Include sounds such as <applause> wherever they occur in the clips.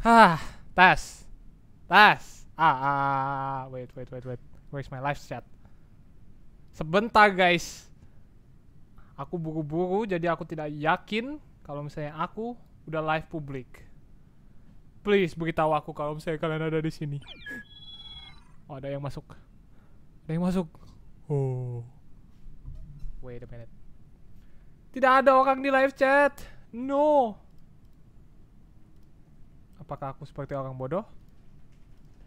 Hah, tes. Tes. Ah, ah, wait, wait, wait, wait. Where's my live chat? Sebentar, guys. Aku buru-buru jadi aku tidak yakin kalau misalnya aku udah live publik. Please beritahu aku kalau misalnya kalian ada di sini. Oh, ada yang masuk. Ada yang masuk. Oh. Wait a minute. Tidak ada orang di live chat. No. Apakah aku seperti orang bodoh?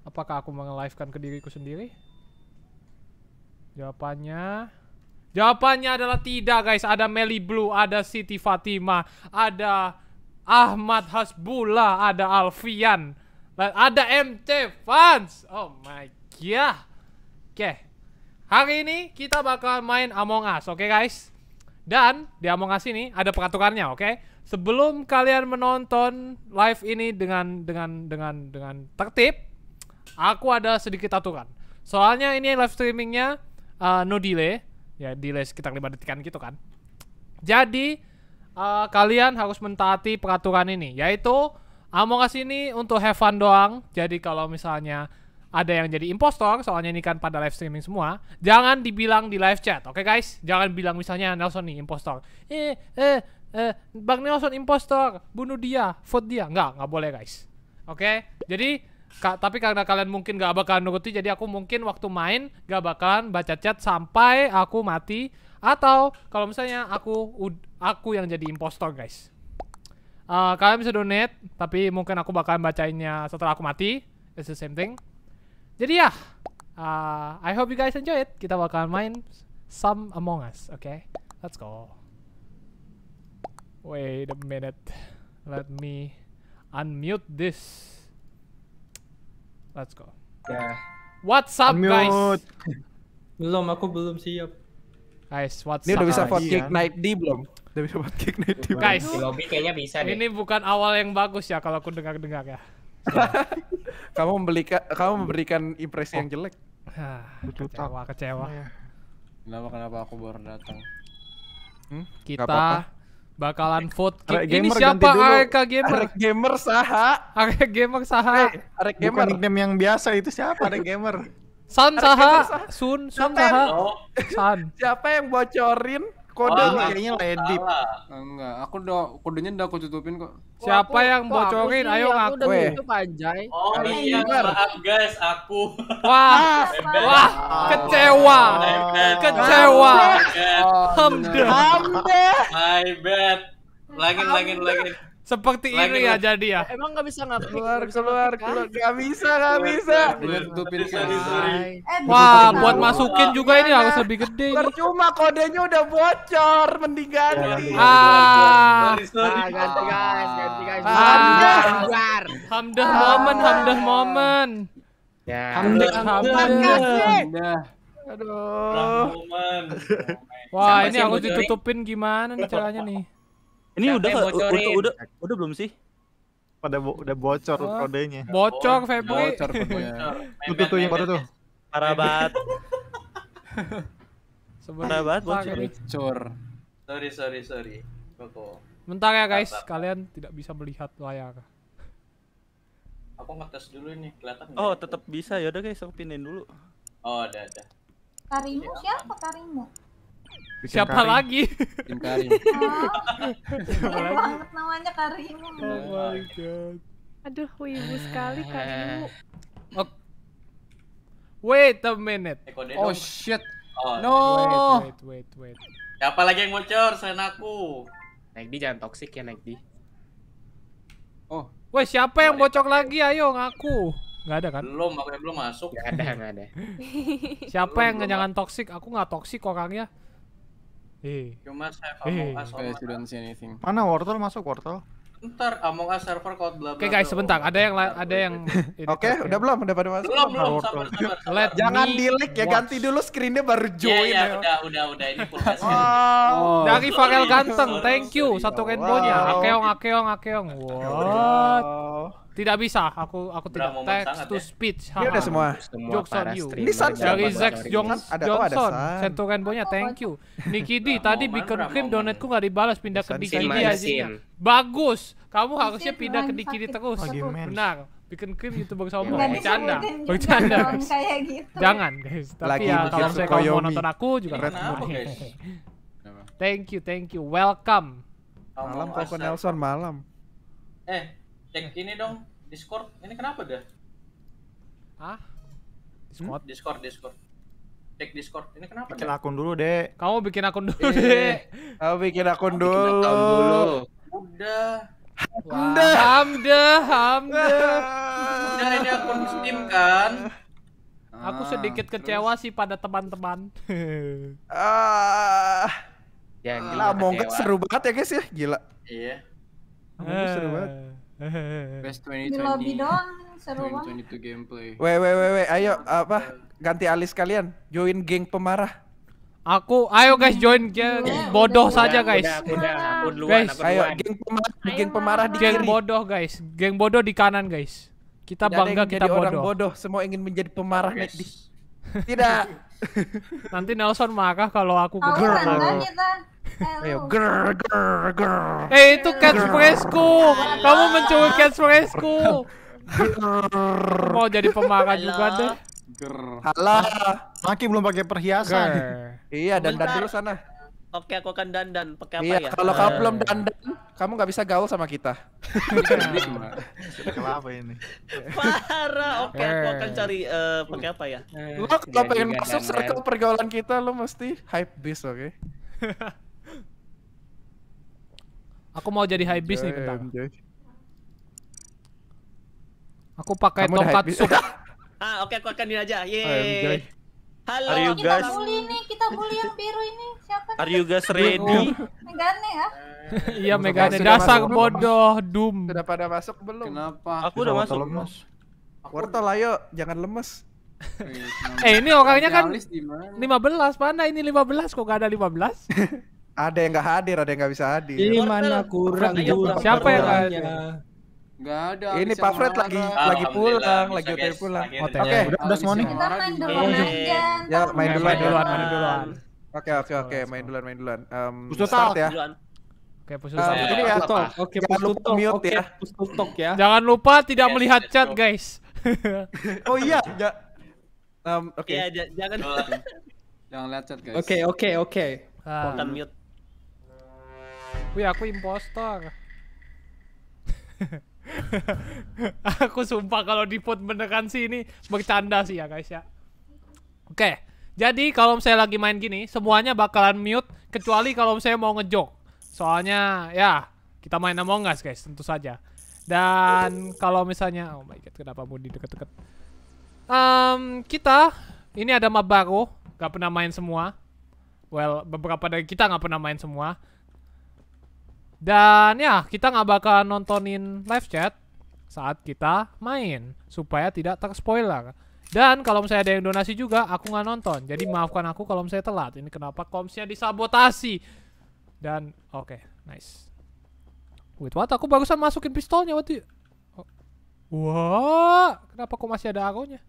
Apakah aku mengelivekan ke diriku sendiri? Jawabannya... Jawabannya adalah tidak guys. Ada Meli Blue, ada Siti Fatima, ada Ahmad Hasbullah, ada Alfian, ada MT Fans. Oh my god. Oke. Hari ini kita bakal main Among Us, oke okay guys? Dan di Among Us ini ada peraturannya, oke? Okay? sebelum kalian menonton live ini dengan dengan dengan dengan tertib, aku ada sedikit aturan. Soalnya ini live streamingnya uh, no delay, ya delay sekitar lima detikan gitu kan. Jadi uh, kalian harus mentaati peraturan ini, yaitu Among Us ini untuk have fun doang. Jadi kalau misalnya ada yang jadi impostor, soalnya ini kan pada live streaming semua. Jangan dibilang di live chat, oke okay guys? Jangan bilang misalnya Nelson nih impostor. Eh, eh, eh, Bang Nelson impostor, bunuh dia, vote dia. Nggak, nggak boleh guys. Oke, okay? jadi ka, tapi karena kalian mungkin gak bakal nuruti, jadi aku mungkin waktu main gak bakalan baca chat sampai aku mati. Atau kalau misalnya aku aku yang jadi impostor guys. Uh, kalian bisa donate, tapi mungkin aku bakalan bacainnya setelah aku mati. It's the same thing. Jadi ya, uh, I hope you guys enjoy it. Kita bakalan main some Among Us, oke? Okay? Let's go. Wait a minute. Let me unmute this. Let's go. Yeah. What's up unmute. guys? belum, aku belum siap. Guys, what's Ini up? udah bisa vote kick iya. night D belum? Udah bisa buat kick night D. Guys, lobby kayaknya bisa deh. Ini bukan awal yang bagus ya kalau aku dengar-dengar ya. <laughs> kamu memberikan kamu memberikan impresi oh. yang jelek. Ah, kecewa, kecewa. Kenapa kenapa aku baru datang? Hmm? Kita apa -apa bakalan vote Arek ini gamer, siapa Arek gamer Arek gamer saha Arek gamer saha eh, Arek gamer Bukan nickname yang biasa itu siapa Arek gamer San saha Sun Sun saha San <laughs> siapa yang bocorin kode oh, kayaknya lady ya, enggak aku udah kodenya udah aku tutupin kok siapa yang bocorin ayo ngaku udah tutup anjay oh iya maaf guys aku wah ah, wah kecewa kecewa hamda hamda my bad lagi, lagi, lagi. Seperti Lagi ini ya jadi ya. Emang nggak bisa nggak keluar keluar keluar nggak bisa nggak bisa. Ditutupin eh, eh, Wah buat masukin oh, juga iya, ini ya, iya. harus lebih gede. Percuma kodenya udah bocor mending ganti. Iya, ah. ah ganti guys ganti guys. Ah. Ah. Ya. Hamdah Hamdah momen Hamdah momen. Hamdah Hamdah. Aduh. Wah ini aku ditutupin gimana nih caranya nih? Ini udah, udah udah udah belum sih? Pada bo udah bocor oh. kodenya. Bocor Febri. Bocor <laughs> kodenya. Itu tuh yang pada tuh. Parah banget. <laughs> Parah banget bocor. Bocor. Sorry sorry sorry. Koko. Bentar ya guys, Apa? kalian tidak bisa melihat layar. Aku ngetes dulu ini kelihatan Oh, tetap bisa. Ya udah guys, aku pindahin dulu. Oh, ada ada. Karimu iya. siapa Karimu? <laughs> Oh. Siapa lagi? Bikin karing. Siapa lagi? Namanya karing. Oh, oh my god. Aduh, wibu oh sekali Kak Oh. Wait a minute. Oh shit. Oh, no. Wait, wait, wait, wait. Siapa lagi yang bocor? Selain aku. Naik di jangan toksik ya Naik di. Oh. Weh, siapa yang bocok lagi? Ayo ngaku. Gak ada kan? Belum, aku belum masuk. Gak ada, gak ada. <laughs> siapa belum, yang belum. jangan toksik? Aku nggak toksik orangnya. Iya. Cuma You iya. anything. Mana wortel masuk wortel? Ntar Among Us server code bla Oke guys, sebentar. Ada yang ada yang <laughs> Oke, udah belum? Udah pada masuk. Belum, belum. Sabar, sabar, sabar. Jangan di leak ya, ganti dulu screennya baru iya, join. Iya, ya. udah, udah, udah ini full <laughs> oh. oh. Dari Farel ganteng. Thank you satu rainbow-nya. Akeong, akeong, akeong. What? Tidak bisa, aku aku tidak text to ya. speech. Ini udah semua. Jokes on you. Ini dari Zack Johnson. Ada, oh, ada nya thank you. <laughs> Niki D tadi bikin krim donatku nggak dibalas pindah ke Dikidi aja. Bagus. Kamu harusnya pindah ke D terus. Benar. Bikin krim itu bang Somo. Bercanda. Bercanda. Gitu. Jangan guys. Tapi ya kalau saya kalau mau nonton aku juga. red Thank you, thank you. Welcome. Malam Koko Nelson malam. Eh, cek ini dong Discord. Ini kenapa dah? Hah? Discord? Hmm? Discord, Discord. Cek Discord. Ini kenapa? Bikin dah? akun dulu, deh Kamu bikin akun dulu, eh, deh Kamu bikin akun Kamu dulu. Bikin udah dulu. Udah. Hamda. Hamda, Hamda. Udah <laughs> ini akun Steam kan? Aku ah, sedikit terus. kecewa sih pada teman-teman. <laughs> Ah. ya, gila. ah, seru banget ya, guys ya. Gila. Iya. Among seru banget. Eh. Best 2020. <laughs> Di lobby doang seru banget. 2022 gameplay. Weh weh weh weh ayo apa ganti alis kalian. Join geng pemarah. Aku ayo guys join geng bodoh udah, saja guys. Udah, aku udah, duluan, guys, duluan. ayo geng pemarah, geng pemarah di Geng bodoh guys. Geng bodoh di kanan guys. Kita Tidak bangga kita bodoh. orang bodoh, semua ingin menjadi pemarah yes. Tidak. <laughs> Nanti Nelson marah kalau aku ke. Kan, oh, Ayo, ger ger ger. Eh itu catchphrase-ku. Kamu mencuri catchphrase-ku. Mau jadi pemakan juga deh. Halah, Maki belum pakai perhiasan. Iya, dandan dulu sana. Oke, aku akan dandan. Pakai apa iya, ya? Kalau kamu belum dandan, kamu nggak bisa gaul sama kita. Kenapa ini? Parah. Oke, aku akan cari uh, pakai apa ya? Lo kalau eh, pengen iya, masuk iya, circle iya. pergaulan kita, lo mesti hype beast, oke? Okay? Aku mau jadi high beast nih bentar. Aku pakai tongkat sup. <laughs> ah, oke okay, aku akan ini aja. Oh, ya, Yeay. Halo, Are you guys? kita bully nih, kita bully yang biru ini. Siapa? Are you guys ready? Megane ya? <laughs> Iya Megane, dasar bodoh, doom. Sudah pada masuk belum? Kenapa? Aku udah masuk. Lemes. Wortel ayo, jangan lemes. eh ini orangnya kan 15, mana ini 15 kok gak ada 15? <laughs> Ada yang nggak hadir, ada yang nggak bisa hadir. Di mana kurang juga Siapa yang ada? Gak ada. Ini Pak Fred lagi lagi pulang, lagi OTW pulang. Oke, Oke, udah udah semua iya. nih. Ya, main duluan Ya, main duluan, duluan, main duluan. Oke, oke, oke, main duluan, main duluan. start ya. Oke, push to talk. Ini ya, talk. Oke, push to talk. Ya. Push to talk ya. Jangan lupa tidak melihat chat, guys. <laughs> oh iya, um, oke. Okay. Iya, jangan. jangan lihat chat, guys. Oke, oke, oke. mute. Wih aku impostor. <laughs> aku sumpah kalau di put menekan sih ini bercanda sih ya guys ya. Oke, jadi kalau saya lagi main gini semuanya bakalan mute kecuali kalau saya mau ngejok. Soalnya ya kita main Among Us guys tentu saja. Dan kalau misalnya oh my god kenapa mau di deket-deket? Um, kita ini ada map baru, gak pernah main semua. Well, beberapa dari kita nggak pernah main semua. Dan ya, kita nggak bakal nontonin live chat saat kita main. Supaya tidak terspoiler. Dan kalau misalnya ada yang donasi juga, aku nggak nonton. Jadi maafkan aku kalau misalnya telat. Ini kenapa komsnya disabotasi. Dan, oke, okay, nice. Wait, what? Aku barusan masukin pistolnya, what? Oh. Wah, kenapa kok masih ada aronya?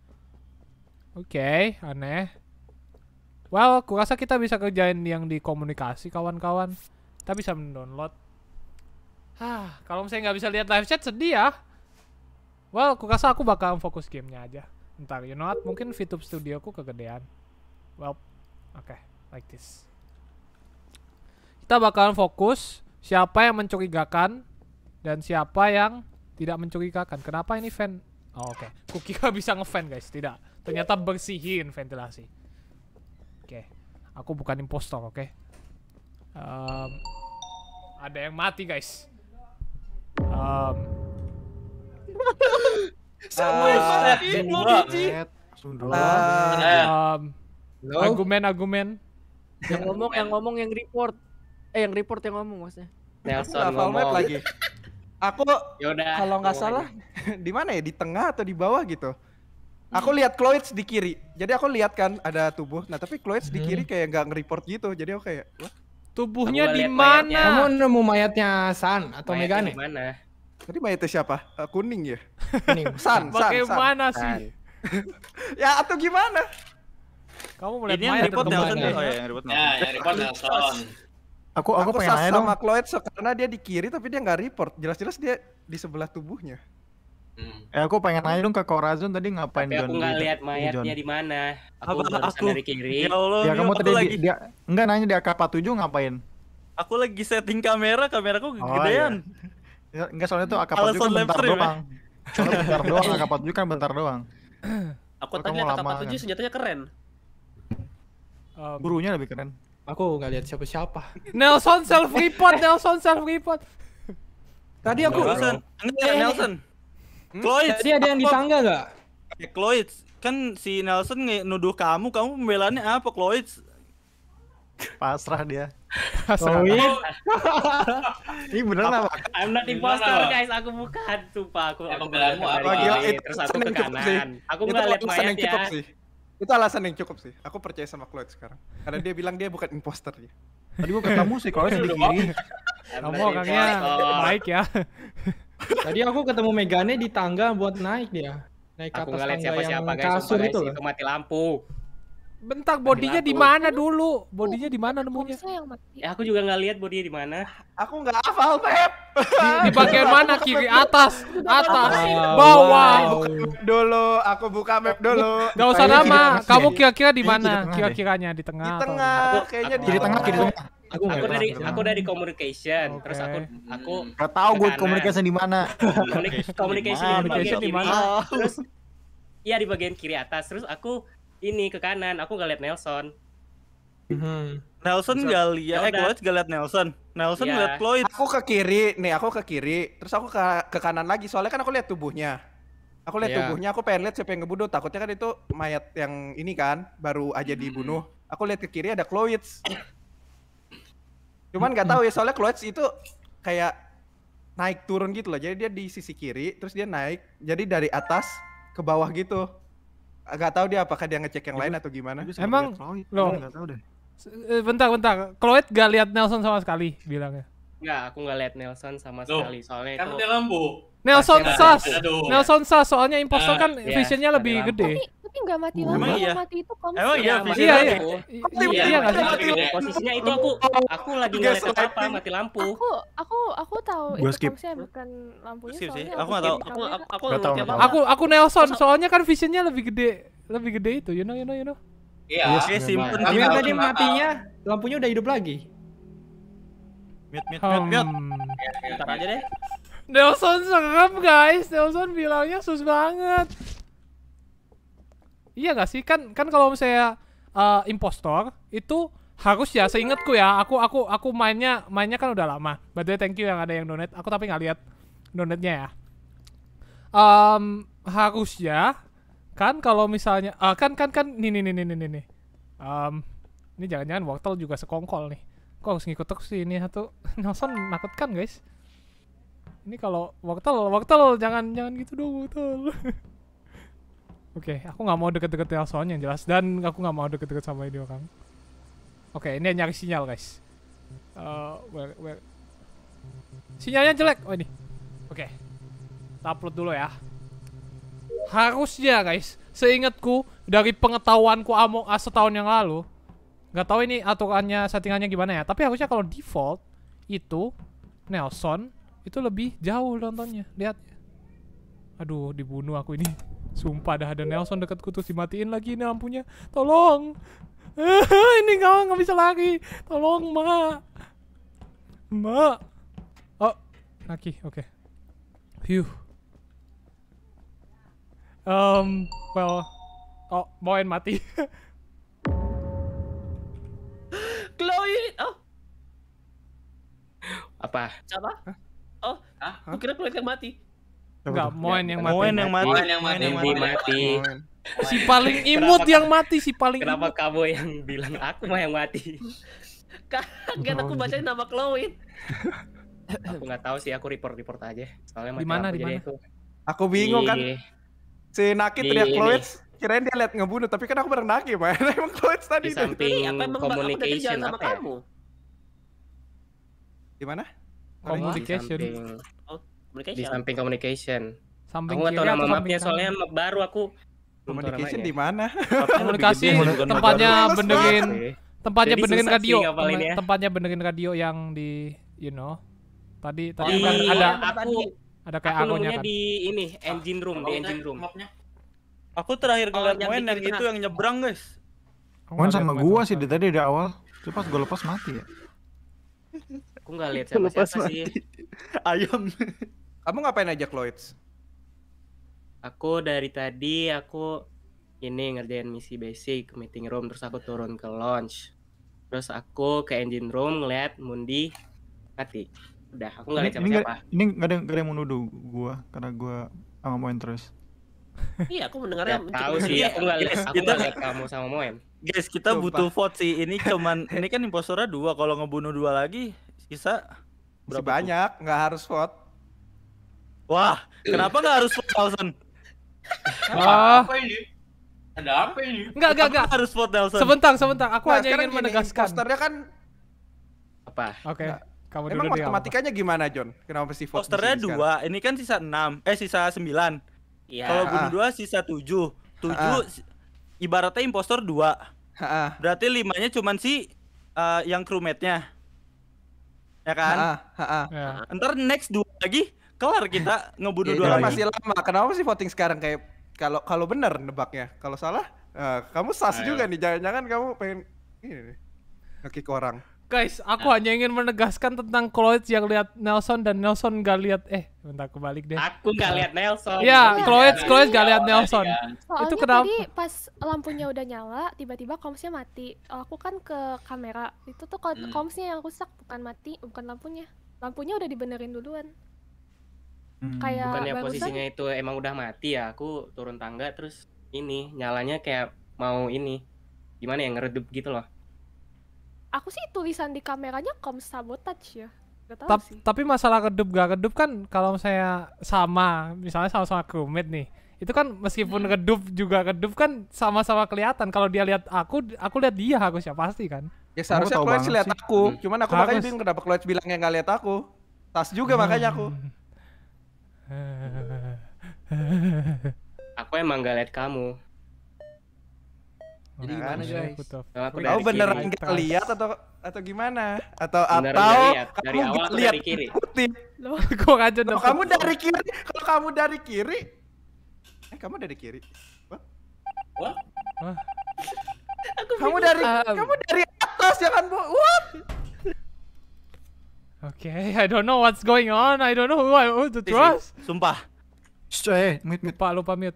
Oke, okay, aneh. Well, kurasa kita bisa kerjain yang di komunikasi, kawan-kawan. Kita bisa mendownload Hah, kalau misalnya nggak bisa lihat live chat sedih ya. Well, aku rasa aku bakalan fokus gamenya aja. Ntar, you know what? Mungkin VTube Studio ku kegedean. Well, oke, okay, like this. Kita bakalan fokus siapa yang mencurigakan dan siapa yang tidak mencurigakan. Kenapa ini fan? Oh, oke. Okay. Kukira bisa ngefan, guys. Tidak. Ternyata bersihin ventilasi. Oke. Okay. Aku bukan impostor, oke? Okay? Um, ada yang mati, guys. Um, uh, uh, um argumen argumen yang ngomong yang ngomong yang report eh yang report yang ngomong maksudnya Nelson ngomong lagi aku kalau nggak salah di mana ya di tengah atau di bawah gitu hmm. aku lihat Cloids di kiri jadi aku lihat kan ada tubuh nah tapi Cloids di hmm. kiri kayak nggak ngereport gitu jadi aku kayak Wah. tubuhnya di mana kamu nemu mayatnya San atau Megane mana Tadi mayatnya siapa? Uh, kuning ya? Kuning. <laughs> San, San, Bagaimana san. sih? <laughs> ya atau gimana? Kamu melihat Ini yang report Nelson ya? Oh ya, yang report ya, Nelson. Ya, yang report Nelson. Aku, aku, aku pengen sama Cloet so, karena dia di kiri tapi dia nggak report. Jelas-jelas dia di sebelah tubuhnya. Hmm. Eh, aku pengen nanya dong ke Korazon tadi ngapain Tapi John aku nggak lihat mayatnya di mana. Aku aku dari kiri. Ya Allah, ya, kamu tadi lagi... dia enggak nanya di AK47 ngapain? Aku lagi setting kamera, kameraku oh, gedean. Iya. Ya, enggak soalnya tuh akapat juga kan bentar ya? doang. Cuma bentar <laughs> doang akapat juga kan bentar doang. Aku tadi lihat akapat juga senjatanya keren. Burunya lebih keren. Aku nggak lihat siapa-siapa. Nelson self report, Nelson self report. Tadi aku Nelson, enggak iya, iya. Nelson. Hmm? Cloids. tadi ada yang di tangga nggak? Ya, kan si Nelson nuduh kamu, kamu pembelaannya apa Cloids? <laughs> pasrah dia pasrah oh, iya. ini bener apa? I'm not imposter guys aku bukan sumpah aku ya, aku dari kiri itu aku ke kanan sih. aku nggak lihat mayat ya sih. itu alasan yang cukup sih aku percaya sama Chloe sekarang karena dia bilang dia bukan imposter ya tadi gua ketemu sih di sendiri kamu orangnya ya. baik ya tadi aku ketemu Megane di tangga buat naik dia naik ke atas tangga siapa -siapa, yang kasur itu itu mati lampu Bentar, bodinya di mana dulu? Bodinya di mana nemunya? Eh, aku juga nggak lihat bodinya di mana. Aku nggak hafal, Pep. Di, bagian mana? Kiri, atas, atas, bawah. Dulu, aku buka map dulu. Gak usah nama. Kamu kira-kira di mana? Kira-kiranya di tengah. Di tengah, kayaknya di tengah. Di tengah. Aku, aku dari aku dari communication, okay. terus aku aku nggak tahu gue communication di mana. communication di mana? Terus Iya di bagian kiri atas. Terus aku ini ke kanan aku nggak lihat Nelson hmm. Nelson nggak lihat ya eh nggak lihat Nelson Nelson ya. lihat aku ke kiri nih aku ke kiri terus aku ke ke kanan lagi soalnya kan aku lihat tubuhnya aku lihat yeah. tubuhnya aku pengen lihat siapa yang ngebunuh. takutnya kan itu mayat yang ini kan baru aja hmm. dibunuh aku lihat ke kiri ada Kloid cuman nggak tahu ya soalnya Kloid itu kayak naik turun gitu loh jadi dia di sisi kiri terus dia naik jadi dari atas ke bawah gitu Gak tahu dia apakah dia ngecek yang ya, lain atau gimana. Emang lo deh. Eh, bentar, bentar. Chloe gak liat Nelson sama sekali bilangnya. Gak, aku gak liat Nelson sama Loh, sekali soalnya kan itu. Kan lampu. Nelson sas. Nelson sas soalnya impostor uh, kan yeah, visionnya lebih gede. Tapi tapi nggak mati lama. Iya? Emang iya. mati itu kamu. Emang iya, mati iya, iya, iya. Iya, Posisinya itu aku aku lagi ngeliat apa mati lampu. Aku aku aku tahu itu skip. bukan lampunya skip sih. Aku nggak tahu. Aku aku aku aku Nelson soalnya kan visionnya lebih gede lebih gede itu, you know, you know, you know. Iya, sih iya, simpen. Tapi tadi matinya lampunya udah hidup lagi. Mute, mute, mute, mute. Hmm. Ntar aja deh. Nelson serem guys, Nelson bilangnya sus banget. Iya gak sih? Kan kan kalau misalnya uh, impostor itu harus ya seingatku ya aku aku aku mainnya mainnya kan udah lama by the thank you yang ada yang donate aku tapi nggak lihat donatnya ya um, ya kan kalau misalnya uh, kan kan kan nih nih nih nih nih nih um, ini jangan-jangan wortel juga sekongkol nih kok harus ngikut terus sih ini satu <laughs> Nelson nakutkan guys ini kalau wortel wortel jangan jangan gitu dong wortel <laughs> Oke, okay, aku nggak mau deket-deket Telson yang jelas dan aku nggak mau deket-deket sama ini orang. Oke, okay, ini nyari sinyal guys. Uh, where, where? Sinyalnya jelek. Oh ini. Oke, okay. upload dulu ya. Harusnya guys, seingatku dari pengetahuanku Among Us setahun yang lalu, nggak tahu ini aturannya settingannya gimana ya. Tapi harusnya kalau default itu Nelson itu lebih jauh nontonnya. Lihat. Aduh, dibunuh aku ini. Sumpah dah ada Nelson dekatku terus dimatiin lagi ini lampunya. Tolong. <laughs> ini kau nggak bisa lagi. Tolong, Ma. Ma. Oh, lagi Oke. Okay. Phew. Um, well. Oh, Moen mati. <laughs> Chloe. Oh. Apa? apa Oh, ah, huh? kira Chloe yang mati. Enggak, Moen yang mati. Moen yang mati. Moen yang mati. Moen yang mati. Si paling imut yang mati, si paling Kenapa kamu yang bilang aku mah yang mati? <laughs> Kaget aku oh, bacain gitu. nama Chloe. aku nggak tahu sih, aku report-report aja. Soalnya di mana di mana? Aku bingung kan. Si Naki teriak Chloe, kirain dia liat ngebunuh, tapi kan aku bareng Naki, man. <laughs> Emang Chloe tadi di samping apa emang communication aku sama ya? kamu. Di mana? Communication communication. Di samping communication. Samping aku nggak tahu nama mapnya soalnya map baru aku. Communication di mana? Komunikasi tempatnya benerin tempatnya benerin radio ya. tempatnya benerin radio yang di you know tadi tadi oh, kan iya, ada ada kayak aku kan di ini engine room di engine room aku terakhir ngeliat oh, yang, yang itu yang nyebrang guys Wen sama gua sih dari tadi dari awal Coba pas gua lepas mati ya aku nggak lihat siapa siapa sih ayam kamu ngapain aja Lloyds? Aku dari tadi aku ini ngerjain misi basic meeting room terus aku turun ke launch. Terus aku ke engine room ngeliat Mundi mati. Udah, aku nggak lihat siapa Ini nggak ada, gak ada yang menuduh gua karena gua sama Moen terus. <laughs> iya, aku mendengarnya. tahu sih, <laughs> aku enggak lihat. Aku lihat kamu sama Moen. Guys, kita Lupa. butuh vote sih. Ini cuman ini kan impostornya dua. Kalau ngebunuh dua lagi, bisa berapa? banyak, nggak harus vote. Wah, iya. kenapa nggak harus 4000? Ah. Apa ini? Ada apa ini? Enggak, enggak, enggak. Harus 4000. Sebentar, sebentar. Aku nah, hanya ingin gini, menegaskan. Posternya kan apa? Oke. Okay. Nah, kamu Emang matematikanya apa? gimana, John? Kenapa sih Posternya dua, ini kan sisa enam, eh sisa sembilan. Iya. Kalau bunuh ah. dua sisa tujuh, tujuh ah. ibaratnya impostor dua. Ah, Berarti limanya cuma si uh, yang crewmate-nya. Ya kan? Heeh, heeh. Ya. Ntar next dua lagi kelar kita ngebunuh iya, dua iya, orang Masih lama. Kenapa sih voting sekarang kayak kalau kalau benar nebaknya. Kalau salah uh, kamu sas Ayo. juga nih. Jangan-jangan kamu pengen ini nih. Ngekick orang. Guys, aku nah. hanya ingin menegaskan tentang Chloe yang lihat Nelson dan Nelson gak lihat eh bentar balik deh. Aku gak lihat Nelson. ya Chloe Chloe gak lihat Nelson. Iya. Soalnya itu kenapa? Tadi pas lampunya udah nyala, tiba-tiba komsnya mati. Aku kan ke kamera. Itu tuh hmm. komsnya yang rusak, bukan mati, bukan lampunya. Lampunya udah dibenerin duluan. Hmm. Kayak bukannya bagusan... posisinya itu emang udah mati ya, aku turun tangga terus ini nyalanya kayak mau ini gimana ya ngeredup gitu loh. Aku sih tulisan di kameranya kom sabotage ya. Gak tahu sih. Tapi masalah kedup gak kedup kan kalau saya sama, misalnya sama-sama kumit nih, itu kan meskipun hmm. kedup juga kedup kan sama-sama kelihatan. Kalau dia lihat aku, aku lihat dia harusnya pasti kan. Ya seharusnya Chloe lihat aku, hmm. cuman aku Harus. makanya bingung kenapa bilang bilangnya nggak lihat aku. Tas juga hmm. makanya aku aku emang gak liat kamu jadi nah, gimana guys? Aku, aku beneran nggak lihat atau atau gimana? Atau beneran atau liat. dari kamu awal lihat dari kiri? Putih. Kau kok aja dong kamu dari kiri, kalau kamu dari kiri, eh kamu dari kiri. Wah? Wah? aku kamu dari um. kamu dari atas jangan bu. What? Okay, <laughs> I don't know what's going on. I don't know who I want to trust. Sumpah. cuy, eh, mit mute. Lupa, lupa Oke,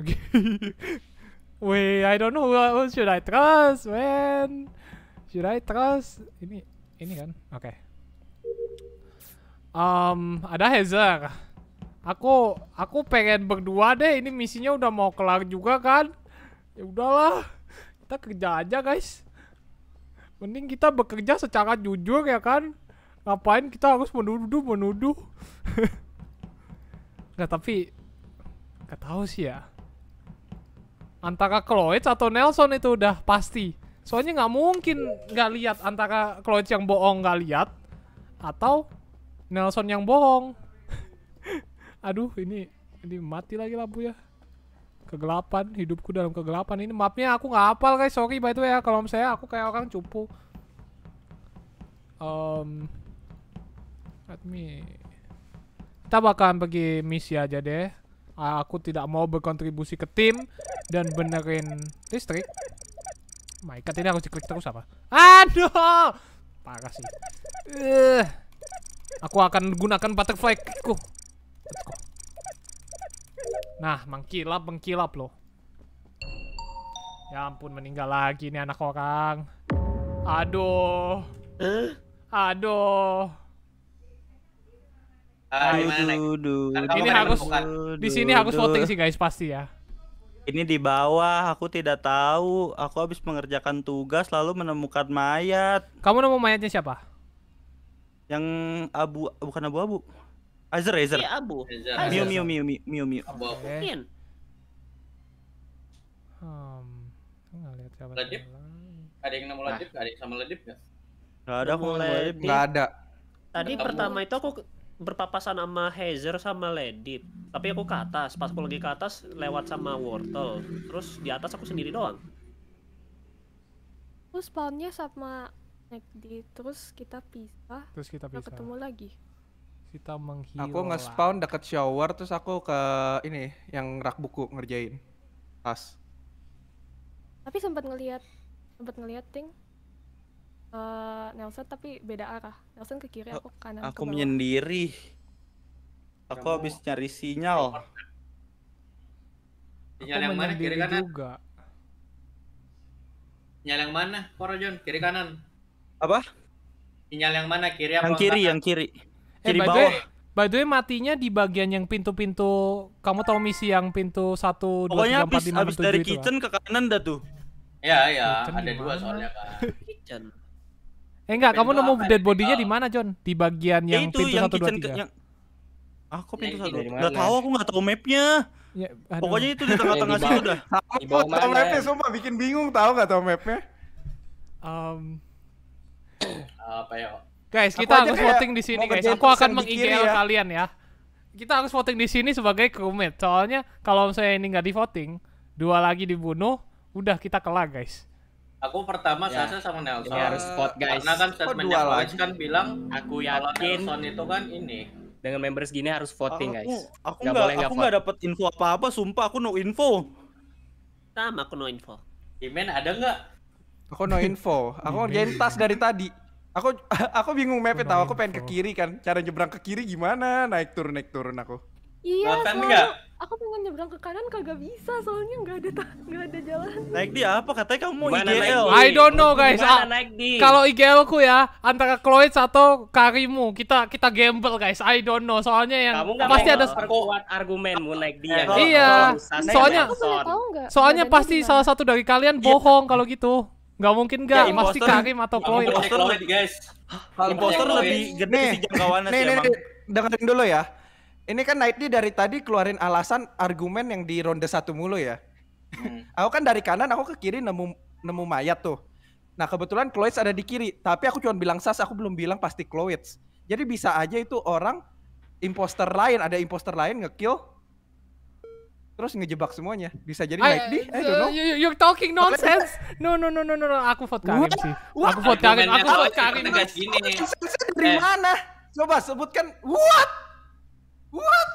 Okay. <laughs> Wait, I don't know who, who should I trust, man. Should I trust? Ini, ini kan? Oke. Okay. Um, ada Hazer. Aku, aku pengen berdua deh. Ini misinya udah mau kelar juga kan? Ya udahlah, kita kerja aja guys mending kita bekerja secara jujur ya kan ngapain kita harus menuduh menuduh <laughs> nggak tapi nggak tahu sih ya antara Kloets atau Nelson itu udah pasti soalnya nggak mungkin nggak lihat antara Kloets yang bohong nggak lihat atau Nelson yang bohong <laughs> aduh ini ini mati lagi lampu ya kegelapan hidupku dalam kegelapan ini mapnya aku nggak hafal guys sorry by the way ya kalau misalnya aku kayak orang cupu um, let me kita bakalan pergi misi aja deh aku tidak mau berkontribusi ke tim dan benerin listrik my god ini harus diklik terus apa aduh parah sih uh, aku akan gunakan butterfly ku Nah, mengkilap, mengkilap loh. Ya ampun, meninggal lagi nih anak orang. Aduh. Eh? Aduh. Uh, Aduh, ini harus di sini harus voting sih guys pasti ya. Ini di bawah, aku tidak tahu. Aku habis mengerjakan tugas lalu menemukan mayat. Kamu nemu mayatnya siapa? Yang abu bukan abu-abu. Azer, Azer. Iya, Abu. Miu, miu, miu, miu, miu, miu. Abu, Abu. Hmm, nggak lihat siapa. Ledip? Ada yang nama Ledip? Nah. Ada yang sama Ledip ya? Nggak ada aku Ledip. Nggak ada. Tadi Ketemu. pertama itu aku berpapasan sama Hazer sama Ledip. Tapi aku ke atas. Pas aku lagi ke atas lewat sama Wortel. Terus di atas aku sendiri doang. Aku spawnnya sama Ledip Terus kita pisah. Terus kita pisah. ketemu lagi kita menghilang. Aku nge-spawn deket shower terus aku ke ini yang rak buku ngerjain. Pas. Tapi sempat ngelihat sempat ngelihat ting uh, Nelson tapi beda arah. Nelson ke kiri, aku ke kanan. Aku ke menyendiri. Aku Kamu... habis nyari sinyal. Sinyal yang mana? Kiri kanan. Juga. Sinyal yang mana? Porojon kiri kanan. Apa? Sinyal yang mana? Kiri apa? Yang kiri, kanan? yang kiri kiri eh, bawah. By the way matinya di bagian yang pintu-pintu kamu tahu misi yang pintu 1 2 Pokoknya 3 4 habis, 5 habis dari kitchen kan? ke kanan dah tuh. Ya ya, kitchen ada dua soalnya kan. kitchen. Eh enggak, kamu nemu dead body-nya di mana, John? Di bagian yang itu, pintu yang 1 2 3. yang... Ah, kok pintu satu? Enggak tahu aku enggak tahu mapnya. Ya, aduh. Pokoknya itu di tengah-tengah <laughs> situ udah. Aku bawah Tahu mapnya sumpah bikin bingung tahu enggak tahu mapnya? Um... apa ya? Guys, kita harus voting di sini guys. Aku akan meng ya. kalian ya. Kita harus voting di sini sebagai crewmate. Soalnya kalau saya ini nggak di voting, dua lagi dibunuh, udah kita kelar guys. Aku pertama ya. Sasa sama Nelson. Ini harus spot guys. Karena kan statementnya oh, kan bilang aku yakin Nelson itu kan ini dengan members gini harus voting aku, guys. Aku nggak boleh aku nggak dapat info apa-apa, sumpah aku no info. Sama aku no info. Imen ada nggak? Aku no info. Aku ngerjain tas dari tadi. Aku <laughs> aku bingung mapnya tahu aku pengen ke kiri kan. Cara nyebrang ke kiri gimana? Naik turun naik turun aku. Iya, soalnya Aku pengen nyebrang ke kanan kagak bisa soalnya nggak ada nggak ada jalan. Naik di apa? Katanya kamu mau Gimana IGL. I don't know guys. Kalau IGL ku ya antara kloids atau Karimu. Kita kita gamble guys. I don't know. Soalnya yang kamu pasti ada kuat argumenmu naik dia. Eh, iya. Nah, soalnya soalnya pasti salah satu dari kalian iya. bohong kalau gitu. Gak mungkin gak, ya, pasti Karim atau Chloe Imposter lebih guys Imposter lebih gede nih, sih jangkauannya nih, sih nih, nih, dengerin dulu ya Ini kan Nightly dari tadi keluarin alasan argumen yang di ronde satu mulu ya hmm. <laughs> Aku kan dari kanan, aku ke kiri nemu nemu mayat tuh Nah kebetulan Chloe ada di kiri Tapi aku cuma bilang sas, aku belum bilang pasti Chloe Jadi bisa aja itu orang imposter lain, ada imposter lain ngekill terus ngejebak semuanya. Bisa jadi naik di? I don't know. You, you're talking nonsense. No, no, no, no, no, no. aku vote Karim sih. What? Aku vote Karim, aku vote Karim. nih dari eh. mana? Coba sebutkan, what? What?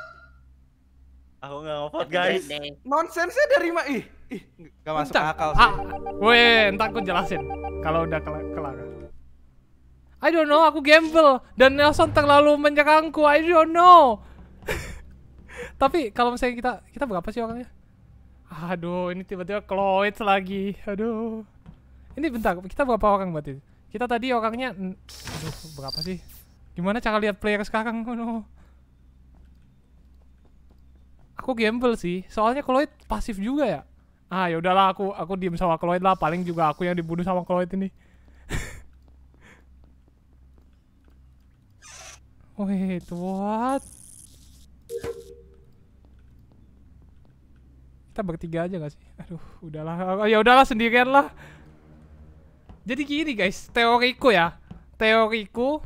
Aku nggak vote guys. Nonsensnya dari mana? Ih, ih, gak masuk akal ah, sih. Ah, weh, entar aku jelasin. Kalau udah kelar. kelar. I don't know, aku gamble. Dan Nelson terlalu menyerangku, I don't know. Tapi kalau misalnya kita kita berapa sih orangnya? Aduh, ini tiba-tiba Chloe lagi. Aduh. Ini bentar, kita berapa orang berarti? Kita tadi orangnya aduh, berapa sih? Gimana cara lihat player sekarang? Oh, no. Aku gamble sih. Soalnya Chloe pasif juga ya. Ah, ya udahlah aku aku diem sama Chloe lah. Paling juga aku yang dibunuh sama Chloe ini. <laughs> Wait, what? kita bertiga aja gak sih? Aduh, udahlah. Oh, ya udahlah sendirian lah. Jadi gini guys, teoriku ya. Teoriku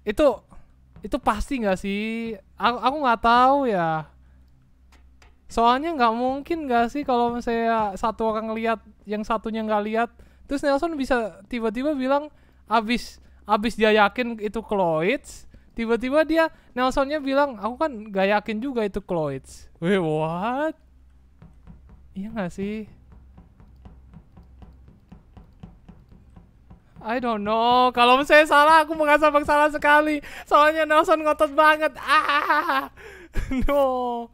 itu itu pasti nggak sih? Aku aku nggak tahu ya. Soalnya nggak mungkin nggak sih kalau misalnya satu orang lihat yang satunya nggak lihat, terus Nelson bisa tiba-tiba bilang abis abis dia yakin itu Kloids, tiba-tiba dia Nelsonnya bilang aku kan nggak yakin juga itu Kloids. Wait what? Iya gak sih? I don't know. Kalau misalnya salah, aku merasa salah sekali. Soalnya Nelson ngotot banget. Ah, <laughs> no.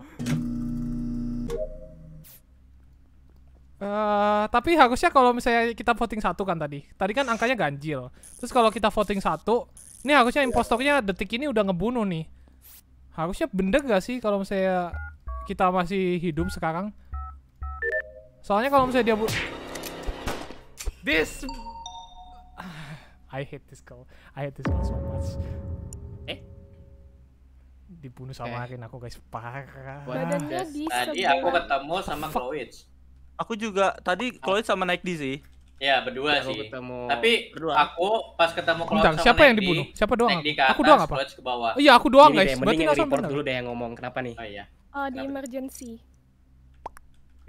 Uh, tapi harusnya kalau misalnya kita voting satu kan tadi, tadi kan angkanya ganjil. Terus kalau kita voting satu, ini harusnya impostornya detik ini udah ngebunuh nih. Harusnya bener gak sih kalau misalnya kita masih hidup sekarang? Soalnya kalau misalnya dia bu This I hate this girl. I hate this girl so much. Eh? Dibunuh sama eh. Arin aku guys parah. Badannya di Tadi aku ketemu sama Chloe. Aku juga tadi ah. Chloe sama Naik di sih. Ya berdua aku sih. Ketemu Tapi berdua. aku pas ketemu Chloe sama siapa Naik yang dibunuh? Siapa doang? Di Atas, aku doang apa? Ke bawah. Oh, iya, aku doang Jadi guys. Deh, Berarti report dulu deh yang ngomong. Kenapa nih? Oh iya. Oh, di emergency.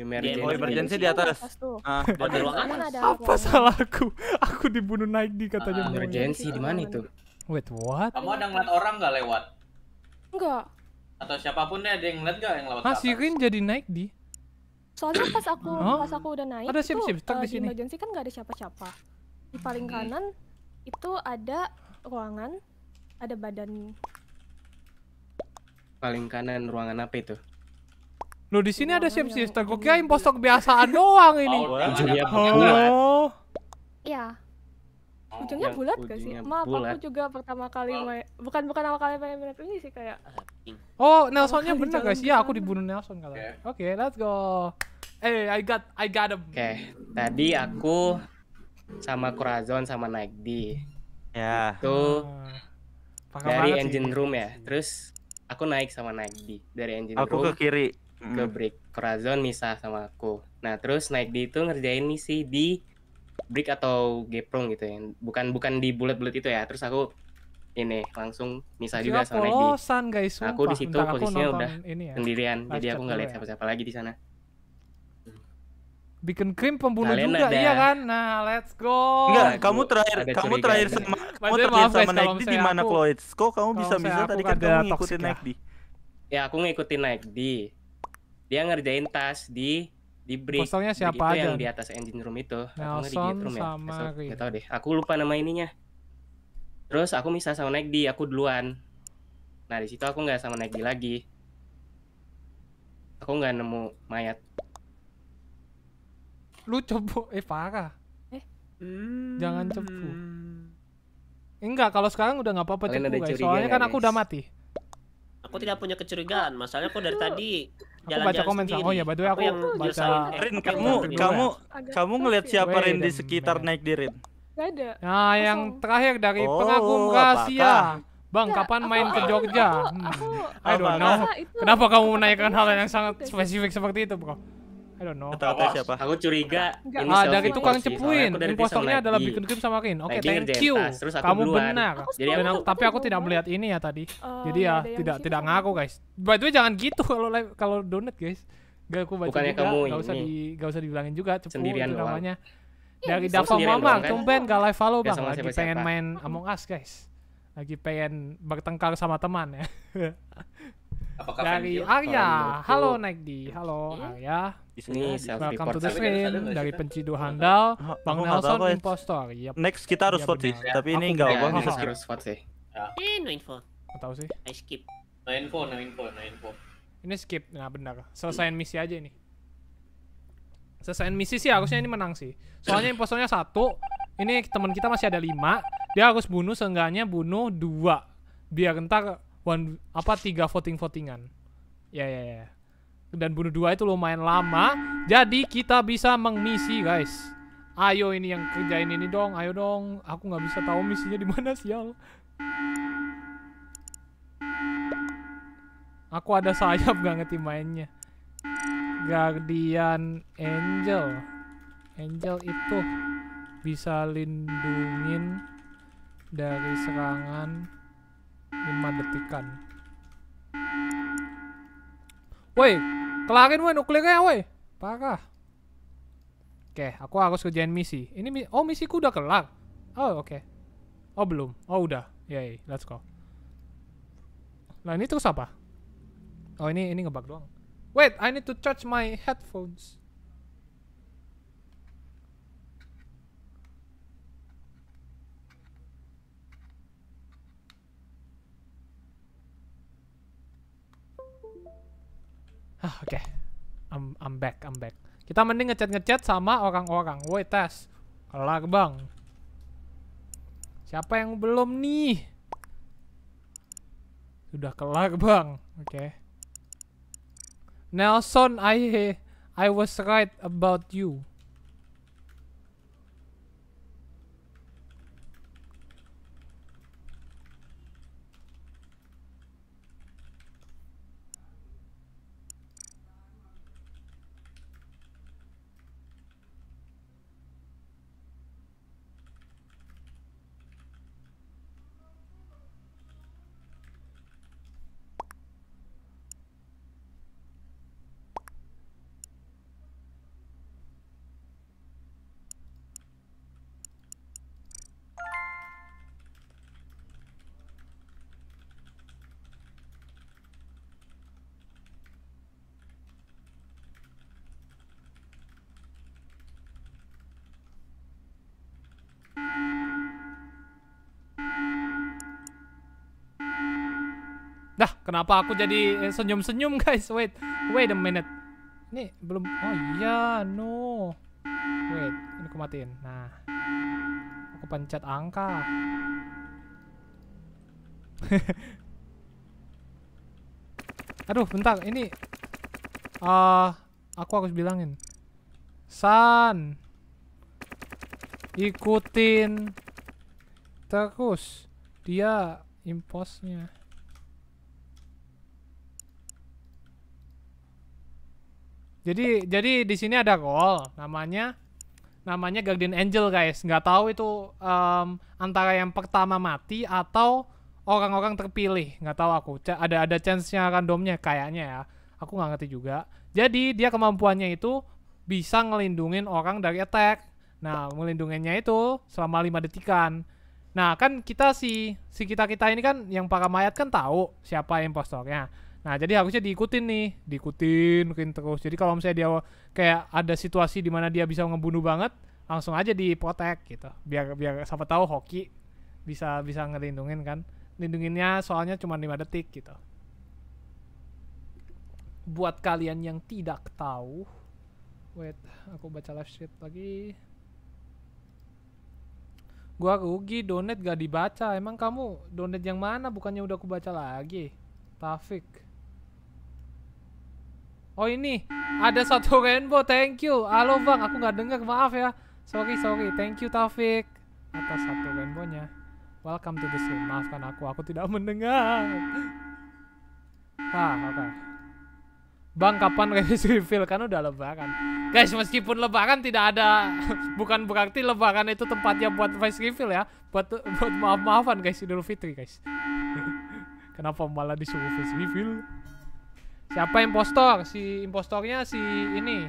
Emergency. Oh, iya, emergency di atas. Iya, ah, di atas. Apa salahku? <laughs> Aku dibunuh naik di katanya. Uh, emergency di mana itu? Wait, what? Kamu ada ngeliat orang nggak lewat? Enggak. Atau siapapun deh ya, ada yang ngeliat nggak yang lewat? Ah, si jadi naik di. Soalnya pas aku <clears throat> pas aku udah naik ada sip -sip, itu, uh, di, sini. emergency kan nggak ada siapa-siapa. Di paling hmm. kanan itu ada ruangan, ada badan. Paling kanan ruangan apa itu? Lo di sini ada siapa sih kayak iya. impostor kebiasaan doang ini. Oh, Ujungnya bulat. Oh. Iya. Oh, Ujungnya iya. bulat gak sih? Maaf aku juga pertama kali main bukan bukan awal kali main berat ini sih kayak. Oh, Nelsonnya bener gak sih? ya aku dibunuh Nelson kalau. Oke, let's go. Eh, I got I got him. Oke, tadi aku sama Kurazon sama di, Ya. Itu ah. dari engine room ya. Terus aku naik sama di dari engine room. Aku ke kiri hmm. ke break Corazon misah sama aku nah terus naik di itu ngerjain misi di break atau geprong gitu ya bukan bukan di bulat-bulat itu ya terus aku ini langsung misah juga sama Naik di guys, nah, sumpah. aku di situ posisinya udah ini ya. sendirian jadi aku nggak lihat ya. siapa-siapa ya. lagi di sana bikin krim pembunuh Kalian juga ada... iya kan nah let's go enggak kamu terakhir ada kamu terakhir sama kamu terakhir sama Naik di mana Cloids? kok kamu bisa bisa tadi kan kamu ngikutin Naik di ya aku ngikutin Naik di dia ngerjain tas di di break. kosongnya siapa aja? Yang di atas engine room itu. Nelson aku room ya, sama ya. gak tahu deh. Aku lupa nama ininya. Terus aku misal sama naik di, aku duluan. Nah di situ aku nggak sama naik di lagi. Aku nggak nemu mayat. Lu coba, eh parah. Eh? Jangan hmm. cepu. enggak, kalau sekarang udah nggak apa-apa cepu guys. Soalnya kan aku udah mati. Aku tidak punya kecurigaan, masalahnya aku dari tadi Jalan aku baca komen sama oh ya by the aku, baca Rin kamu kamu kamu ngelihat siapa Rin di sekitar naik di Rin ada nah yang terakhir dari oh, pengagum rahasia Bang, kapan main ke Jogja? Aku, hmm. I don't know. Kenapa kamu menaikkan hal yang sangat spesifik seperti itu, Bro? I don't know. Atau siapa? Aku curiga. Enggak. Ini ah, dari tukang cepuin. Impostornya adalah bikin krim sama Kin. Oke, okay, thank you. Terus aku Kamu duluan. benar. Jadi aku, aku, tapi aku tidak melihat ini ya tadi. Uh, Jadi iya, ya tidak tidak ngaku guys. By the way jangan gitu kalau live kalau donat guys. Gak aku baca Bukannya gak usah di gak usah dibilangin juga cepu Sendirian itu namanya. Iya, dari Dava Mama, kan? tumben gak live follow bang. Lagi pengen main Among Us guys. Lagi pengen bertengkar sama teman ya. <laughs> Apakah dari Arya. Halo Negdi. Halo iya. Arya. Ini iya, Welcome to the stream dari Pencidu Handal, ah, Bang Nelson ya? impostor. Yep. Next kita harus iya, vote sih, tapi ini enggak apa-apa. harus vote sih. Ya. Ini info. Enggak tahu sih. I skip. No info, no info, no info. Ini skip. Nah, benar. Selesaiin misi aja ini. Selesaiin misi sih harusnya ini menang sih. Soalnya impostornya satu, ini teman kita masih ada lima, dia harus bunuh seenggaknya bunuh dua biar ntar one apa tiga voting votingan ya ya ya dan bunuh dua itu lumayan lama jadi kita bisa mengisi guys ayo ini yang kerjain ini dong ayo dong aku nggak bisa tahu misinya di mana sial aku ada sayap gak ngerti mainnya Guardian Angel Angel itu bisa lindungin dari serangan 5 detikan woi kelarin woi nuklirnya woi parah oke aku harus kerjain misi ini misi oh misiku udah kelar oh oke okay. oh belum oh udah yay let's go nah ini terus apa oh ini ini ngebug doang wait I need to charge my headphones Ah, oke. Okay. I'm, I'm back, I'm back. Kita mending ngechat-ngechat sama orang-orang. Woi, tes. Kelar, Bang. Siapa yang belum nih? Sudah kelar, Bang. Oke. Okay. Nelson, I I was right about you. Kenapa aku jadi eh, senyum-senyum guys? Wait, wait a minute. Ini belum. Oh iya, no. Wait, ini aku matiin. Nah, aku pencet angka. <laughs> Aduh, bentar. Ini, uh, aku harus bilangin. San, ikutin terus dia imposnya. Jadi jadi di sini ada goal namanya namanya Guardian Angel guys. Nggak tahu itu um, antara yang pertama mati atau orang-orang terpilih. Nggak tahu aku. C ada ada chance-nya randomnya kayaknya ya. Aku nggak ngerti juga. Jadi dia kemampuannya itu bisa ngelindungin orang dari attack. Nah, melindunginya itu selama lima detikan. Nah, kan kita si si kita-kita ini kan yang para mayat kan tahu siapa impostornya. Nah, jadi harusnya diikutin nih, diikutin, mungkin terus. Jadi kalau misalnya dia kayak ada situasi di mana dia bisa ngebunuh banget, langsung aja diprotek gitu. Biar biar siapa tahu hoki bisa bisa ngelindungin kan. Lindunginnya soalnya cuma 5 detik gitu. Buat kalian yang tidak tahu, wait, aku baca live stream lagi. Gua rugi donate gak dibaca. Emang kamu donate yang mana? Bukannya udah aku baca lagi. Taufik. Oh ini ada satu rainbow. Thank you. Halo bang, aku nggak dengar. Maaf ya. Sorry sorry. Thank you Taufik atas satu rainbownya. Welcome to the stream. Maafkan aku. Aku tidak mendengar. Ah oke. Bang, kapan revisi reveal? Kan udah lebaran. Guys, meskipun lebaran tidak ada... <laughs> bukan berarti lebaran itu tempatnya buat face reveal ya. Buat, buat maaf-maafan guys, Idul Fitri guys. <laughs> Kenapa malah disuruh face reveal? Siapa impostor? Si impostornya si ini.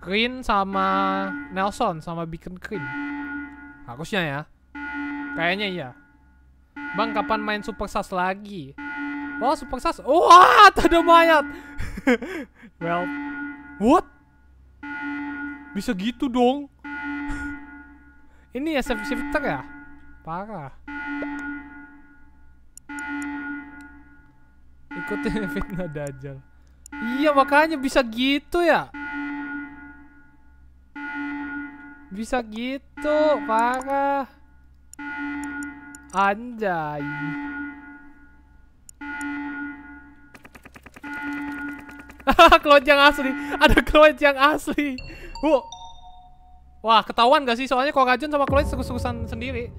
Green sama Nelson sama Beacon Green. Harusnya ya. Kayaknya iya. Bang, kapan main Super Sas lagi? Oh, Super Sas. Wah, <laughs> ada mayat. <laughs> well, what? Bisa gitu dong. <laughs> Ini ya safe shifter ya? Parah. Ikutin fitnah dajal. Iya makanya bisa gitu ya. Bisa gitu, parah. Anjay. <laughs> kelonjang asli. Ada kelonjang asli. Wah, ketahuan gak sih? Soalnya kalau Rajun sama Chloe Sekus-sekusan sendiri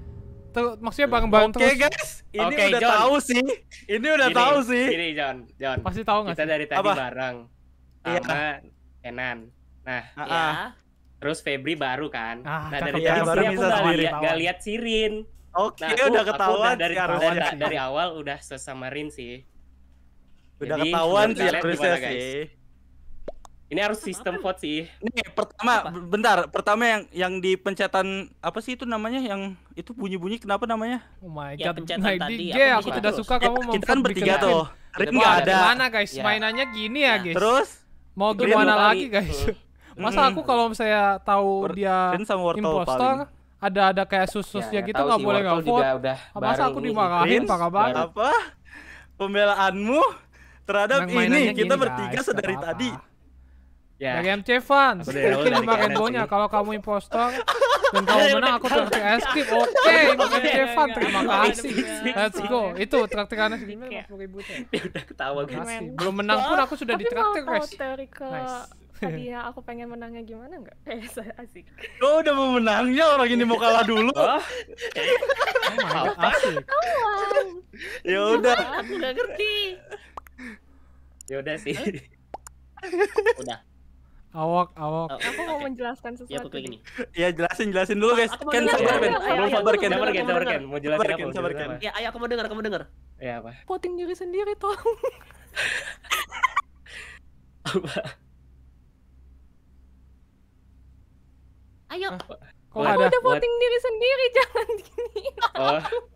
maksudnya bang bang Oke guys, ini okay, udah John. tahu sih. Ini udah gini, tahu sih. Ini John, John. Pasti tahu nggak? Kita dari tadi Apa? bareng iya. sama iya. Kenan. Nah, ah, ah. iya. ya. Terus Febri baru kan. Ah, nah dari ya, tadi baru aku nggak lihat, gak lihat Sirin. Oke, nah, udah ketahuan. dari, dari, dari awal udah sesamarin sih. Udah Jadi, ketahuan sih harusnya sih. Ini harus sistem vote sih. Ini pertama apa? bentar, pertama yang yang di pencetan apa sih itu namanya yang itu bunyi-bunyi kenapa namanya? Oh my god. Ya, pencetan nah, tadi. Ya, aku tidak suka kamu ya, Kita kan bertiga tuh. Ring enggak ada. Mana guys? Ya. Mainannya gini ya, iya. guys. Terus mau gimana lagi guys? Masa hmm. aku kalau saya tahu dia impostor ada ada kayak sus-susnya ya, gitu nggak boleh nggak vote. Udah ah, Masa aku dimarahin Pak Kabar? Apa? Pembelaanmu terhadap ini kita bertiga sedari tadi. Ya. Dari MC Fans. Bikin lima rainbownya. Kalau kamu impostor dan kamu menang aku traktir es krim. Oke, MC Fans terima kasih. Let's go. Itu traktirannya sih. lima puluh ribu <laughs> Udah ketawa guys. Belum menang pun aku sudah ditraktir guys. Tapi Tadi ya aku pengen menangnya gimana nggak? Eh, asik. Oh, udah mau menangnya orang ini mau kalah dulu. oh, oh apa? Kawan. Ya udah. Aku nggak ngerti. Ya udah sih. udah. Awok, awok. Oh, aku mau menjelaskan sesuatu. Iya, aku klik ini. Iya, jelasin, jelasin dulu, guys. Aku Ken, sabar, Ken. Belum sabar, Ken. Sabar, Ken, sabar, Ken. Mau jelasin apa? Sabar, Ken. ya ayo aku mau dengar, aku mau dengar. Iya, apa? Voting diri sendiri, tolong. <laughs> apa? Ayo. Kok ada? Udah voting diri sendiri, jangan gini. Oh. <laughs>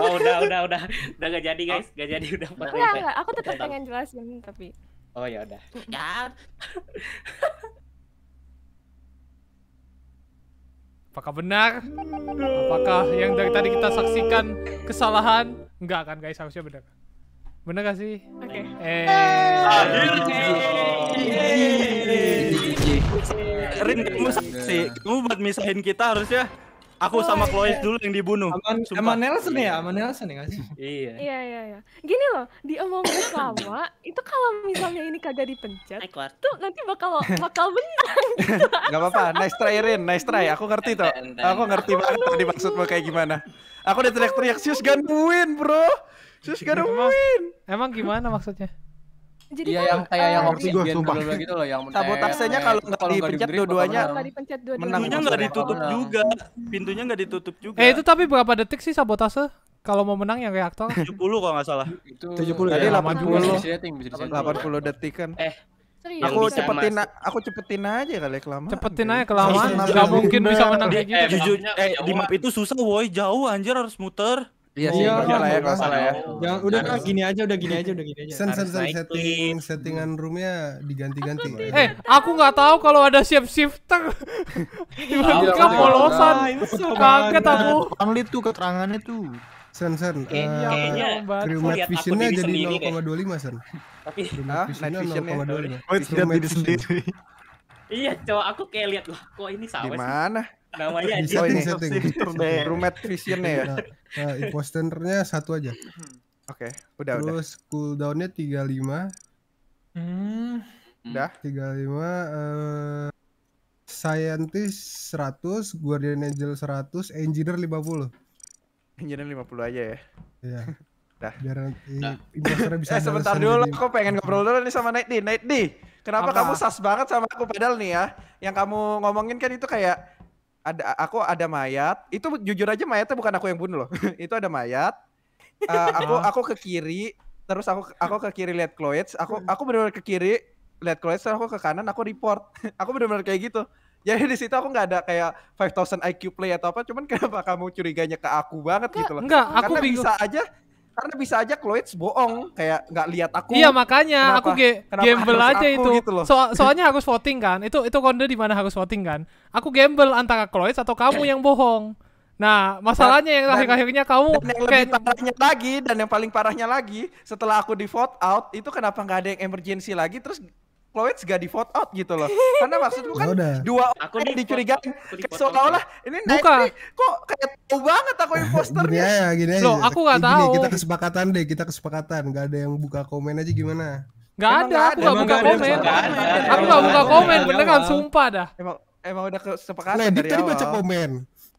Oh, udah, udah, udah. Udah gak jadi, guys. Gak jadi, udah. Enggak, nggak, Aku tetap pengen jelasin, tapi. Oh ya udah. Ya. Apakah benar? Apakah yang dari tadi kita saksikan kesalahan? Enggak kan guys, harusnya benar. Benar gak sih? Oke. Okay. Eh. Akhirnya. Rin kamu saksi. Kamu buat misahin kita harusnya Aku sama Chloe dulu yang dibunuh. Aman, Sumpah. Nelson ya, aman Nelson ya sih? <laughs> Iya. Iya iya iya. Gini loh, di Among Us lama itu kalau misalnya ini kagak dipencet, tuh nanti bakal bakal menang. Gak apa-apa, nice try Rin, nice try. Aku ngerti tuh. Aku ngerti banget tadi mau kayak gimana. Aku udah teriak-teriak, Sius gantuin bro. Sius Emang, Emang gimana maksudnya? Jadi iya, kan, yang kayak uh, yang hoki eh, gue sumpah. gitu loh yang sabotasenya kalau nggak dipencet dua-duanya dipencet dua-duanya gitu pintunya nggak ditutup juga pintunya nggak ditutup juga eh itu tapi berapa detik sih sabotase kalau mau menang yang reaktor 70 <laughs> kalau nggak salah itu 70 jadi 80 80 detik kan eh Serius. Aku cepetin mas. aku cepetin aja kali ya kelamaan. Cepetin aja kelamaan. Enggak mungkin bisa menang kayak gitu. eh, eh di map itu susah woi, jauh anjir harus muter. Iya sih, iya, salah ya, kalau salah ya. Jangan udah nah, gini aja, udah gini aja, udah gini aja. Sen, sen, sen, setting, settingan roomnya diganti-ganti. Eh, aku nggak tahu kalau ada shift shifter. <laughs> Tiba-tiba polosan, iya, iya, iya. kaget aku. Bang Lid tuh keterangannya tuh. Sen, sen, eh, kayaknya Crewmate visionnya jadi 0,25 sen. Tapi, Crewmate ah, visionnya 0,25. Oh, itu sendiri. Iya, coba aku kayak lihat loh, kok ini sawit. Di mana? namanya aja oh, ini setting, setting. roommate ya nah, nah, imposternya satu aja hmm. oke okay, udah terus udah. cooldownnya 35 hmm. udah 35 uh, eh, scientist 100 guardian angel 100 engineer 50 engineer 50 aja ya iya <laughs> Dah. Biar nanti nah. imposternya bisa <laughs> eh, sebentar dulu lah, kok pengen ngobrol dulu nih sama Night D. Night D. Kenapa Apa? kamu sas banget sama aku padahal nih ya? Yang kamu ngomongin kan itu kayak ada aku ada mayat. Itu jujur aja mayatnya bukan aku yang bunuh loh. <laughs> itu ada mayat. Uh, aku oh. aku ke kiri, terus aku aku ke kiri lihat Chloe, aku hmm. aku benar-benar ke kiri lihat Chloe, terus aku ke kanan aku report. <laughs> aku benar-benar kayak gitu. Jadi di situ aku nggak ada kayak 5000 IQ play atau apa, cuman <laughs> kenapa kamu curiganya ke aku banget enggak, gitu loh. Enggak, aku Karena bingung. bisa aja karena bisa aja Cloids bohong kayak nggak lihat aku iya makanya kenapa, aku ge gamble aja aku, itu gitu loh. So <laughs> soalnya harus voting kan itu itu kode di mana harus voting kan aku gamble antara Cloids atau kamu yang bohong Nah, masalahnya yang akhir-akhirnya kamu dan yang kayak... parahnya lagi dan yang paling parahnya lagi setelah aku di vote out itu kenapa nggak ada yang emergency lagi terus Kloets gak di vote out gitu loh. <laughs> Karena maksudku kan Udah. dua orang aku ini dicurigain. Seolah-olah ini Buka. kok kayak tahu banget aku imposternya. <laughs> Gini aja, gini aja. Loh, aku gak eh, tahu. kita kesepakatan deh, kita kesepakatan. Gak ada yang buka komen aja gimana. Gak ada, aku gak buka komen. Aku gak buka komen, beneran sumpah dah. Emang emang udah kesepakatan nah, dari awal. tadi baca komen.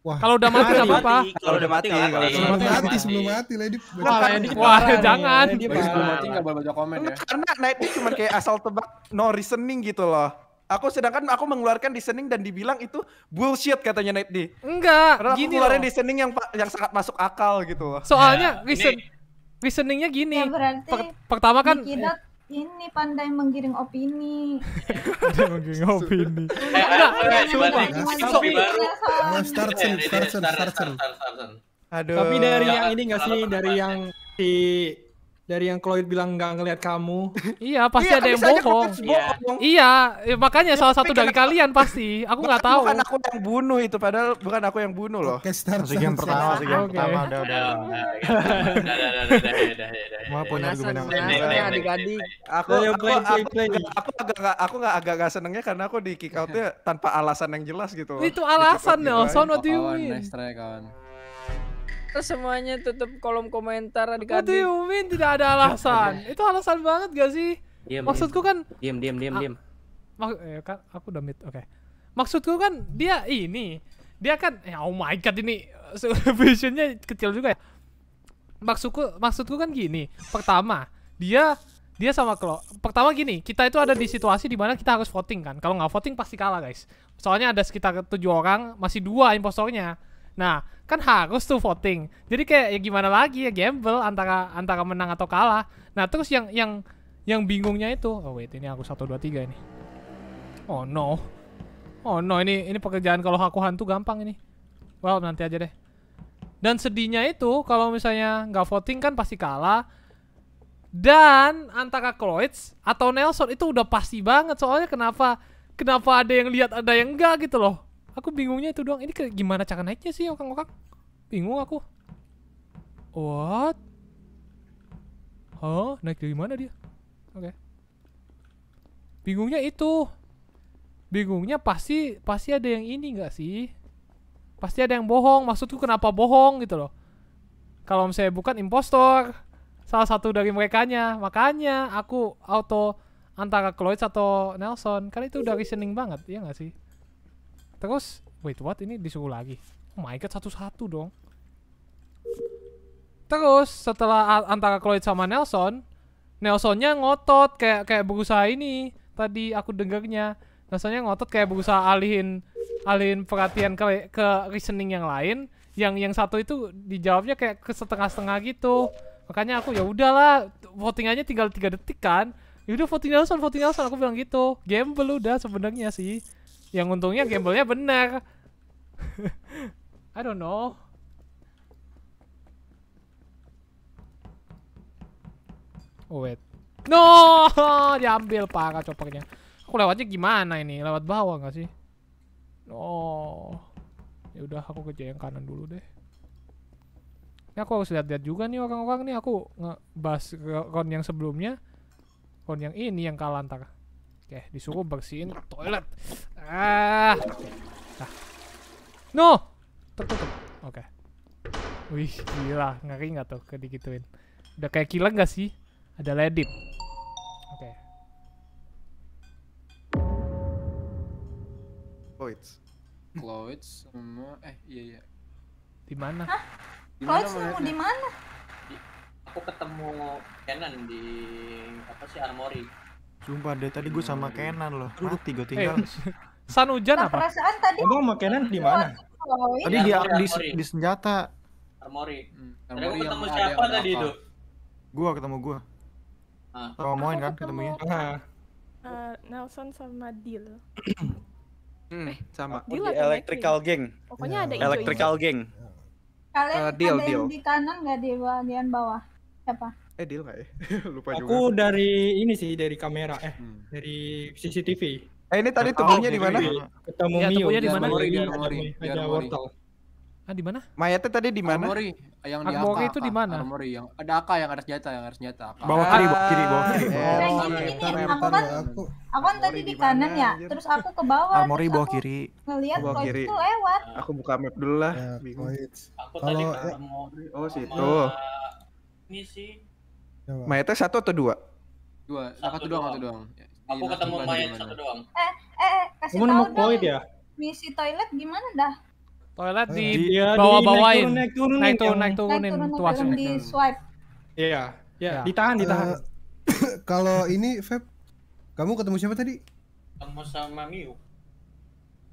Wah. Kalau udah mati enggak apa-apa. Kalau udah mati enggak apa-apa. Sebelum mati, sebelum mati lah. Wah, Wah, jangan. Lady sebelum mati enggak boleh baca komen kan ya. Karena naik itu cuma kayak asal tebak no reasoning gitu loh. Aku sedangkan aku mengeluarkan reasoning dan dibilang itu bullshit katanya Night D. Enggak, Karena gini aku keluarin reasoning yang yang sangat masuk akal gitu loh. Soalnya ya, reason reasoningnya gini. Ya, pertama kan ini pandai menggiring opini. pandai menggiring opini. Eh, Enggak, sumpah. Start sen, start sen, start sen. Aduh. Tapi dari yang ini nggak sih? Dari yang di dari yang Chloe bilang nggak ngelihat kamu. <laughs> iya, pasti iya, ada yang bohong. Iya, iya ya, makanya salah satu dari kalian pasti. Aku nggak tahu. Bukan aku yang bunuh itu, padahal bukan aku yang bunuh loh. Oke, start. Masih game pertama, masih game pertama udah udah. Mau punya argumen yang adik-adik. Aku aku aku agak aku nggak agak nggak senengnya karena aku di kick outnya tanpa alasan yang jelas gitu. Itu alasan gitu loh. So what you oh, oh, mean? try kawan semuanya tutup kolom komentar di What do Umin tidak ada alasan? <laughs> itu alasan banget gak sih? Diem, Maksudku kan diam diam diam diam. Mak eh, kan aku udah mute. Oke. Okay. Maksudku kan dia ini dia kan ya oh my god ini eh, <laughs> visionnya kecil juga ya. Maksudku maksudku kan gini. Pertama, dia dia sama Klo. Pertama gini, kita itu ada di situasi di mana kita harus voting kan. Kalau nggak voting pasti kalah guys. Soalnya ada sekitar tujuh orang, masih dua impostornya Nah, kan harus tuh voting. Jadi kayak ya gimana lagi ya gamble antara antara menang atau kalah. Nah, terus yang yang yang bingungnya itu, oh wait, ini aku 1 2 3 ini. Oh no. Oh no, ini ini pekerjaan kalau aku hantu gampang ini. Well, nanti aja deh. Dan sedihnya itu kalau misalnya nggak voting kan pasti kalah. Dan antara kloits atau Nelson itu udah pasti banget soalnya kenapa kenapa ada yang lihat ada yang enggak gitu loh. Aku bingungnya itu doang. Ini ke, gimana cara naiknya sih, okang-okang? Bingung aku. What? Oh, Naik dari mana dia? Oke. Okay. Bingungnya itu. Bingungnya pasti pasti ada yang ini nggak sih? Pasti ada yang bohong. Maksudku kenapa bohong gitu loh. Kalau misalnya bukan impostor, salah satu dari mereka nya, Makanya aku auto antara Cloyd atau Nelson. Karena itu udah reasoning banget, ya nggak sih? Terus, wait what? Ini disuruh lagi. Oh my god, satu-satu dong. Terus, setelah antara Cloyd sama Nelson, Nelsonnya ngotot kayak kayak berusaha ini. Tadi aku dengarnya, Nelsonnya ngotot kayak berusaha alihin alihin perhatian ke ke reasoning yang lain. Yang yang satu itu dijawabnya kayak ke setengah-setengah gitu. Makanya aku ya udahlah, voting aja tinggal tiga detik kan. Yaudah voting Nelson, voting Nelson aku bilang gitu. Game udah sebenarnya sih. Yang untungnya gamblenya benar. I don't know. Oh, wait. No, <laughs> diambil parah copernya. Aku lewatnya gimana ini? Lewat bawah nggak sih? No. Ya udah aku kerja yang kanan dulu deh. Ini aku harus lihat-lihat juga nih orang-orang nih aku ke kon yang sebelumnya. kon yang ini yang kalah antara. Oke, disuruh bersihin toilet. Ah. Nah. No. Tertutup. Oke. Okay. Wih, gila. Ngeri nggak tuh kedigituin. Udah kayak kilang nggak sih? Ada ledip. Oke. Okay. Cloids. Cloids sama eh iya iya. Di mana? Cloids mau di mana? Aku ketemu Canon di apa sih Armory Sumpah deh tadi gue sama Kenan loh. Mati gue eh, tinggal. <laughs> san hujan nah, apa? Perasaan tadi. sama Kenan di mana? Tadi di di, di senjata. Armory. Hmm. Armory yang ketemu siapa tadi itu? Gue ketemu gue. Ah. Romoin kan ketemunya. Heeh. Uh, Nelson sama Dil. hmm, sama eh, sama. Dil di Electrical Gang. Pokoknya ada ya. Electrical Gang. Kalian uh, eh, deal, ada deal. di kanan nggak di bagian bawah? Siapa? eh deal nggak ya <laughs> lupa aku juga aku dari ini sih dari kamera eh hmm. dari CCTV eh ini tadi tubuhnya di mana ketemu ya, Mio di mana di armory di armory ah di mana mayatnya tadi di mana armory yang di Armory itu di mana armory yang ada AK yang ada senjata yang ada senjata bawa kiri bawa kiri bawa kiri eh, aku kan aku kan tadi di kanan ya terus aku ke bawah armory bawah kiri Melihat. bawah kiri lewat aku buka map dulu lah ya, bingung aku tadi ke eh, armory oh situ ini sih Mayat Mayatnya satu atau dua? Dua, satu, satu doang, satu doang. Aku iya, ketemu mayat satu doang. Eh, eh, eh, kasih Kamu nemu koin ya? Misi toilet gimana dah? Toilet di ya, bawah bawa-bawain. Naik turun, naik turun, naik ya. Naik turun, naik turun, di swipe. Iya, iya. Ya. Ditahan, ditahan. Eh, <coughs> kalau ini, Feb, kamu ketemu siapa tadi? Ketemu sama Miu.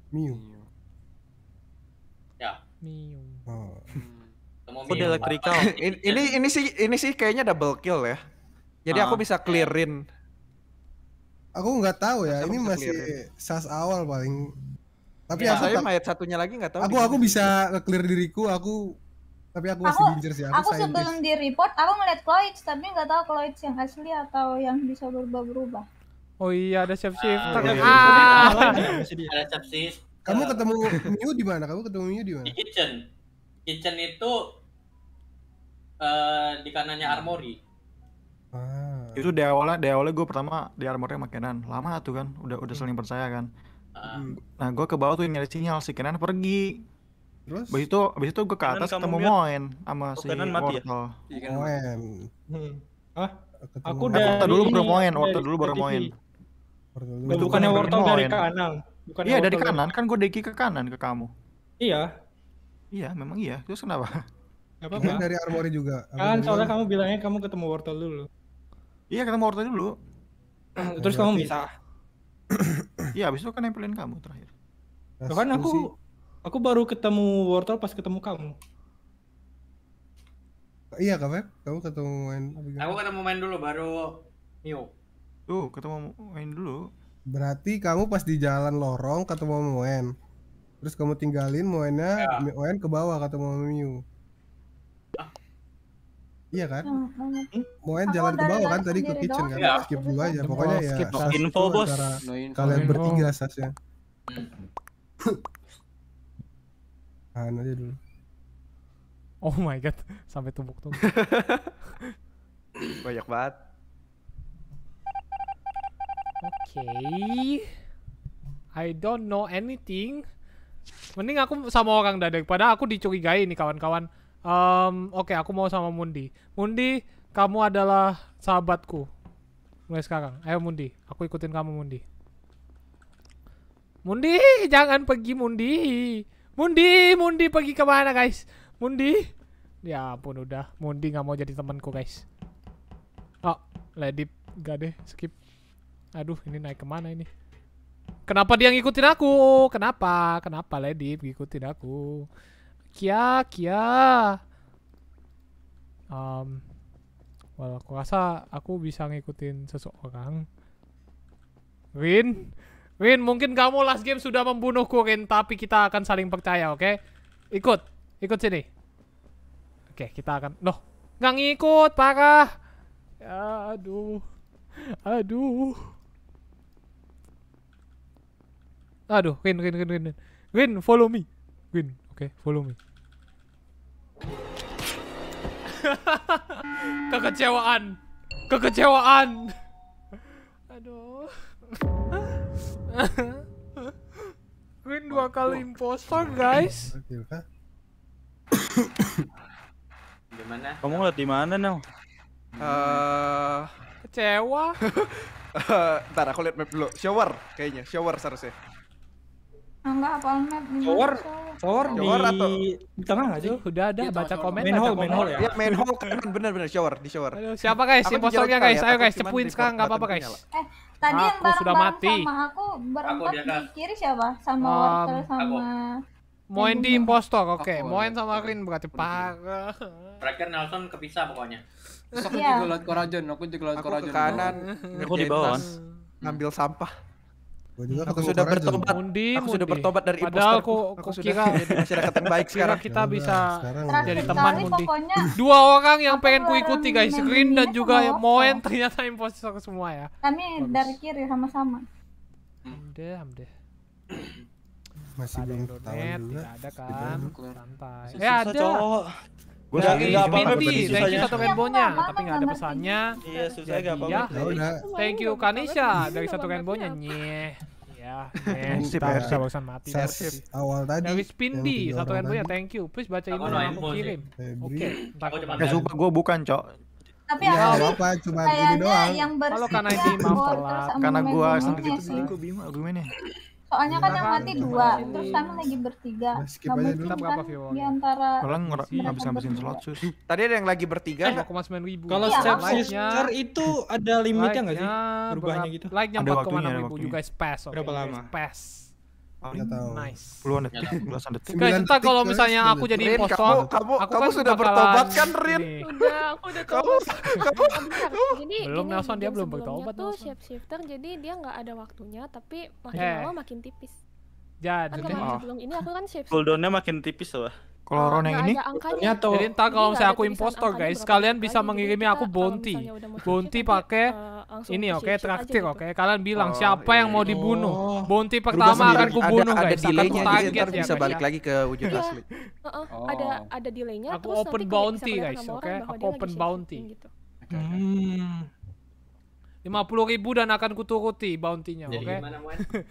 Miu. Ya. Miu. Oh. <laughs> Aku oh, elektrikal. <laughs> ini, ini sih ini sih kayaknya double kill ya. Jadi aku ah. bisa clearin. Aku nggak tahu ya. ini masih sas awal paling. Tapi ya, aku saya mayat satunya lagi nggak tahu. Aku aku bisa clear diriku. Aku tapi aku masih danger sih. Aku, aku sebelum di report aku ngeliat Cloyd, tapi nggak tahu Cloyd yang asli atau yang bisa berubah-berubah. Oh iya ada chef ah. shifter. ah. Ada chef Kamu ketemu Miu di mana? Kamu ketemu Miu di mana? Di kitchen. Kitchen itu Eh, di kanannya hmm. armory ah. itu di awalnya di awalnya gue pertama di armory sama lama tuh kan udah udah hmm. saling percaya kan ah. hmm. nah gue ke bawah tuh nyari sinyal si kenan pergi Terus? Abis itu, abis itu gue ke atas ketemu Moen sama oh, si Kenan mati ya? Wortel. Ya? Moen. Hmm. Hah? aku dari... dulu baru Moen, Wortel dulu baru Moen. Bukannya iya, Wortel dari kanan. Bukan iya dari kanan, kan gue deki ke kanan ke kamu. Iya. Iya, memang iya. Terus kenapa? Gak apa-apa. Dari Armory juga. Kan soalnya kamu bilangnya kamu ketemu wortel dulu. Iya ketemu wortel dulu. <clears throat> Terus kamu bisa. <clears throat> Iya, abis itu kan nempelin kamu terakhir. Nah, kan aku aku baru ketemu wortel pas ketemu kamu. Iya, Kak Feb. Kamu ketemu main Aku ketemu main dulu baru Mio. Tuh, ketemu main dulu. Berarti kamu pas di jalan lorong ketemu Moen. Terus kamu tinggalin Moennya, ya. ke bawah ketemu mio Iya kan? Hmm? yang jalan ke bawah kan tadi ke kitchen kan? Ya. Skip dulu aja. Pokoknya ya. Skip info bos. No info. Kalian bertiga sasnya. Hmm. <laughs> Ah, aja dulu. Oh my god, <laughs> sampai tumpuk-tumpuk. <laughs> Banyak banget. Oke. Okay. I don't know anything. Mending aku sama orang dah Padahal aku dicurigai nih kawan-kawan. Um, Oke, okay, aku mau sama Mundi. Mundi, kamu adalah sahabatku. Mulai sekarang. Ayo Mundi, aku ikutin kamu Mundi. Mundi, jangan pergi Mundi. Mundi, Mundi pergi kemana guys? Mundi. Ya ampun udah, Mundi nggak mau jadi temanku guys. Oh, ledip. Gak deh, skip. Aduh, ini naik kemana ini? Kenapa dia ngikutin aku? Kenapa? Kenapa ledip ngikutin aku? Kia, Kia. Um, well, aku rasa aku bisa ngikutin seseorang. Win, Win, mungkin kamu last game sudah membunuhku, Win. Tapi kita akan saling percaya, oke? Okay? Ikut, ikut sini. Oke, okay, kita akan... Loh, nggak ngikut, parah. Ya, aduh. Aduh. Aduh, Win, Win, Win, Win, Win, follow me. Win, oke, okay, follow me. Kekecewaan. Kekecewaan. Aduh. Win dua kali impostor, guys. Gimana? Kamu ngeliat di mana, Nel? Uh, kecewa. uh, <laughs> ntar aku lihat map dulu. Shower kayaknya, shower seharusnya. Ah, enggak apa map Tower Shower Shower di... atau di tengah aja. Udah ada ya, baca komen main hole, main hole ya. Iya main hole kan bener-bener shower di shower. Aduh, siapa guys impostornya guys? Ayo guys cepuin sekarang enggak apa-apa guys. Eh tadi yang bareng sama aku berempat di kiri siapa? Sama um, sama Moin di impostor, oke. Okay. Moin sama Rin berarti parah. Terakhir Nelson kepisah pokoknya. Iya. aku juga lewat Korajon, aku juga lewat Korajon. Aku ke kanan, aku di bawah. Hmm. Ngambil sampah. Gua juga aku sudah bertobat. Mundi, aku mundi. sudah bertobat dari Padahal aku, aku, aku kira masyarakat yang <laughs> baik sekarang. Kita ya, bisa sekarang jadi teman Mundi. Pokoknya, Dua orang yang pengen ku ikuti guys, Green dan juga Moen ternyata impostor semua ya. Kami Bagus. dari kiri sama-sama. Hamde, Hamde. Masih belum ketahuan juga. Tidak ada kan? Santai. Ya ada. Gue lagi gak apa apa thank you satu rainbownya, iya, tapi nggak ada pesannya. Iya, susah gak apa-apa. Iya. Iya, thank you Kanisha dari satu rainbownya, nyeh. Ya, sip ya, barusan mati. Sip. Awal tadi. Dari Spindy satu handphonenya, thank you. Please baca ini yang aku kirim. Oke. Ya, sumpah gue bukan, Cok. Tapi ya, aku apa, cuma ini doang. Kalau karena ini telat, karena gue sendiri itu selingkuh Bima, argumennya soalnya iya. kan yang mati iya. dua iya. terus kamu lagi bertiga nggak nah, mungkin di antara kalian nggak bisa ngabisin slot sus <laughs> tadi ada yang lagi bertiga ribu kalau step sister itu ada limitnya nggak sih berubahnya gitu like nya empat koma enam ribu juga space berapa lama space Oh, nggak tahu. Nice. Puluhan detik, Puluhan detik. Kayak kita kalau misalnya aku jadi impostor, kamu kamu, aku kamu kan sudah bertobat kan, Rin? Udah, aku udah tobat. Kamu, kamu, jadi, belum Nelson dia belum bertobat. Tuh shape shifter jadi dia nggak ada waktunya, tapi makin eh. lama makin tipis. Jadi, kan sebelum ini aku kan shape. Cooldownnya makin tipis loh. Kalau Ron yang ini? Ternyata Jadi entah kalau misalnya aku impostor guys, kalian bisa mengirimi aku bounty. Bounty pakai eh, ini oke, okay, traktir gitu. oke. Kalian bilang oh, siapa yang iya. mau dibunuh. Oh. Bounty pertama akan kubunuh guys. Ada delaynya jadi ntar bisa ya, balik lagi ke wujud iya. asli. Oh. Ada ada delaynya. Aku open bounty guys, oke. Aku open bounty. Gitu. Hmm lima puluh ribu dan akan kuturuti bounty-nya, oke? Okay? Gimana,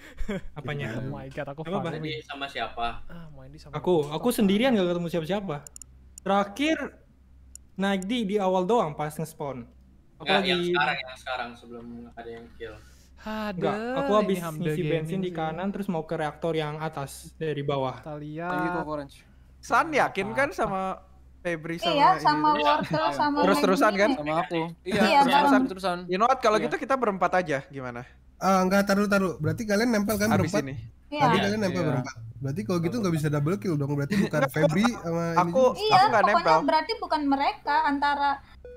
<laughs> Apanya? oh my god, aku Apa main sama siapa? Ah, main di sama aku. Aku, aku sendirian gak ketemu siapa-siapa. Terakhir naik di di awal doang pas nge-spawn. Apalagi yang sekarang yang sekarang sebelum ada yang kill. Ada. aku habis ngisi bensin di kanan terus mau ke reaktor yang atas dari bawah. Kita lihat. Sun yakin kan sama Febri sama Iya, sama ini. Wortel iya. sama Terus-terusan kan? Sama aku. Iya, iya terus-terusan. Terus-terusan. You know what, kalau iya. gitu kita berempat aja gimana? Ah, uh, enggak taruh taruh. Berarti kalian nempel kan Abis berempat? Ini. Iya. kalian nempel iya. berempat. Berarti kalau gitu nggak bisa double kill dong. Berarti bukan Febri sama aku, Iya, aku nggak nempel. berarti bukan mereka antara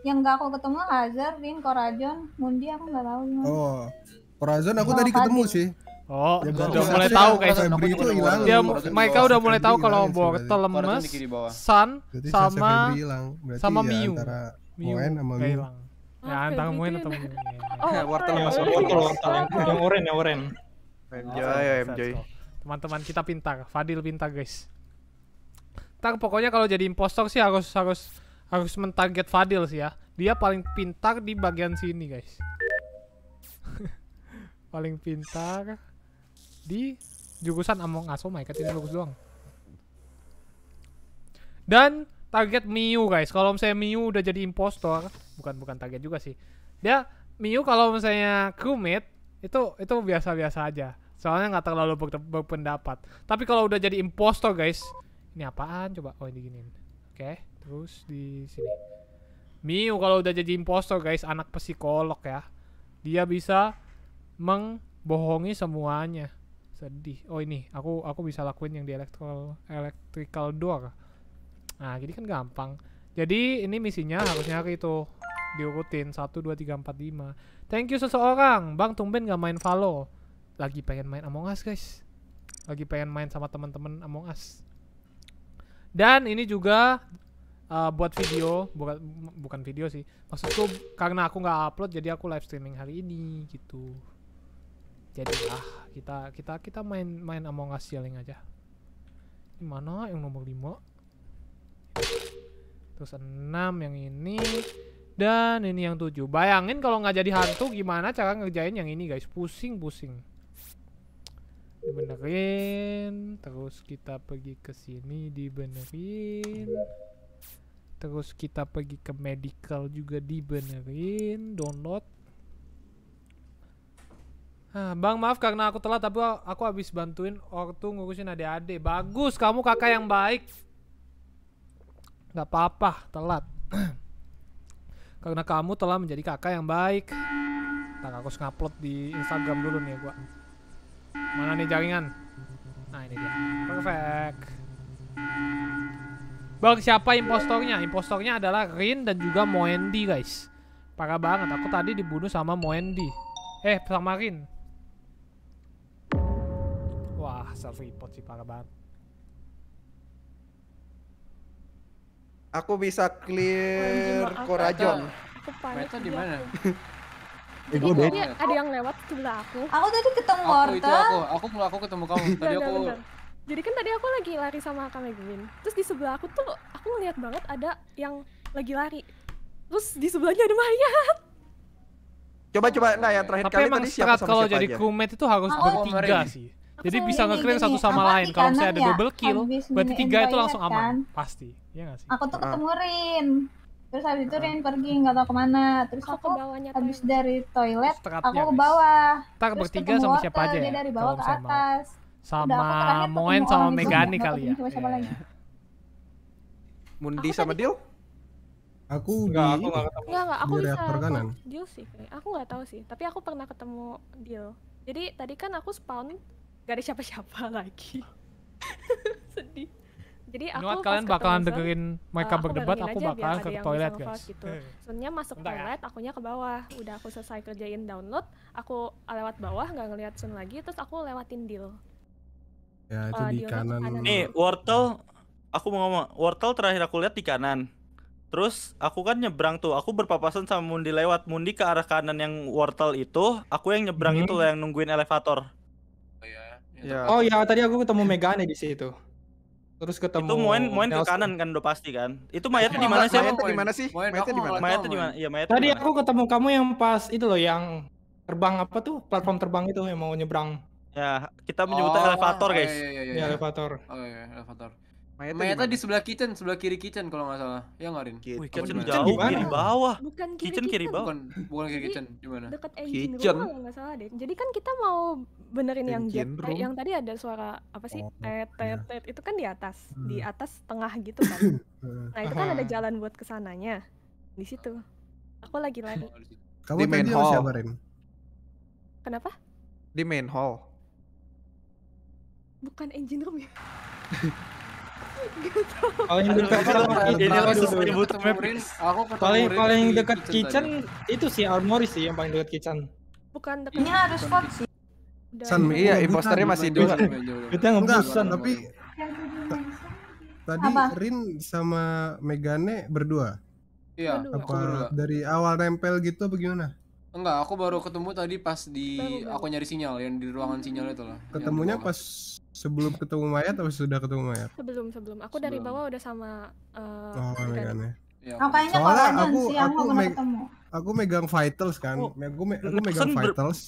yang nggak aku ketemu Hazard, Vin, Korajon, Mundi aku nggak tahu. Gimana. Oh, Korajon aku oh, tadi ketemu sih. Oh, ya, udah mulai tahu kayak Febri itu hilang. Dia mereka udah mulai tahu kalau ketel lemes, San sama sama ya Miu. Miu sama Miu. Ya, ah, antara Moen atau Miu. <laughs> Oh, Wortel lemes, Wortel, Wortel yang oren, ya oren. Enjoy, ah, MJ. Teman-teman kita pintar, Fadil pintar, guys. Ntar pokoknya kalau jadi impostor sih harus harus harus mentarget Fadil sih ya. Dia paling pintar di bagian sini, guys. <laughs> paling pintar di jurusan Among Us. Oh my god, ini bagus doang. Dan target Miu guys. Kalau misalnya Miu udah jadi impostor, bukan bukan target juga sih. Dia Miu kalau misalnya crewmate itu itu biasa-biasa aja. Soalnya nggak terlalu ber berpendapat. Tapi kalau udah jadi impostor guys, ini apaan coba? Oh ini gini Oke, okay, terus di sini. Miu kalau udah jadi impostor guys, anak psikolog ya. Dia bisa mengbohongi semuanya sedih oh ini aku aku bisa lakuin yang di electrical electrical door nah jadi kan gampang jadi ini misinya harusnya itu diurutin satu dua tiga empat lima Thank you seseorang Bang tumben gak main Valo Lagi pengen main Among Us guys Lagi pengen main sama teman-teman Among Us Dan ini juga uh, buat video bukan bukan video sih maksudku karena aku nggak upload jadi aku live streaming hari ini gitu jadi ah kita kita kita main main Among Us yang aja ini mana yang nomor 5 terus 6 yang ini dan ini yang 7 bayangin kalau nggak jadi hantu gimana cara ngerjain yang ini guys pusing pusing dibenerin terus kita pergi ke sini dibenerin terus kita pergi ke medical juga dibenerin download Bang maaf karena aku telat tapi aku habis bantuin ortu ngurusin adik-adik. Bagus kamu kakak yang baik. Gak apa-apa telat. <clears throat> karena kamu telah menjadi kakak yang baik. Tak aku ngupload di Instagram dulu nih ya, gua. Mana nih jaringan? Nah ini dia. Perfect. Bang siapa impostornya? Impostornya adalah Rin dan juga Moendi guys. Parah banget. Aku tadi dibunuh sama Moendi. Eh sama Rin. Wah, self report sih parah banget. Aku bisa clear Korajon. Meta di mana? Eh, ya, gue ada yang lewat sebelah aku. Aku tadi ketemu aku, Orta. Itu aku, aku, aku, aku ketemu kamu. <laughs> Tadi aku bentar. Jadi kan tadi aku lagi lari sama Kamegwin. Terus di sebelah aku tuh aku ngeliat banget ada yang lagi lari. Terus di sebelahnya ada mayat. Coba coba nah yang terakhir Tapi kali tadi siapa sama kalau jadi crewmate itu harus oh, bertiga sih. Jadi bisa nge satu sama lain. Kalau misalnya ada double ya, kill, berarti tiga itu langsung kan? aman. Pasti. Iya gak sih? Aku tuh ketemu ah. Rin. Terus habis itu ah. Rin pergi nggak tahu kemana. Terus aku, aku habis dari toilet, Setengah aku ke bawah. Kita bertiga sama siapa aja ya? dari bawah ke atas. Sama Moen sama Megani kali ya. Iya. Mundi sama Dil? Aku enggak, aku enggak ketemu. Enggak, enggak, aku bisa kanan. Deal sih. Aku enggak tahu sih, tapi aku pernah ketemu Deal. Jadi tadi kan aku spawn gak ada siapa-siapa <laughs> lagi <laughs> sedih jadi aku Nuat, kalian bakalan dengerin eh, mereka aku berdebat aku bakalan ke toilet guys gitu. soalnya <laughs> masuk Entah ya. toilet ya? akunya ke bawah udah aku selesai kerjain download aku lewat bawah nggak ngeliat Sun lagi terus aku lewatin deal ya itu eh, di kanan. nih wortel aku mau ngomong wortel terakhir aku lihat di kanan Terus aku kan nyebrang tuh, aku berpapasan sama Mundi lewat Mundi ke arah kanan yang wortel itu, aku yang nyebrang hmm. itu yang nungguin elevator. Ya. Oh ya tadi aku ketemu Megane di situ. Terus ketemu Itu Moen Moen ke kanan kan udah pasti kan. Itu mayatnya di mana sih? Mayatnya di mana sih? Mayatnya di mana? Mayatnya di mana? Iya, mayatnya. Tadi aku ketemu kamu yang pas itu loh yang terbang apa tuh? Platform terbang itu yang mau nyebrang. Ya, kita oh, menyebutnya oh, elevator, iya, guys. Iya, iya, iya. Ya, elevator. Oh iya, elevator. Mayatnya, Mayatnya di sebelah kitchen, sebelah kiri kitchen kalau nggak salah. Ya nggak Rin? Wih, kitchen jauh, kiri bawah. Bukan kiri kitchen. Kiri bawah. Bukan, bukan kiri kitchen, gimana? Dekat engine kitchen. room nggak salah deh. Jadi kan kita mau benerin yang jet, eh, yang tadi ada suara apa sih? Oh, eh, iya. tet, tet, itu kan di atas, hmm. di atas tengah gitu <laughs> kan. nah, itu kan ada jalan buat kesananya. Di situ. Aku lagi oh, lari. Kamu di main hall. Siapa, Rin? Kenapa? Di main hall. Bukan engine room ya? <laughs> Paling dekat sama aku ketemuin, paling paling dekat kitchen itu si Armory sih yang paling dekat kitchen. Bukan dekat. Ini harus vote sih. San, iya imposternya masih dua. Kita ngebusan tapi tadi Rin sama Megane berdua. Iya, apa dari awal nempel gitu apa gimana? Enggak, aku baru ketemu tadi pas di aku nyari sinyal yang di ruangan hmm. sinyal itu lah. Ketemunya pas sebelum ketemu mayat atau sudah ketemu mayat? Sebelum sebelum. Aku sebelum. dari bawah udah sama uh, oh, aneh Ya, iya, aku. Kayaknya kalau aku, megang aku, aku me ketemu. Aku megang vitals kan. Oh. Me aku, me aku megang vitals.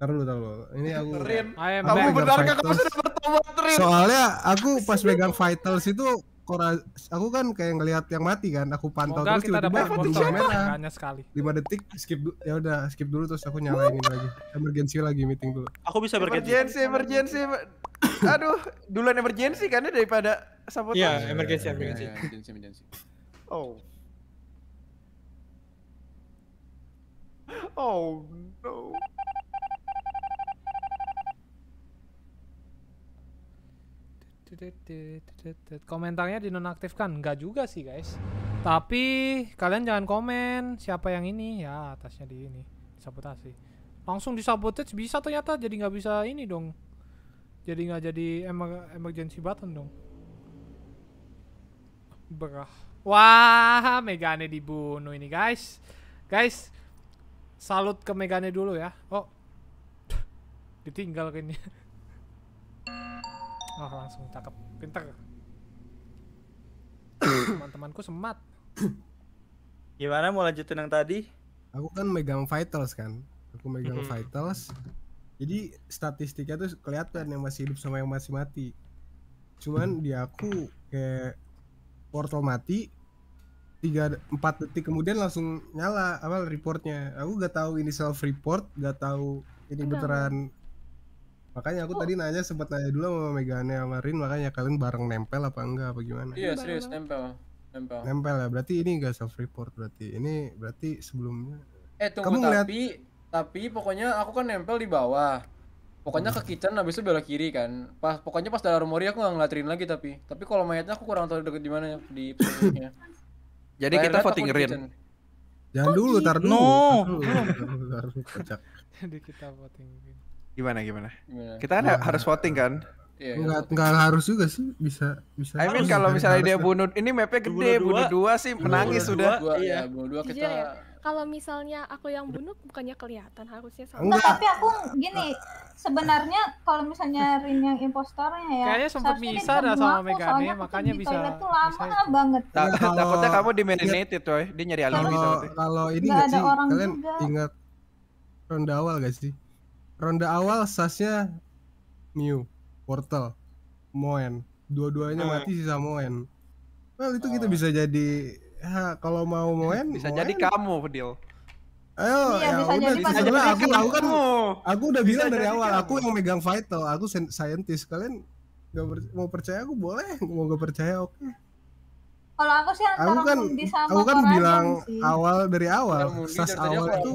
Ntar dulu, ntar dulu. Ini aku. Rin, aku benar kamu sudah bertobat, Soalnya aku pas megang vitals itu Kora, aku kan kayak ngelihat yang mati kan, aku pantau Moga terus tiba-tiba aku tiba merah. Hanya sekali. lima detik skip ya udah skip dulu terus aku nyalain ini lagi. Emergency lagi meeting dulu. Aku bisa emergency, emergency, emergency. <coughs> Aduh, duluan emergency kan ya daripada sabotage. Iya, emergency, emergency. Iya, iya, emergency, emergency. Oh. Oh no. Komentarnya dinonaktifkan? Enggak juga sih guys. Tapi kalian jangan komen siapa yang ini ya atasnya di ini sabotasi. Langsung disabotage bisa ternyata jadi nggak bisa ini dong. Jadi nggak jadi emer emergency button dong. Berah. Wah, Megane dibunuh ini guys. Guys, salut ke Megane dulu ya. Oh, <laughs> ditinggal kayaknya. <laughs> Oh langsung cakep, pinter. <coughs> Teman-temanku semat. <coughs> Gimana mau lanjutin yang tadi? Aku kan megang vitals kan, aku megang hmm. vitals. Jadi statistiknya tuh kelihatan yang masih hidup sama yang masih mati. Cuman di aku kayak portal mati, tiga empat detik kemudian langsung nyala awal reportnya. Aku gak tahu ini self report, gak tahu ini beneran Makanya aku oh. tadi nanya sempat nanya dulu sama Megane ya, sama Rin makanya kalian bareng nempel apa enggak apa gimana? Iya, serius nempel. Nempel. Nempel ya. Berarti ini enggak self report berarti. Ini berarti sebelumnya Eh tunggu Kamu ngeliat... tapi tapi pokoknya aku kan nempel di bawah. Pokoknya hmm. ke kitchen habis itu belok kiri kan. Pas pokoknya pas dalam rumori aku nggak ngelaterin lagi tapi tapi kalau mayatnya aku kurang tahu deket di mana di posisinya. <laughs> Jadi Akhirnya kita voting Rin. Jangan oh, dulu, tar gitu? dulu. No. Tar dulu, tar dulu, tar dulu, tar dulu. <laughs> Jadi kita voting Rin. Gimana gimana? yeah. Kita kan nah, harus voting kan? yeah. nggak enggak harus juga sih bisa bisa. I mean kalau misalnya dia bunuh ini mapnya gede bunuh dua, bunuh dua sih menangis bunuh sudah. Dua, iya, iya bunuh dua kita. Ya, kalau misalnya aku yang bunuh bukannya kelihatan harusnya sama. Enggak, tapi aku gini sebenarnya kalau misalnya Rin yang impostornya ya. Kayaknya sempat bisa dah sama Megane ya, makanya bisa. Di toilet lama bisa. banget. ya, kalau, takutnya kamu marinated coy, dia nyari alibi Kalau ini ada sih? Kalian ingat ronde awal gak sih? ronde awal sasnya Mew, Portal, Moen. Dua-duanya hmm. mati sisa Moen. Well itu oh. kita bisa jadi ha, ya, kalau mau Moen bisa Moen. jadi kamu, Fadil. Ayo, iya, ya bisa udah, jadi bisa jadi aku, aku kan aku udah bisa bilang dari awal kamu. aku yang megang vital, aku scientist. Kalian gak per mau percaya aku boleh, mau gak percaya oke. Okay. Kalau aku sih aku kan, Aku kan bilang sih. awal dari awal, ya, sas awal itu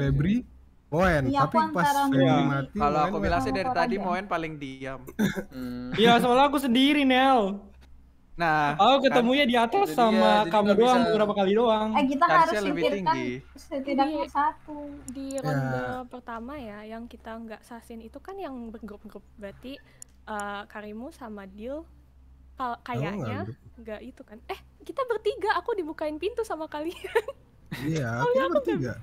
Febri, Moen, ya, tapi pas ya. mati Kalau aku bilang sih dari tadi Moen paling diam hmm. Iya, soalnya aku sendiri, Nel Nah, oh ketemunya di atas sama ya, kamu doang beberapa kali doang. Eh kita harus lebih tinggi. setidaknya satu di ya. ronde ya. pertama ya yang kita nggak sasin itu kan yang bergrup-grup berarti uh, Karimu sama Dil kayaknya nggak itu kan. Eh kita bertiga aku dibukain pintu sama kalian. Iya, <laughs> aku bertiga.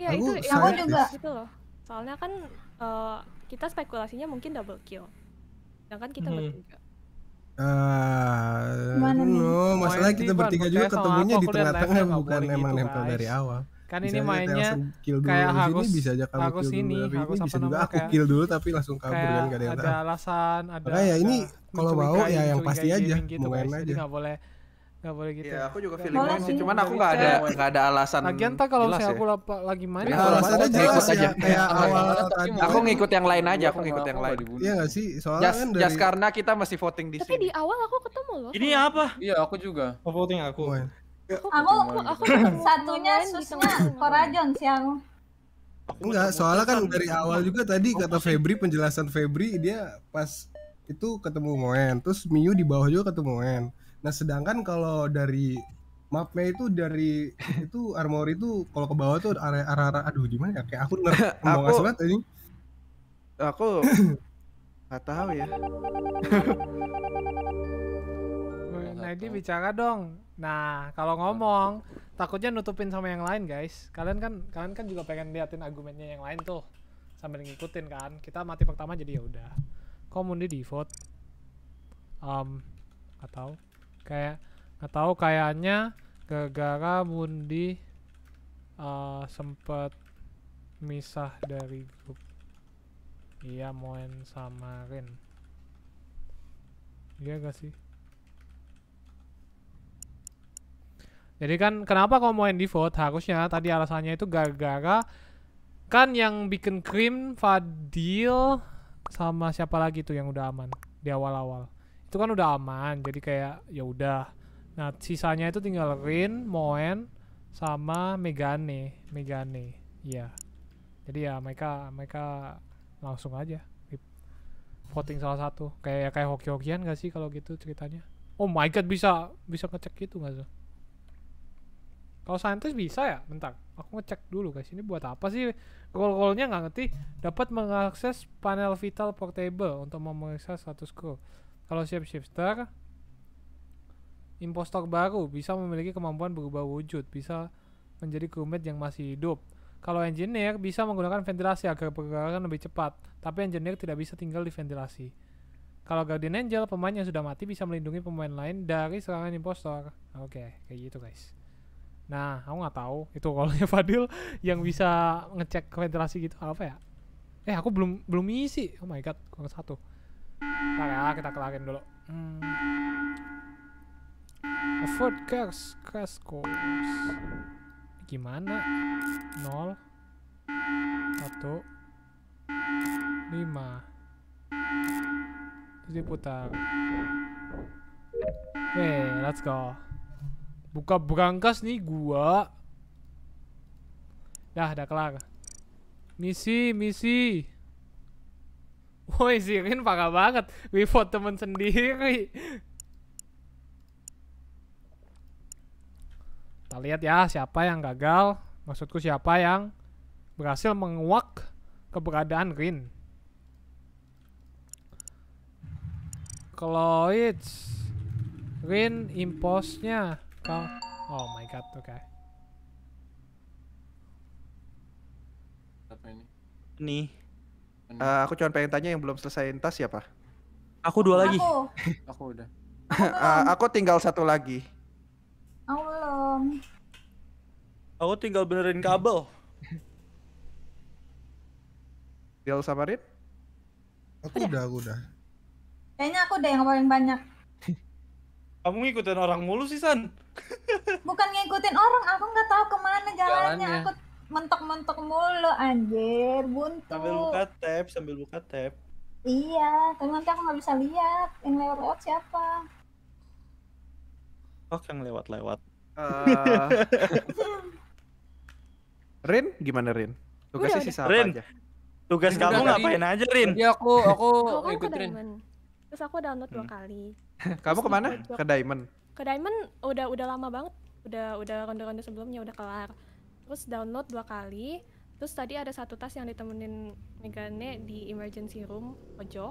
Iya itu aku juga gitu loh soalnya kan uh, kita spekulasinya mungkin double kill sedangkan ya kita hmm. bertiga Uh, Mana no, masalah kita bertiga juga ketemunya di tengah-tengah bukan emang gitu, nempel guys. dari awal. Kan bisa ini mainnya kayak harus ini bisa aja kamu harus kill ini, dulu harus bisa juga aku kill dulu tapi langsung kabur kan gak ada yang tahu. Ada alasan, ada. Kayak ya ini kalau mau ya yang pasti aja, mau gitu, main aja. Jadi boleh Gak boleh gitu. Ya, aku juga feeling gak. sih, cuman aku gak ada gak ada alasan. Lagian tak kalau misalnya ya. aku lapa, lagi main iya, ya, alasannya jelas ya. Kayak awal tadi. Aku ngikut yang lain aja, aku iya, ngikut yang lain. Iya gak sih? Soalnya just, kan dari Just karena kita masih voting di sini. Tapi di awal aku ketemu loh. Ini apa? Iya, aku juga. Oh, voting aku. Aku aku satunya susnya sih aku. Enggak, soalnya kan dari awal juga tadi kata Febri penjelasan Febri dia pas itu ketemu Moen, terus Miu di bawah juga ketemu Moen Nah, sedangkan kalau dari mapnya itu dari itu armor itu kalau ke bawah tuh arah arah, arah aduh gimana ya kayak aku ngerti mau ngasih ini aku <clears throat> nggak tahu ya <laughs> nah ini bicara dong nah kalau ngomong takutnya nutupin sama yang lain guys kalian kan kalian kan juga pengen liatin argumennya yang lain tuh sambil ngikutin kan kita mati pertama jadi ya udah komundi di vote um atau kayak nggak tahu kayaknya gara-gara Mundi uh, sempet misah dari grup iya Moen sama Rin iya gak sih jadi kan kenapa kalau Moen di vote harusnya tadi alasannya itu gara-gara kan yang bikin krim Fadil sama siapa lagi tuh yang udah aman di awal-awal itu kan udah aman jadi kayak ya udah nah sisanya itu tinggal Rin Moen sama Megane Megane iya jadi ya mereka mereka langsung aja voting salah satu kayak ya kayak hoki-hokian gak sih kalau gitu ceritanya oh my god bisa bisa ngecek gitu gak sih kalau scientist bisa ya bentar aku ngecek dulu guys ini buat apa sih goal-goalnya nggak ngerti dapat mengakses panel vital portable untuk memeriksa status quo kalau siap shifter impostor baru bisa memiliki kemampuan berubah wujud, bisa menjadi crewmate yang masih hidup. Kalau engineer bisa menggunakan ventilasi agar pergerakan lebih cepat, tapi engineer tidak bisa tinggal di ventilasi. Kalau Guardian Angel, pemain yang sudah mati bisa melindungi pemain lain dari serangan impostor. Oke, okay, kayak gitu guys. Nah, aku nggak tahu itu kalau <laughs> Fadil yang bisa ngecek ventilasi gitu apa ya? Eh, aku belum belum isi. Oh my god, kurang satu. Ntar ya, kita kelarin dulu. Hmm. Avoid crash, crash course. Gimana? Nol, satu, lima. Terus diputar. Oke, eh, let's go. Buka berangkas nih gua. Dah, udah kelar. Misi, misi. Woi Zirin parah banget. fought temen sendiri. Kita lihat ya siapa yang gagal. Maksudku siapa yang berhasil menguak keberadaan Green. Kalau it's Green impostnya. Oh my god, oke. Okay. Apa ini? Nih. Uh, aku cuma pengen tanya yang belum selesai tas siapa? Aku dua aku. lagi. aku udah. Aku, uh, eh, aku tinggal satu lagi. Aku belum. Aku tinggal benerin kabel. Deal samarin? Aku udah. udah, aku udah. Kayaknya aku udah yang paling banyak. <laughs> Kamu ngikutin orang mulu sih, San. Bukan ngikutin orang, aku nggak tahu kemana jalannya. jalannya. Aku mentok-mentok mulu anjir buntu sambil buka tab sambil buka tab iya tapi nanti aku nggak bisa lihat yang lewat-lewat siapa oh yang lewat-lewat uh... <laughs> Rin gimana Rin tugasnya sih apa Rin. aja tugas Rin, kamu ngapain aja Rin ya aku aku, aku ikut Rin terus aku download hmm. dua kali <laughs> kamu kemana ke Diamond ke Diamond udah udah lama banget udah udah ronde-ronde sebelumnya udah kelar terus download dua kali terus tadi ada satu tas yang ditemenin Megane di emergency room pojok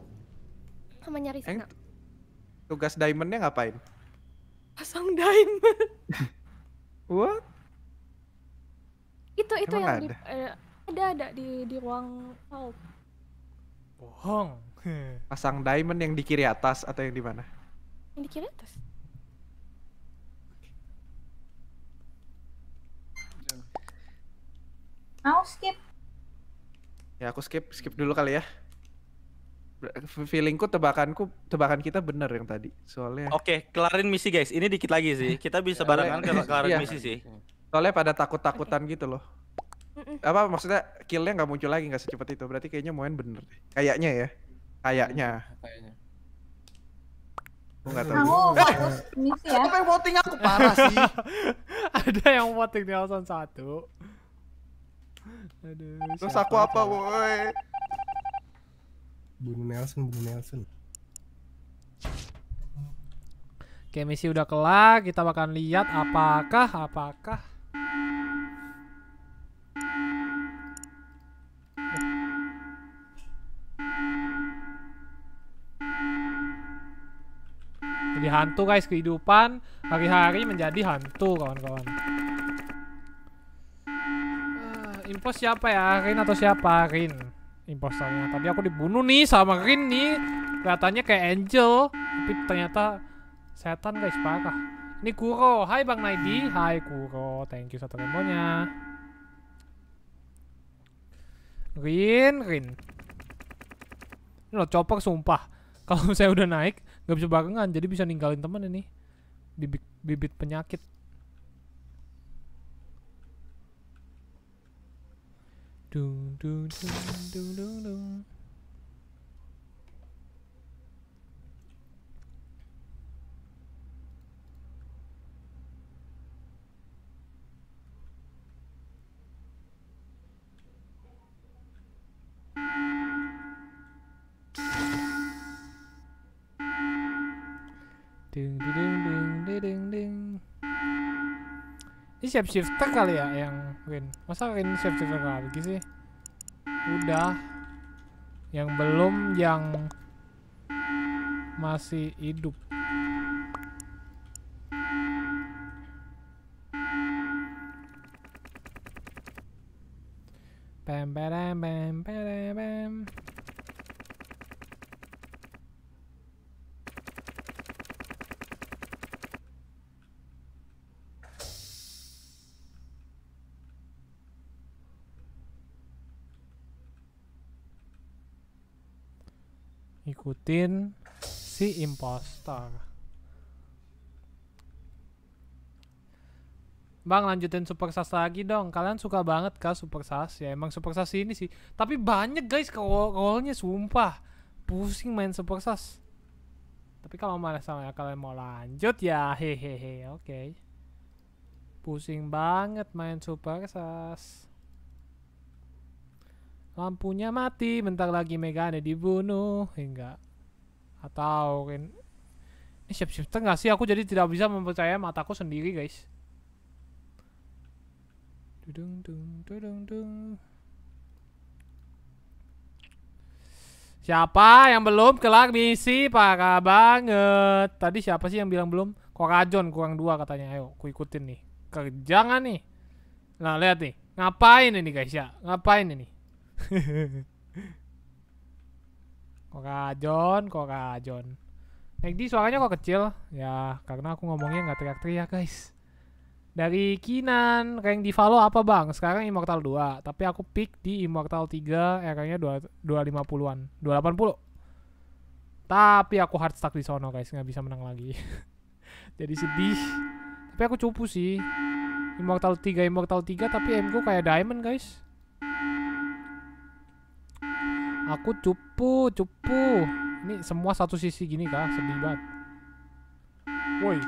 sama nyari sana tugas diamondnya ngapain? pasang diamond <laughs> what? itu itu Emang yang ada? Di, eh, ada ada di di ruang vault bohong <laughs> pasang diamond yang di kiri atas atau yang di mana? yang di kiri atas Mau skip? Ya aku skip, skip dulu kali ya. Feelingku tebakanku, tebakan kita bener yang tadi. Soalnya Oke, okay, kelarin misi guys. Ini dikit lagi sih. Kita bisa <laughs> barengan kalau iya. kelarin iya. misi sih. Soalnya pada takut-takutan okay. gitu loh. Apa maksudnya killnya nggak muncul lagi nggak secepat itu. Berarti kayaknya Moen bener deh. Kayaknya ya. Kayaknya. Kayaknya. Aku nggak tahu. Aku eh! misi ya. yang voting aku parah sih. <laughs> Ada yang voting di alasan satu. Aduh. Terus aku apa, woi? Bunuh Nelson, bunuh Nelson. Oke, misi udah kelar. Kita akan lihat apakah apakah Jadi hantu guys kehidupan hari-hari menjadi hantu kawan-kawan. Impos siapa ya? Rin atau siapa? Rin Imposternya Tadi aku dibunuh nih sama Rin nih Kelihatannya kayak Angel Tapi ternyata Setan guys parah Ini Kuro Hai Bang Naidi Hai Kuro Thank you satu rembonya Rin Rin Ini lo copak sumpah <laughs> Kalau saya udah naik Gak bisa barengan Jadi bisa ninggalin temen ini Bibit, bibit penyakit Do, do, do, do, do, do. Ding, ding, ding, ding, ding, ding. Ini shifter kali ya yang Rin. Masa Rin shifter lagi sih? Udah. Yang belum yang masih hidup. pem pem pem pem ngikutin si impostor. Bang lanjutin Super Sas lagi dong. Kalian suka banget kah Super Sas? Ya emang Super Sas ini sih. Tapi banyak guys roll sumpah. Pusing main Super Sas. Tapi kalau sama ya kalian mau lanjut ya hehehe oke. Okay. Pusing banget main Super Sas. Lampunya mati, bentar lagi Megane dibunuh. Hingga eh, atau ini shape-shifter nggak sih? Aku jadi tidak bisa mempercaya mataku sendiri, guys. Dudung dung dudung dung. Siapa yang belum kelar misi? Parah banget. Tadi siapa sih yang bilang belum? Korajon kurang dua katanya. Ayo, ku ikutin nih. kerjangan nih? Nah, lihat nih. Ngapain ini guys ya? Ngapain ini? <laughs> kok kajon, kok kajon. di suaranya kok kecil? Ya, karena aku ngomongnya nggak teriak-teriak, guys. Dari Kinan, rank di follow apa bang? Sekarang Immortal 2, tapi aku pick di Immortal 3, lima puluhan, 250-an, 280. Tapi aku hard stuck di sono guys, nggak bisa menang lagi. <laughs> Jadi sedih. Tapi aku cupu sih. Immortal 3, Immortal 3, tapi emku kayak Diamond guys. Aku cupu, cupu. Ini semua satu sisi gini kah? Sedih banget. Woi.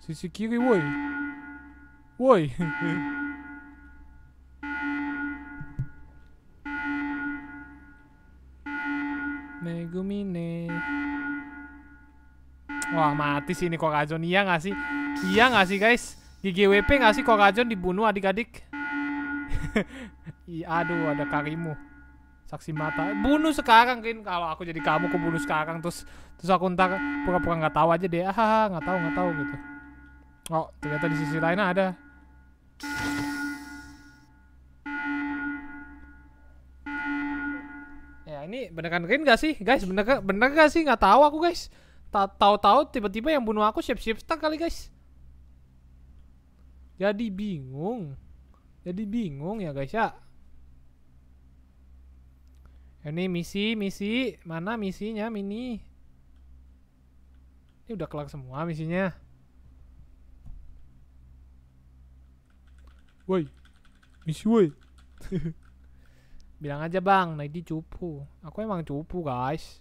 Sisi kiri, woi. Woi. Megumine. <laughs> Wah, mati sih ini rajon Iya nggak sih? Iya nggak sih, guys? GGWP nggak sih rajon dibunuh adik-adik? <laughs> Aduh, ada karimu saksi mata bunuh sekarang kan kalau aku jadi kamu aku bunuh sekarang terus terus aku ntar pura-pura nggak tahu aja deh ah nggak tahu nggak tahu gitu oh ternyata di sisi lain ada ya ini beneran kan gak sih guys bener bener gak sih nggak tahu aku guys tahu-tahu tiba-tiba yang bunuh aku siap-siap tak kali guys jadi bingung jadi bingung ya guys ya ini misi, misi. Mana misinya, Mini? Ini udah kelak semua misinya. Woi. Misi woi. <laughs> Bilang aja bang, di nah, cupu. Aku emang cupu guys.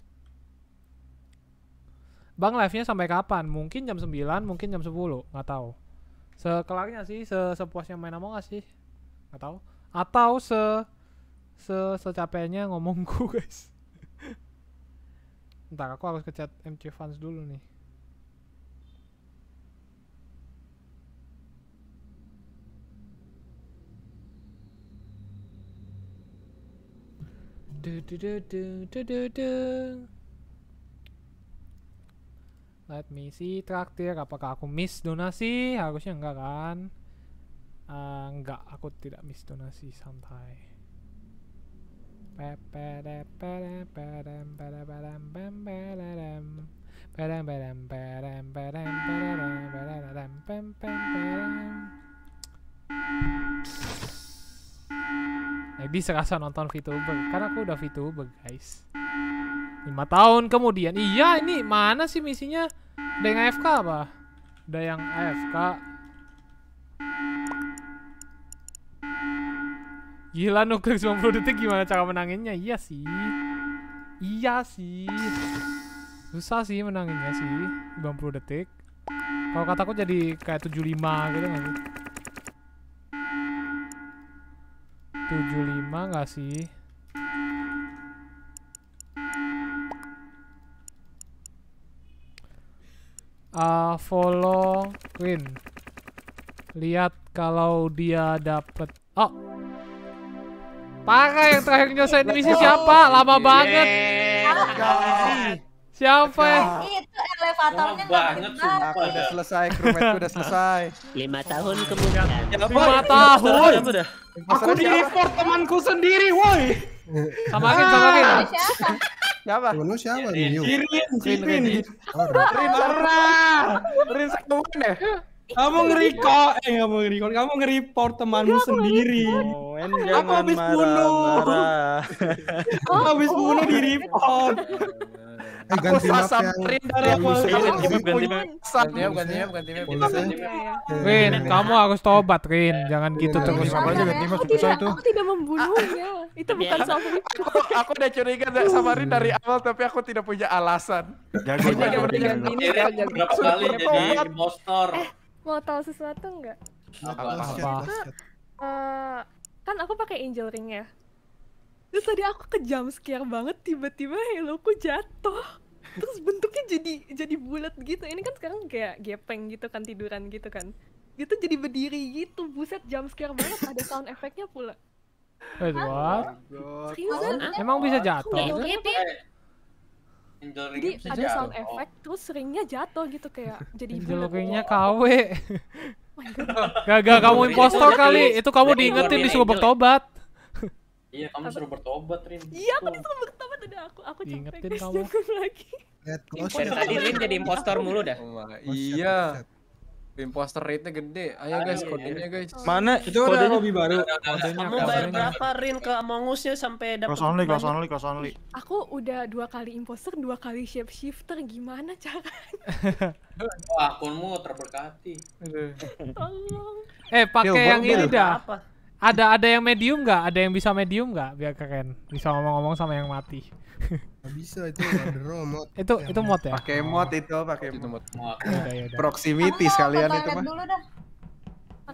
Bang live-nya sampai kapan? Mungkin jam 9, mungkin jam 10. Nggak tahu. Sekelaknya sih, se sepuasnya main Among Us sih. Nggak tahu. Atau se se secapeknya ngomongku <laughs> guys ntar aku harus kecat MC fans dulu nih Du, du, du, du, du, du, du. Let me see traktir apakah aku miss donasi harusnya enggak kan uh, enggak aku tidak miss donasi santai jadi eh, serasa nonton VTuber Karena aku udah VTuber guys 5 tahun kemudian Iya ini mana sih misinya Ada yang AFK apa? Ada yang AFK Gila nuker 90 detik gimana cara menanginnya? Iya sih. Iya sih. Susah sih menanginnya sih 90 detik. Kalau kataku jadi kayak 75 gitu nggak sih? 75 nggak sih? uh, follow Queen. Lihat kalau dia dapet. Oh, Parah yang terakhir nyelesain misi siapa? Lama banget. Siapa ya? Itu elevatornya banget udah selesai, crewmate udah selesai. Lima tahun kemudian. Lima tahun. Aku di report temanku sendiri, woi. Samarin, samarin. Ah, siapa? Dulu siapa? Rin, Rin, Rin. Rin, Rin. Rin, Rin. Rin, Rin kamu ngeriko eh kamu ngeriko kamu nge-report temanmu Gak sendiri oh, aku habis bunuh aku habis oh. bunuh di report Eh, aku sasar printnya aku ganti map ganti Rin kamu harus tobat Rin jangan gitu terus apa aja ganti map susah itu aku tidak membunuhnya itu bukan sombong aku udah curiga sama Rin hmm. dari awal tapi aku tidak punya alasan jago jago berapa kali jadi impostor eh, Mau tahu sesuatu nggak? Apa? Uh, kan aku pakai angel ring ya. Terus tadi aku ke jam scare banget tiba-tiba halo ku jatuh. Terus bentuknya jadi jadi bulat gitu. Ini kan sekarang kayak gepeng gitu kan tiduran gitu kan. Gitu jadi berdiri gitu. Buset jam scare banget ada sound efeknya pula. Wait, what? Emang bisa jatuh? Gitu, Angel Jadi ada sound effect oh. terus ringnya jatuh gitu kayak <laughs> jadi Angel ringnya KW. Oh, oh <laughs> gak gak kamu impostor kali. Itu kamu diingetin disuruh bertobat. <laughs> Iya, kamu disuruh bertobat, Rin. Iya, aku gitu. disuruh bertobat udah aku aku capek. Ingetin kamu. lagi. Dari tadi Rin jadi impostor mulu dah. Iya. Imposter rate-nya gede. Ayo ah, guys, kodenya iya, iya. guys. Mana itu kodenya? udah lebih baru. Kodenya Kamu bayar berapa Rin ke Among Us-nya sampai dapat Cross only, cross only, cross only. Aku udah dua kali imposter, dua kali shape shifter. Gimana caranya? Akunmu terberkati. Iya. Tolong. Eh, pakai yang ini dah. Apa? ada ada yang medium nggak? Ada yang bisa medium nggak? Biar keren. Bisa ngomong-ngomong sama yang mati. <laughs> Gak bisa itu ada mod. <laughs> itu yang itu mod ya? Pakai mod itu, pakai mod. mod. Yaudah, ah, yaudah. <laughs> Proximity Kamu sekalian itu mah.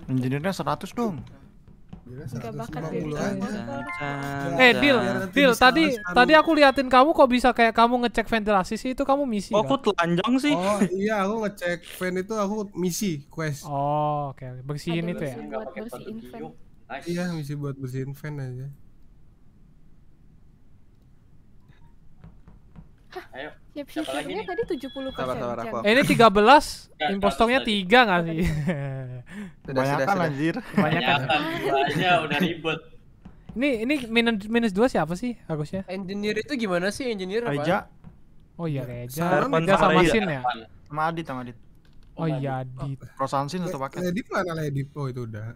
Dulu seratus dong. Gak Eh, deal deal tadi tadi aku liatin kamu kok bisa kayak kamu ngecek ventilasi sih? Itu kamu misi. Oh, aku telanjang sih. Oh, iya, aku ngecek vent itu aku misi quest. Oh, oke. Okay. Bersihin itu ya. bersihin Nice. Iya, misi buat bersihin fan aja. Ayo. Siap ya, siapa lagi tadi 70 persen. Eh, ini 13, impostornya 3 nggak sih? Kebanyakan anjir. Kebanyakan. Banyak udah ribet. Ini ini minus minus 2 siapa sih harusnya? Engineer itu gimana sih engineer apa? Aja. Oh iya, iya. Reja. Reja sama Sin ya? Sama Adit sama Adit. Oh, iya Adit. Prosansin atau pakai? Adit mana lah Adit? Oh itu udah.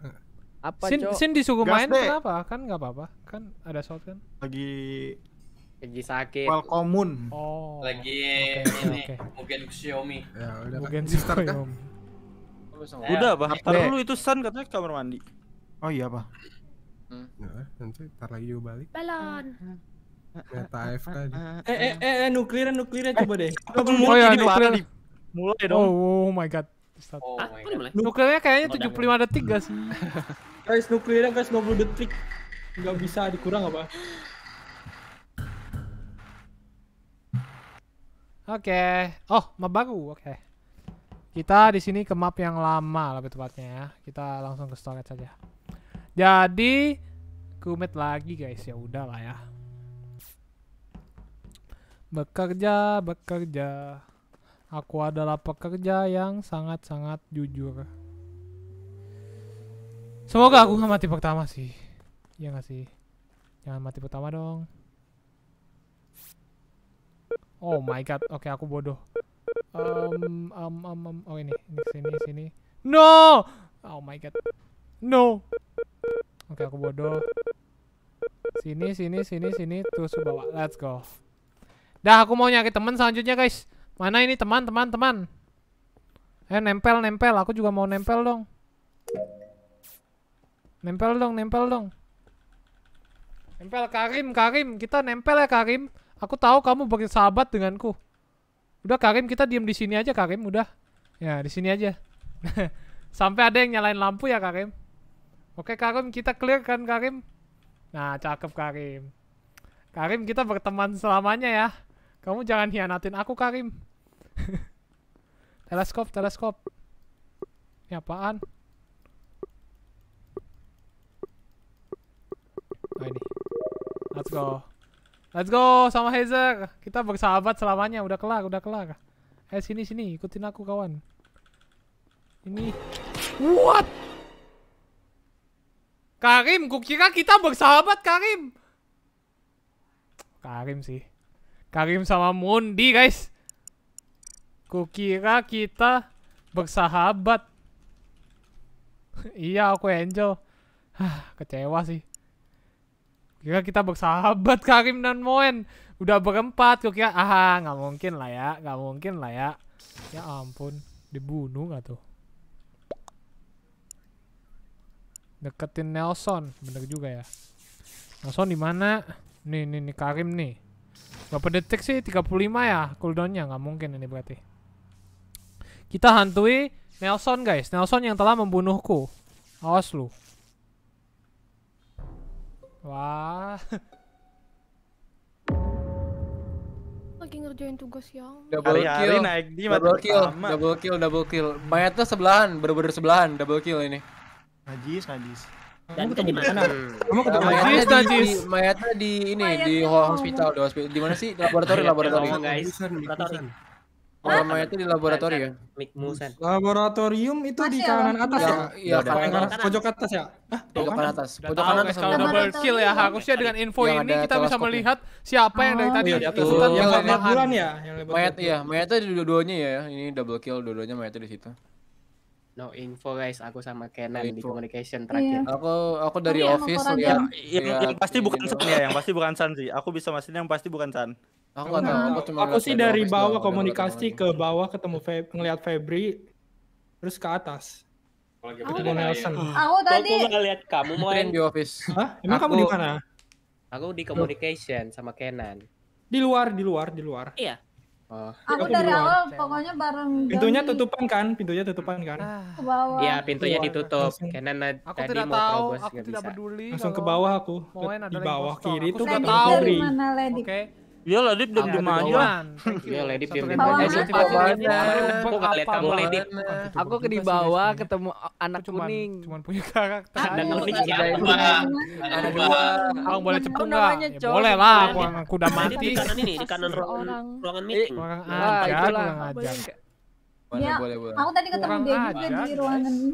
Apa Sin, cok? Sin disuruh Gas main deh. kenapa? Kan nggak apa-apa. Kan ada shot kan. Lagi lagi sakit. Well komun. Oh. Lagi okay, ini okay. Mugen Xiaomi. Ya udah. Kan. Mugen kan? Xiaomi. Kan? Udah, apa Taruh lu itu sun katanya ke kamar mandi. Oh iya, Pak. Hmm. Nah, nanti ntar lagi juga balik. Balon. Meta AFK Eh eh eh, eh nuklirnya, nuklirnya coba deh. Oh, oh, ya, nuklir. Mulai dong. Oh, oh, oh my god. Ustaz. Oh ah, kayaknya tujuh puluh lima detik <laughs> guys. sih? guys, nuklirnya guys puluh detik. Enggak bisa dikurang apa? Oke. Okay. Oh, map baru. Oke. Okay. Kita di sini ke map yang lama lebih tepatnya ya. Kita langsung ke storage saja. Jadi kumit lagi guys ya udah lah ya. Bekerja, bekerja. Aku adalah pekerja yang sangat-sangat jujur. Semoga aku gak mati pertama sih. Iya gak sih? Jangan mati pertama dong. Oh my god. Oke, okay, aku bodoh. Um, um, um, um. Oh ini, ini sini, sini. No! Oh my god. No. Oke, okay, aku bodoh. Sini, sini, sini, sini. Terus bawa. Let's go. Dah, aku mau nyari temen selanjutnya, guys. Mana ini teman, teman, teman? Eh, nempel, nempel. Aku juga mau nempel dong. Nempel dong, nempel dong. Nempel Karim, Karim. Kita nempel ya Karim. Aku tahu kamu sahabat denganku. Udah Karim, kita diem di sini aja Karim, udah. Ya, di sini aja. <laughs> Sampai ada yang nyalain lampu ya Karim. Oke Karim, kita clear kan Karim? Nah, cakep Karim. Karim, kita berteman selamanya ya. Kamu jangan hianatin aku Karim. <laughs> teleskop, teleskop. Ini apaan? Oh ini. Let's go. Let's go sama Hazer. Kita bersahabat selamanya. Udah kelar, udah kelar. Eh sini sini, ikutin aku kawan. Ini. What? Karim, kukira kita bersahabat Karim. Karim sih. Karim sama Mundi guys. Kukira kita bersahabat. iya, aku Angel. Hah, kecewa sih. Kira kita bersahabat Karim dan Moen. Udah berempat, kukira ah nggak mungkin lah ya, nggak mungkin lah ya. Ya ampun, dibunuh nggak tuh? Deketin Nelson, bener juga ya. Nelson di mana? Nih, nih, nih Karim nih. Berapa detik sih? 35 ya cooldownnya? Nggak mungkin ini berarti. Kita hantui Nelson guys. Nelson yang telah membunuhku. Awas lu. Wah. <laughs> Lagi ngerjain tugas yang. Double kill. naik di double kill. Double kill, double kill. Mayatnya sebelahan, bener-bener sebelahan. Double kill ini. Najis, najis. Kamu ketemu mana? Kamu ketemu mayatnya di, mayatnya di ini di hospital, di hospital. Di mana sih? Laboratorium, iya, laboratorium. Guys, iya, iya. laboratorium. Oh, itu di laboratorium ya? Mikmusan. Laboratorium itu di kanan atas ya? Iya, kanan atas. Pojok atas ya? Ah, pojok kanan atas. Pojok kanan atas. Kalau double kill ya, harusnya dengan info ini kita bisa melihat siapa yang dari oh, tadi kesulitan iya, iya, iya. ya? yang lewat bulan ya? Mayat iya, mayatnya di dua-duanya ya. Ini double kill dua-duanya mayatnya di situ. No info guys, aku sama Kenan di communication terakhir. Aku aku dari office ya. Yang pasti bukan San ya, yang pasti bukan San sih. Aku bisa masin yang pasti bukan San. Aku nah, tahu. Aku, cuma aku sih dari bawah komunikasi ke bawah ketemu Feb, ngelihat Febri, terus ke atas. Gitu ketemu Nelson. Ah, aku tadi. Aku ngelihat kamu main di office. Hah? Emang kamu di mana? Aku di communication sama Kenan. Di luar, di luar, di luar. Iya. Oh. Aku dari awal pokoknya bareng Pintunya tutupan kan? Pintunya tutupan kan? Ah. Ke bawah. Iya, pintunya ditutup. Kenan aku tadi tidak mau tahu, aku tidak peduli. Langsung ke bawah aku. Di bawah kiri itu tahu. Oke. Iya Ledip belum dimajuan. Iya Ledip belum dimajuan. Aku gak lihat kamu Ledip. Aku ke di bawah ketemu anak kuning. Cuman punya karakter. Dan ngerti siapa? Ada dua. Abang boleh cepu nggak? Ya boleh lah aku aku udah mati. Di kanan ini, di kanan ruangan meeting. Ruangan aja, ruangan aja. Boleh, iya. boleh, boleh. Aku tadi ketemu dia juga di ruangan ini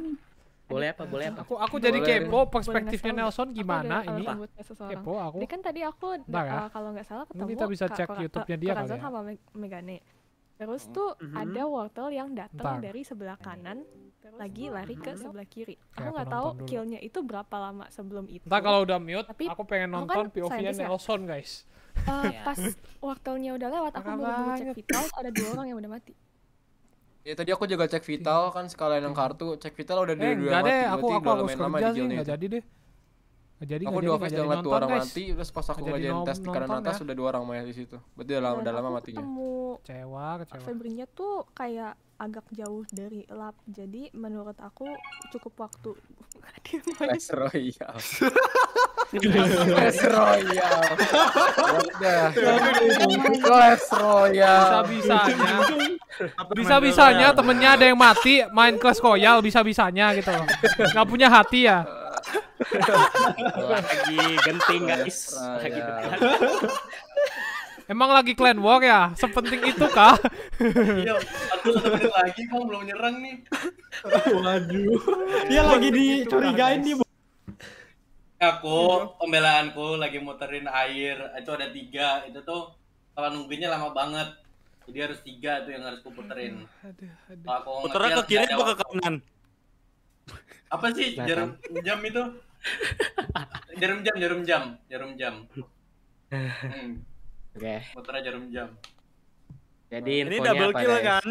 boleh apa boleh apa aku aku boleh. jadi kepo perspektifnya boleh Nelson gimana ini kepo aku dia kan tadi aku uh, kalau nggak salah ketemu kita bisa cek YouTube-nya dia kan sama Megane terus tuh mm-hmm. ada wortel yang datang dari sebelah kanan lagi lari ke sebelah kiri aku nggak tahu killnya itu berapa lama sebelum itu Entah kalau udah mute tapi aku pengen kan nonton kan POV-nya ya. Nelson guys uh, <laughs> pas wortelnya udah lewat aku baru cek vital ada dua orang yang udah mati Ya tadi aku juga cek vital iya. kan sekalian yang iya. kartu, cek vital udah eh, dua dua mati. Deh, aku aku harus kerja sih nggak jadi deh. Nggak jadi Aku dua face udah dua orang guys. mati, terus pas aku ngajarin nom- tes di kanan atas ya. sudah dua orang mati di situ. Berarti udah lama, udah lama matinya. Ketemu kecewa, kecewa. Febrinya tuh kayak agak jauh dari lap jadi menurut aku cukup waktu Clash Royale Clash Royale Clash Royale bisa-bisanya bisa-bisanya temennya ada yang mati main Clash Royale bisa-bisanya gitu loh nggak punya hati ya <laughs> lagi genting guys lagi Emang lagi clan war ya? Sepenting itu kah? Iya, aku satu lagi kok belum nyerang nih. Waduh. Iya, Dia lagi gitu, gitu, dicurigain nih. Ya, aku iya. pembelaanku lagi muterin air. Itu ada tiga. Itu tuh kalau nungguinnya lama banget. Jadi harus tiga tuh yang harus kuputerin. Aku Puternya ke kiri apa ke kanan? Apa sih jarum jam itu? <laughs> jarum jam, jarum jam, jarum jam. <laughs> Hmm. Oke. Okay. jarum jam. Jadi ini double kill ya? kan?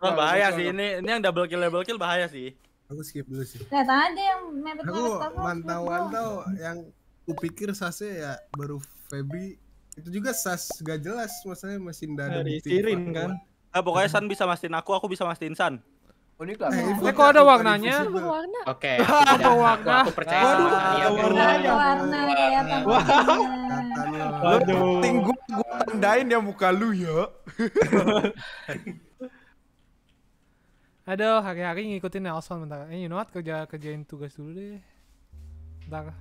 Wah, oh, bahaya sih ini. Ini yang double kill double kill bahaya sih. Aku skip dulu sih. Lihat tadi yang mepet Aku mantau-mantau yang kupikir Sase ya baru Febi itu juga sas gak jelas maksudnya masih ada nah, bukti kan Eh, pokoknya San bisa mastiin aku aku bisa mastiin San Unik oh, lah. Eh, kok ada warnanya? Oke. Okay, <laughs> ada warna. Aku percaya Waduh, iya, ada warna. Ada warna Warna. Waduh. gua tandain ya muka lu ya. <laughs> Aduh, hari-hari ngikutin Nelson bentar. Eh, you know what? Kerja kerjain tugas dulu deh. Bentar.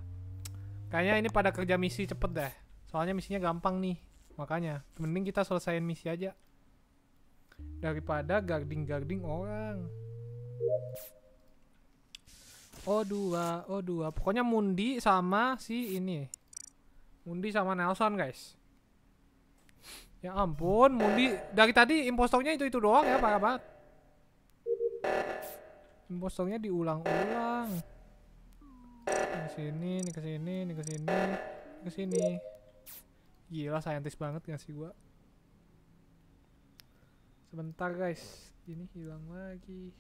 Kayaknya ini pada kerja misi cepet deh. Soalnya misinya gampang nih. Makanya, mending kita selesaiin misi aja. Daripada garding-garding orang. O2, O2. Pokoknya Mundi sama si ini. Mundi sama Nelson, guys. Ya ampun, Mundi dari tadi impostornya itu-itu doang ya, parah banget. Impostornya diulang-ulang. Ke sini, ini ke sini, ini ke sini, ke sini. Gila, saintis banget gak sih gua? Sebentar, guys. Ini hilang lagi.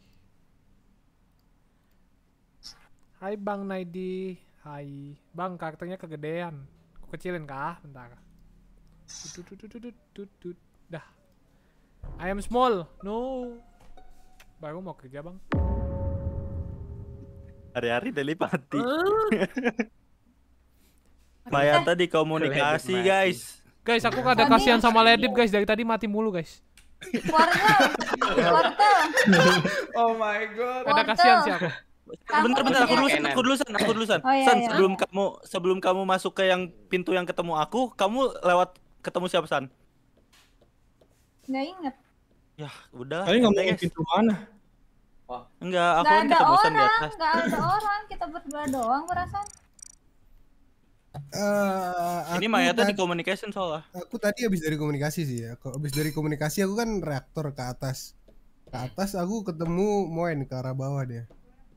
Hai Bang Naidi. Hai. Bang, karakternya kegedean. Aku kecilin kah? Bentar. Dah. I am small. No. Baru mau kerja, Bang. Hari-hari dari Uh. Maya tadi komunikasi, guys. Guys, aku kada kan kasihan sama Ledip, guys. Dari tadi mati mulu, guys. Warna. Warna. Oh my god. Kada kasihan sih aku bentar bentar aku dulu aku dulu san aku dulu san oh, iya, san iya. sebelum kamu sebelum kamu masuk ke yang pintu yang ketemu aku kamu lewat ketemu siapa san nggak inget ya udah kalian ngomongin pintu mana Wah. Enggak, aku gak kan ada ketemu orang, San di atas. ada orang, kita berdua doang perasaan. Uh, ini mayatnya di communication soalnya. Aku tadi habis dari komunikasi sih ya. Habis dari komunikasi aku kan reaktor ke atas. Ke atas aku ketemu Moen ke arah bawah dia.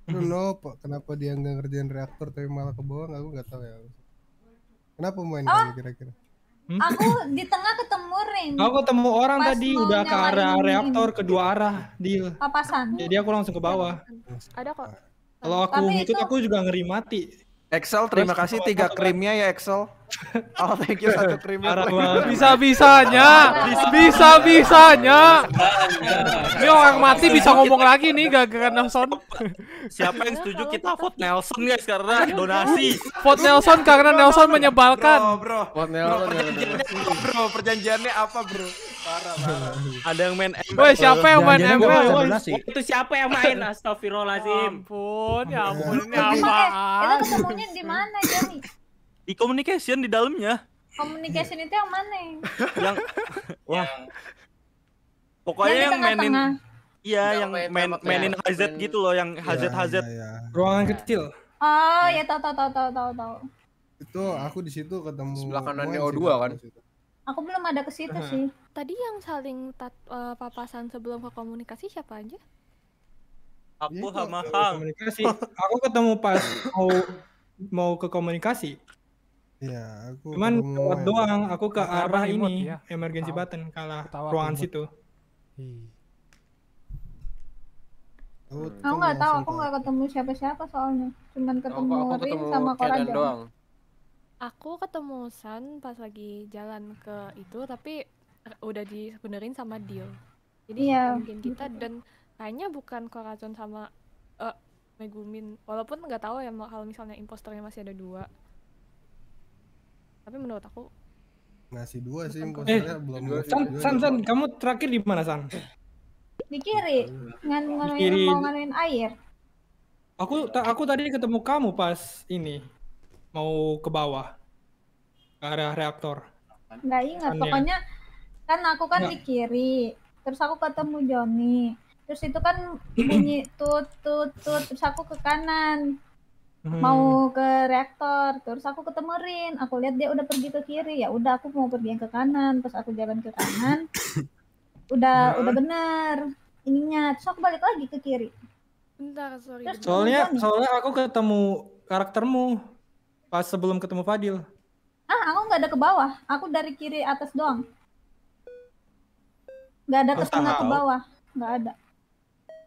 Bruno <laughs> kenapa dia nggak ngerjain reaktor tapi malah ke bawah aku nggak tahu ya kenapa main oh. kamu kira-kira hmm? aku di tengah ketemu ring aku ketemu orang Pas tadi udah ke arah reaktor kedua arah dia papasan jadi aku langsung ke bawah ada kok kalau aku itu... aku juga ngeri mati Excel terima kasih tiga krimnya ya Excel <laughs> Oh thank you satu krimnya. Bisa bisanya, bisa bisanya. Ini orang mati bisa ngomong lagi nih gak gara Nelson. Siapa yang setuju kita vote Nelson guys karena donasi. Vote Nelson karena Nelson menyebalkan. Bro, bro. Nelson. Bro, perjanjiannya apa bro? Parah, Ada yang main ML. Woi, siapa yang main ML? Itu siapa yang main? Astagfirullahalazim. Ya ampun, ya ampun ini apa? Kita ketemunya di mana, Jami? di communication di dalamnya. Communication itu yang mana? Yang <laughs> wah. Pokoknya yang, yang mainin Iya, yang main mainin HZ gitu loh, yang HZ HZ. Ya, ya, ya. Ruangan iya. kecil. Oh, ya tahu tahu tahu tahu tahu tahu. Itu aku di situ ketemu sebelah kanannya O2 kan. Aku belum ada ke situ hmm. sih. Tadi yang saling tat, uh, papasan sebelum ke komunikasi siapa aja? Aku iya, sama Hang. aku ketemu pas mau mau ke komunikasi. Iya, aku Cuman lewat doang, aku ke arah remote, ini, ya. emergency Ketawa. button kalah Ketawa ruangan remote. situ. Oh, aku nggak tahu, aku nggak ketemu siapa-siapa soalnya. Cuman ketemu oh, ketemu sama Koran doang. Aku ketemu San pas lagi jalan ke itu, tapi eh, udah dibenerin sama Deal. Jadi ya, mungkin kita dan kayaknya bukan Korazon sama uh, Megumin. Walaupun nggak tahu ya kalau misalnya imposternya masih ada dua tapi menurut aku masih dua sih masalahnya eh, belum dua, san, san, san, kamu terakhir di mana san di kiri ngan nganuin mau nganuin air aku ta aku tadi ketemu kamu pas ini mau ke bawah ke arah reaktor nggak ingat Annya. pokoknya kan aku kan Nggak. di kiri terus aku ketemu Joni terus itu kan bunyi tut tut tut terus aku ke kanan hmm. mau ke reaktor terus aku ketemu Rin aku lihat dia udah pergi ke kiri ya udah aku mau pergi yang ke kanan terus aku jalan ke kanan <coughs> udah hmm. udah benar, ininya terus aku balik lagi ke kiri bentar sorry terus soalnya soalnya aku ketemu karaktermu pas sebelum ketemu Fadil ah aku nggak ada ke bawah aku dari kiri atas doang nggak ada ke tengah ke bawah nggak ada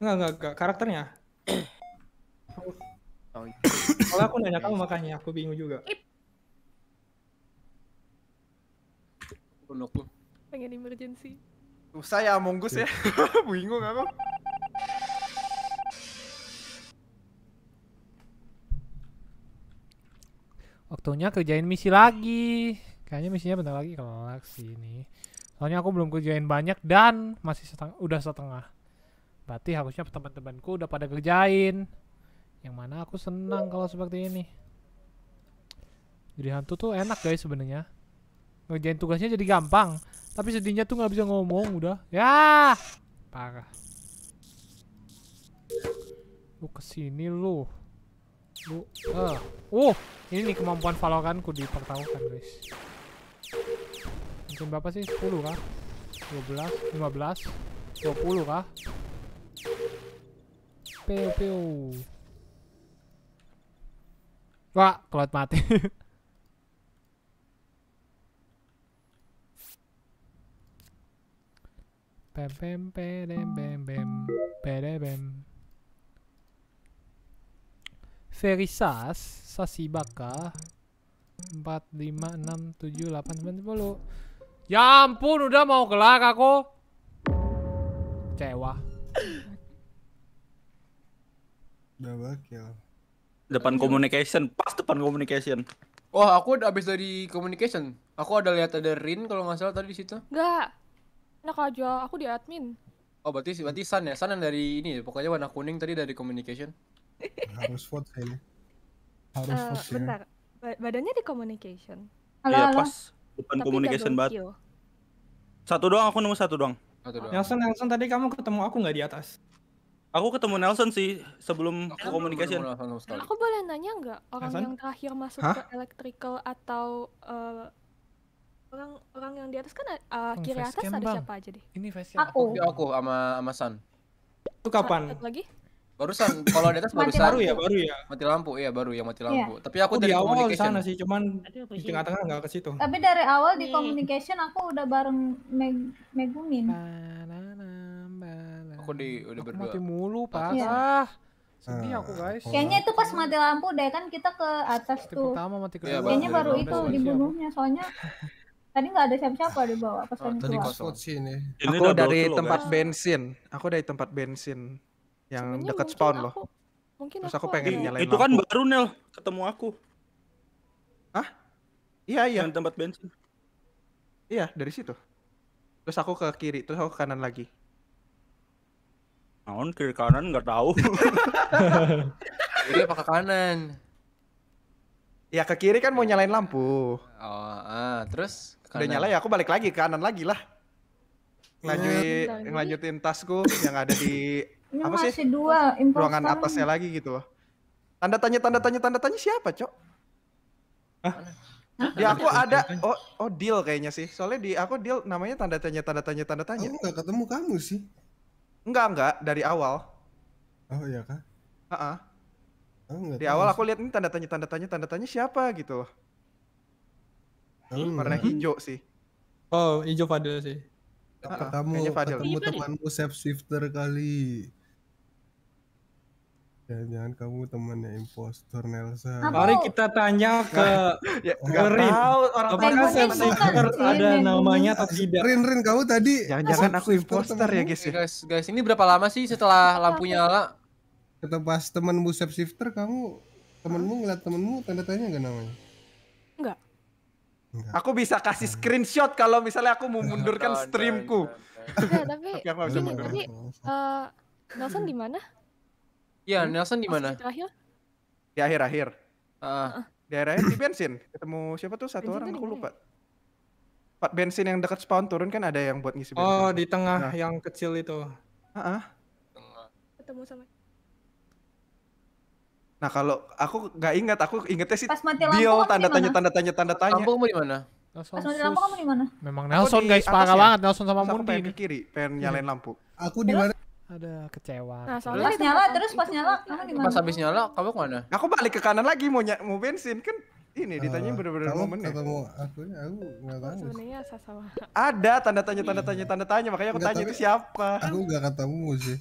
nggak nggak karakternya <coughs> Oh, iya. Kalau aku nanya kamu makanya aku bingung juga. Blok Pengen emergency. Susah ya Among Us ya. <laughs> bingung aku. Waktunya kerjain misi lagi. Kayaknya misinya bentar lagi kalau sih ini. Soalnya aku belum kerjain banyak dan masih setengah, udah setengah. Berarti harusnya teman-temanku udah pada kerjain. Yang mana aku senang kalau seperti ini. Jadi hantu tuh enak guys sebenarnya. Ngerjain tugasnya jadi gampang. Tapi sedihnya tuh nggak bisa ngomong udah. Ya, parah. Lu kesini lu. Lu, eh. uh. Oh, ini nih kemampuan Valoranku dipertaruhkan guys. Mungkin berapa sih? 10 kah? 12, 15, 20 kah? Pew pew. Wah, cloud mati. Bam <laughs> bam bam bam bam bam bam. Ferisas, Sasibaka, empat, lima, enam, tujuh, delapan, sembilan, sepuluh. Ya ampun, udah mau kelak aku. Cewa. Double kill depan iya. communication pas depan communication wah aku udah abis dari communication aku ada lihat ada Rin kalau nggak salah tadi di situ nggak enak aja aku di admin oh berarti berarti San ya San yang dari ini ya? pokoknya warna kuning tadi dari communication harus vote kayaknya harus uh, vote bentar ba badannya di communication iya, halo, iya, pas depan communication banget satu doang aku nemu satu doang satu doang yang San yang San tadi kamu ketemu aku nggak di atas Aku ketemu Nelson sih sebelum aku komunikasi. Aku boleh nanya nggak orang Nelson? yang terakhir masuk Hah? ke electrical atau uh, orang orang yang di atas kan uh, kiri atas ada bang. siapa aja deh? Ini facecam. Aku. Aku, sama sama San. Itu kapan? Satu lagi? Barusan kalau di atas baru Baru ya, baru ya. Mati lampu, iya baru yang mati iya. lampu. Yeah. Tapi aku, aku oh, dari di awal di sana sih, cuman Aduh, di tengah-tengah nggak ke situ. Tapi dari awal di iya. communication aku udah bareng Meg Megumin. Nah, nah, nah, nah aku di hmm. udah berdua. Mati mulu, parah. Yeah. Sedih ah. aku guys. Kayaknya itu pas mati lampu deh kan kita ke atas mati tuh. Pertama mati kedua. Ya, Kayaknya iya, baru itu dibunuhnya soalnya tadi nggak ada siapa-siapa di bawah pas oh, tadi kosong sini. aku dari tempat bensin. Aku dari tempat bensin yang Sebenarnya dekat spawn aku, loh. Mungkin Terus aku, aku pengen ya. nyalain Itu kan lampu. kan baru Nel ketemu aku. Hah? Iya iya. Yang tempat bensin. Iya dari situ. Terus aku ke kiri, terus aku ke kanan lagi. Naon kiri kanan nggak tahu. Jadi apa ke kanan? Ya ke kiri kan mau nyalain lampu. Oh, ah, terus udah nyala ya aku balik lagi ke kanan lagi lah. Ya, lanjutin, ya, lanjutin tasku yang ada di Ini apa masih sih? Dua, ruangan atasnya lagi gitu loh. Tanda tanya tanda tanya tanda tanya siapa, Cok? Hah? Di ya, aku ada oh oh deal kayaknya sih. Soalnya di aku deal namanya tanda tanya tanda tanya tanda tanya. Aku gak ketemu kamu sih. Enggak, enggak, dari awal. Oh iya kah? Heeh. Uh -uh. oh, di awal aku lihat ini tanda tanya tanda tanya tanda tanya siapa gitu loh. Oh, Warna hijau sih. Oh, hijau Fadil sih. Ketemu, Fadil. ketemu iya, temanmu shape shifter kali. Jangan-jangan kamu temannya impostor Nelson. Mari kita tanya ke <laughs> ya, Rin. Apakah ada iya, iya, iya. namanya atau tidak? Rin, Rin, kamu tadi. Jangan-jangan aku impostor ya guys. Ya. guys, guys, ini berapa lama sih setelah lampunya nyala? Kita pas temanmu shape shifter kamu temanmu ngeliat temanmu tanda tanya nggak namanya? Enggak. Aku bisa kasih screenshot kalau misalnya aku mau mundurkan streamku. tapi, tapi, Nelson di mana? Iya, hmm? Nelson di mana? Di akhir-akhir. Uh. Di akhir-akhir di bensin. Ketemu siapa tuh satu bensin orang aku lupa. Ya? Pak bensin yang dekat spawn turun kan ada yang buat ngisi bensin. Oh, di tengah nah. yang kecil itu. Uh -uh. Ketemu sama Nah kalau aku nggak ingat, aku ingetnya sih Pas mati Bill tanda tanya tanda tanya tanda tanya. Kampung di mana? Nelson Pas mati lampu kamu di mana? Memang Nelson guys parah ya? banget Nelson sama Mundi. Aku pengen ke kiri, pengen iya. nyalain lampu. Aku di mana? ada kecewa. Nah, soalnya pas nyala terus pas nyala kamu di mana? Pas habis nyala kamu kemana? Aku balik ke kanan lagi mau mau bensin kan ini uh, ditanya eh, bener-bener ya. Kamu aku aku nggak tahu. Sebenarnya sama. Ada tanda tanya tanda tanya tanda tanya makanya aku enggak, tanya itu siapa. Aku nggak ketemu sih.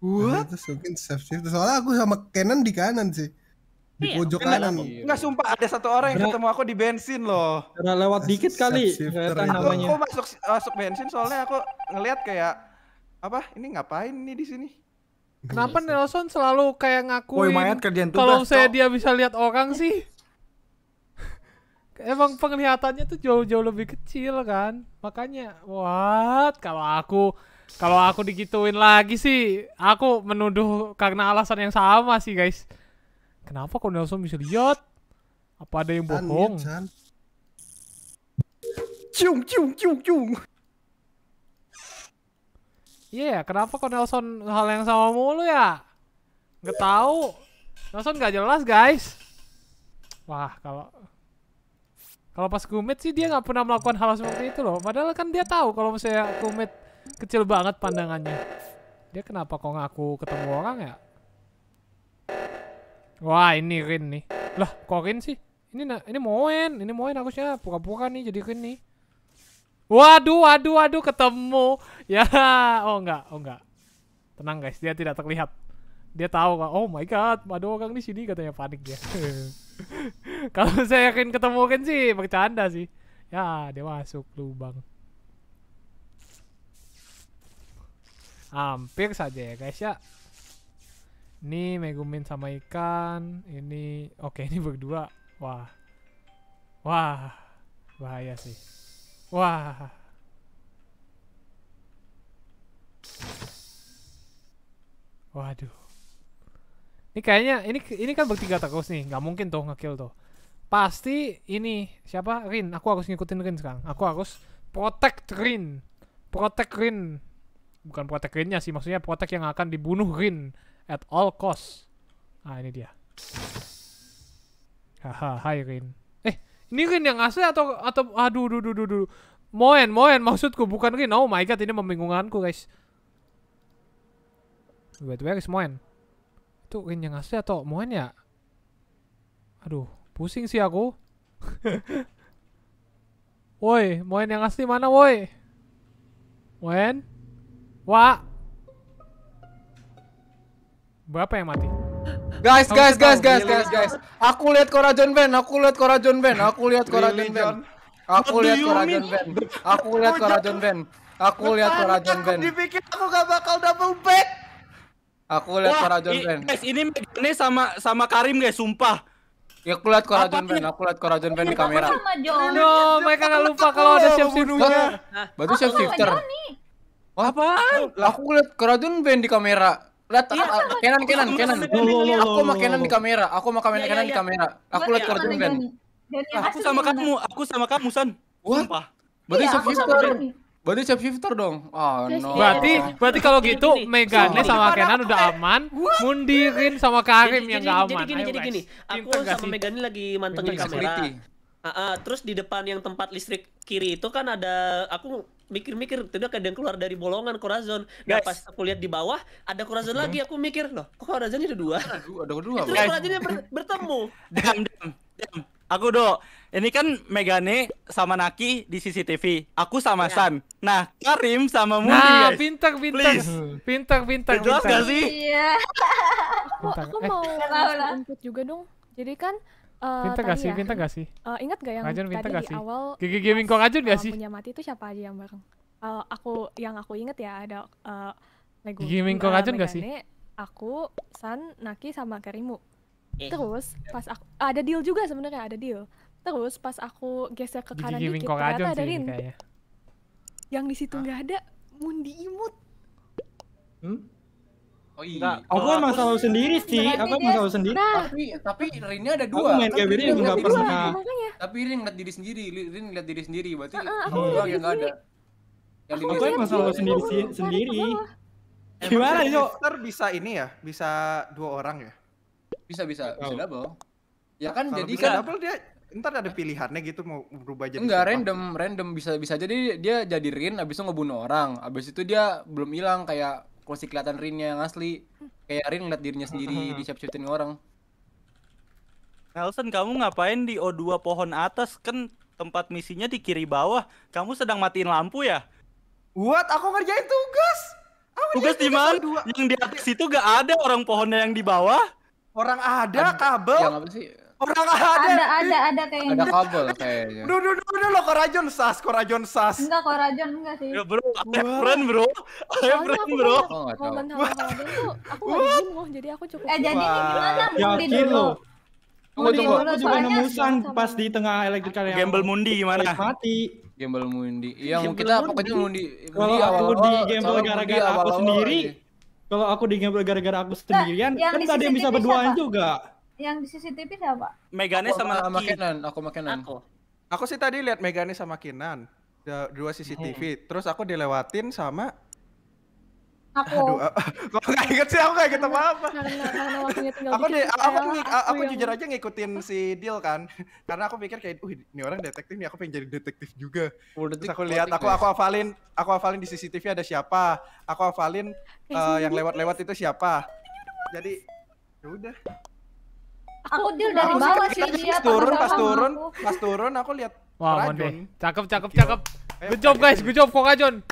What? Terus mungkin safe shift. Soalnya aku sama Kenan di kanan sih. Di iya. pojok kanan. Enggak sumpah ada satu orang yang ketemu aku di bensin loh. Karena lewat dikit kali. Aku, aku masuk masuk bensin soalnya aku ngelihat kayak apa ini ngapain nih di sini? Kenapa Nelson selalu kayak ngakuin kalau saya dia bisa lihat orang sih? <laughs> Emang penglihatannya tuh jauh-jauh lebih kecil kan? Makanya, what? Kalau aku kalau aku digituin lagi sih, aku menuduh karena alasan yang sama sih, guys. Kenapa kok Nelson bisa lihat? Apa ada yang bohong? Cium, cium, cium, cium. Iya, yeah, kenapa kok Nelson hal yang sama mulu ya? Nggak tahu. Nelson nggak jelas, guys. Wah, kalau kalau pas Kumit sih dia nggak pernah melakukan hal seperti itu loh. Padahal kan dia tahu kalau misalnya Kumit kecil banget pandangannya. Dia kenapa kok ngaku ketemu orang ya? Wah, ini Rin nih. Lah, kok Rin sih? Ini ini Moen, ini Moen aku siapa? Pura-pura nih jadi Rin nih. Waduh, waduh, waduh, ketemu. Ya, oh enggak, oh enggak. Tenang guys, dia tidak terlihat. Dia tahu kok. Oh my god, waduh, orang di sini katanya panik dia. <laughs> Kalau saya yakin ketemu kan sih bercanda sih. Ya, dia masuk lubang. Hampir saja ya guys ya. Ini Megumin sama ikan, ini oke okay, ini berdua. Wah. Wah, bahaya sih. Wah. Waduh. Ini kayaknya ini ini kan bertiga terus nih, nggak mungkin tuh ngekill tuh. Pasti ini siapa Rin? Aku harus ngikutin Rin sekarang. Aku harus protect Rin, protect Rin. Bukan protect Rinnya sih, maksudnya protect yang akan dibunuh Rin at all cost. Ah ini dia. Haha, hai Rin. Ini Rin yang asli atau atau aduh duh duh duh duh. Moen, Moen maksudku bukan Rin. Oh my god, ini membingungkanku, guys. wait where is guys, Moen. Itu Rin yang asli atau Moen ya? Aduh, pusing sih aku. <laughs> woi, Moen yang asli mana, woi? Moen? wa Berapa yang mati? Guys, guys, guys, guys, guys, guys. Aku lihat Korajon Ben, aku lihat Korajon Ben, aku lihat Korajon Ben. Aku lihat Korajon Ben. Aku lihat Korajon Ben. Aku lihat Korajon Van. Dipikir aku gak bakal double back. Aku lihat Korajon Van. Guys, ini ini sama sama Karim guys, sumpah. Ya aku lihat Korajon Ben, aku lihat Korajon ya, Van di kamera. No, mereka gak lupa kalau ada siap shifter. Batu siap shifter. Apaan? Aku lihat Korajon Ben di kamera. Lihat Kenan, Kenan, Kenan. Aku sama kanan di kamera. Aku sama kanan Kenan di iya, iya, iya. kamera. Aku lihat kartu ya, Kenan. Aku sama kamu, aku sama kamu San. Sumpah. Berarti shapeshifter. Berarti shapeshifter dong. Oh no. Berarti berarti kalau gitu Megane sama Kenan udah aman, mundirin sama Karim yang gak aman. Jadi gini, jadi gini. Aku sama Megane lagi mantengin kamera. Uh, uh, terus di depan yang tempat listrik kiri itu kan ada aku mikir-mikir tidak kadang keluar dari bolongan Corazon nah pas aku lihat di bawah ada Corazon lagi hmm. aku mikir loh kok Corazonnya ada dua ada dua ada dua terus ber bertemu <laughs> dam dam dam aku do ini kan Megane sama Naki di CCTV aku sama ya. San nah Karim sama Mudi nah guys. pintar pintar Please. pintar pintar jelas gak sih iya aku, aku eh. mau input juga dong jadi kan Uh, eh, gak sih? Ya. gak sih? Uh, ingat gak yang Ajun, tadi gak di sih? awal Gigi Gaming kok Ajun gak uh, eh, sih? Punya mati itu siapa aja yang bareng? Uh, aku yang aku inget ya ada uh, Lego. Gigi Gaming kok Ajun gak sih? Aku, San, Naki sama Karimu. Eh. Terus pas aku ada deal juga sebenarnya ada deal. Terus pas aku geser ke kanan dikit ternyata ada Rin. Yang di situ nggak ada Mundi Imut. Hmm? Oh iya. Aku kan emang selalu sendiri sih. Aku emang selalu sendiri. Tapi tapi Rinnya ada dua. Aku main kayak Rin enggak pernah. tapi Rin ngeliat diri sendiri. Rin ngeliat diri sendiri. Berarti ah, ah, ah. aku yang enggak ada. aku emang selalu sendiri sendiri. Gimana, Ter bisa ini ya? Bisa dua orang ya? Bisa bisa, bisa double. Ya kan jadi kan double dia ntar ada pilihannya gitu mau berubah jadi enggak random random bisa bisa jadi dia jadi Rin abis itu ngebunuh orang abis itu dia belum hilang kayak masih kelihatan Rinnya yang asli kayak Rin ngeliat dirinya sendiri di shape orang Nelson kamu ngapain di O2 pohon atas kan tempat misinya di kiri bawah kamu sedang matiin lampu ya What aku ngerjain tugas aku tugas di mana yang di atas itu gak ada orang pohonnya yang di bawah orang ada kabel yang Orang ada. Ada ada ada kayaknya. Ada kabel kayaknya. Duh duh duh duh lo korajon sas, korajon sas. Enggak korajon enggak sih. Ya bro, ada friend bro. Ada friend bro. Mau bentar itu aku bingung jadi aku cukup. Eh jadi ini gimana? Yakin lo. Mundi dulu, aku juga nemusan pas di tengah elektrik yang Gamble Mundi gimana? Mati. Gamble Mundi. Iya, kita pokoknya Mundi. Kalau aku di gamble gara-gara aku sendiri, kalau aku di gamble gara-gara aku sendirian, kan ada yang bisa berduaan juga yang di CCTV siapa? Megane sama, sama aku sama Aku. Aku sih tadi lihat Megane sama Kinan, dua CCTV. Hmm. Terus aku dilewatin sama aku. Aduh, <laughs> kok nggak inget sih aku kayak inget apa apa. Aku di, aku, aku, aku jujur aja ngikutin si Deal kan, karena aku pikir kayak, uh ini orang detektif nih, aku pengen jadi detektif juga. Terus aku lihat, aku ya. aku hafalin, aku hafalin di CCTV ada siapa, aku hafalin uh, yang lewat-lewat itu siapa. Jadi, ya udah. Aku deal dari bawah sih dia. Pas turun, pas turun, pas turun aku lihat Wah, wow, Monde. Cakep, cakep, cakep. Good job guys, good job Kok Ajun.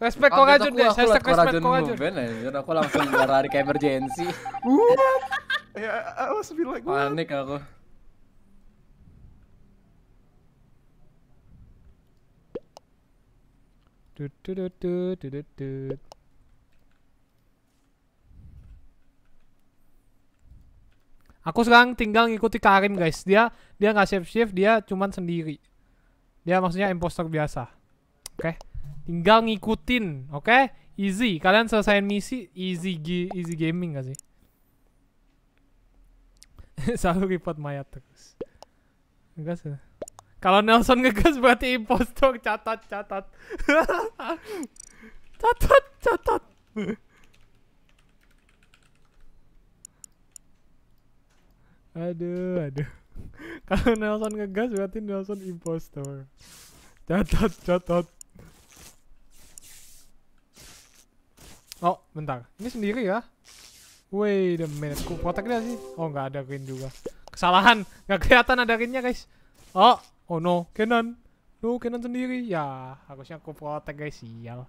Respect Kok oh, Ajun gitu, guys, saya respect Kok Ajun. Eh. Aku langsung lari ke emergency. What? <laughs> Ya, aku sebelum like Panik aku. Du, du, du, du, du, Aku sekarang tinggal ngikuti Karim guys. Dia dia nggak shape shift, dia cuman sendiri. Dia maksudnya impostor biasa. Oke. Okay. Tinggal ngikutin, oke? Okay? Easy. Kalian selesaiin misi easy easy gaming gak sih? <laughs> Selalu report mayat terus. Enggak sih. Ya? Kalau Nelson ngegas berarti impostor catat catat. <laughs> catat catat. Aduh, aduh. <laughs> Kalau Nelson ngegas berarti Nelson impostor. Catat, catat. Oh, bentar. Ini sendiri ya? Wait a minute. Ku protek dia sih. Oh, nggak ada green juga. Kesalahan. Nggak kelihatan ada greennya, guys. Oh, oh no. Kenan. No, Kenan sendiri. Ya, harusnya aku protek, guys. Sial.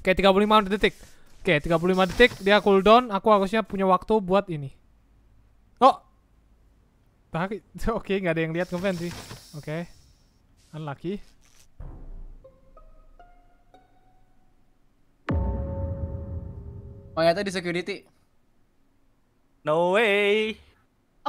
Oke, 35 detik. Oke, okay, 35 detik dia cooldown. Aku harusnya punya waktu buat ini. Oh. <laughs> Oke, okay, nggak ada yang lihat kemarin sih. Oke. Okay. Unlucky. ternyata oh, di security. No way.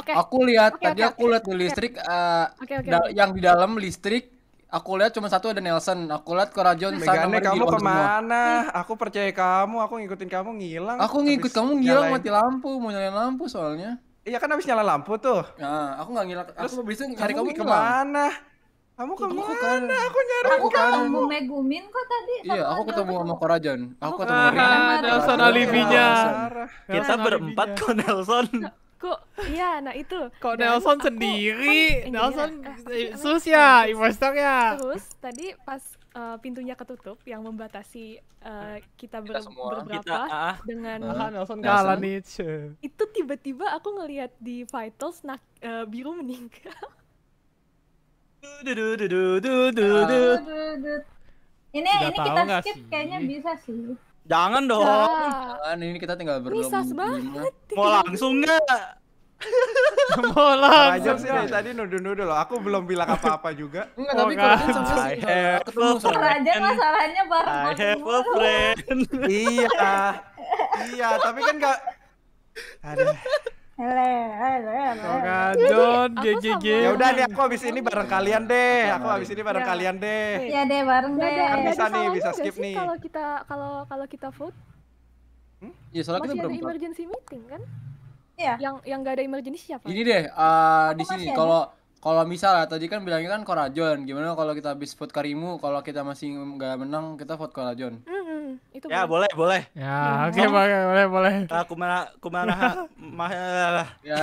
Oke. Okay. Aku lihat okay, tadi okay, aku okay. lihat di listrik uh, eh, okay, okay. yang di dalam listrik Aku lihat cuma satu ada Nelson. Aku lihat Corajon sama Megane kamu kemana? Semua. Aku percaya kamu, aku ngikutin kamu ngilang. Aku ngikut kamu ngilang nyalain. mati lampu, mau nyalain lampu soalnya. Iya kan habis nyala lampu tuh. Nah, aku nggak ngilang. Terus aku bisa cari kamu, kamu kemana? Kamu kemana? Aku, aku nyari aku kamu. Aku ketemu Megumin kok tadi. Iya, aku ketemu sama Korajan. Aku ketemu Nelson alibinya. Kita berempat kok Nelson kok iya nah itu kok Nelson sendiri kan, Nelson eh, eh sus ya investor ya terus tadi pas uh, pintunya ketutup yang membatasi uh, kita, ber kita semua. berberapa kita, ah, ah. dengan ah, Nelson kalah nih itu tiba-tiba aku ngelihat di vitals nak uh, biru meninggal ini Udah ini kita skip sih. kayaknya bisa sih Jangan dong. Jangan, ini kita tinggal berdua. Misas banget. <laughs> Mau langsung nggak? Mau langsung sih dari tadi nuduh-nuduh loh. Aku belum bilang apa-apa juga. <laughs> Enggak, tapi kalau sama sih ketemu Raja masalahnya bareng. I have a iya. Iya, tapi kan enggak Aduh. Sokajon, GGG. Ya udah nih aku habis ini bareng kalian deh. Aku habis ini bareng iya. kalian deh. Iya deh, bareng iya deh. Kan bisa nih, bisa skip nih. Kalau kita kalau kalau kita vote. Hmm? Ya, soalnya kita berempat. emergency meeting kan? Iya. Yang yang gak ada emergency siapa? Ini deh, uh, di sini kalau kalau misalnya tadi kan bilangnya kan Korajon gimana kalau kita habis vote Karimu kalau kita masih nggak menang kita vote Korajon mm -hmm. itu ya boleh boleh, boleh. ya oke okay, boleh boleh boleh aku mana aku mana ya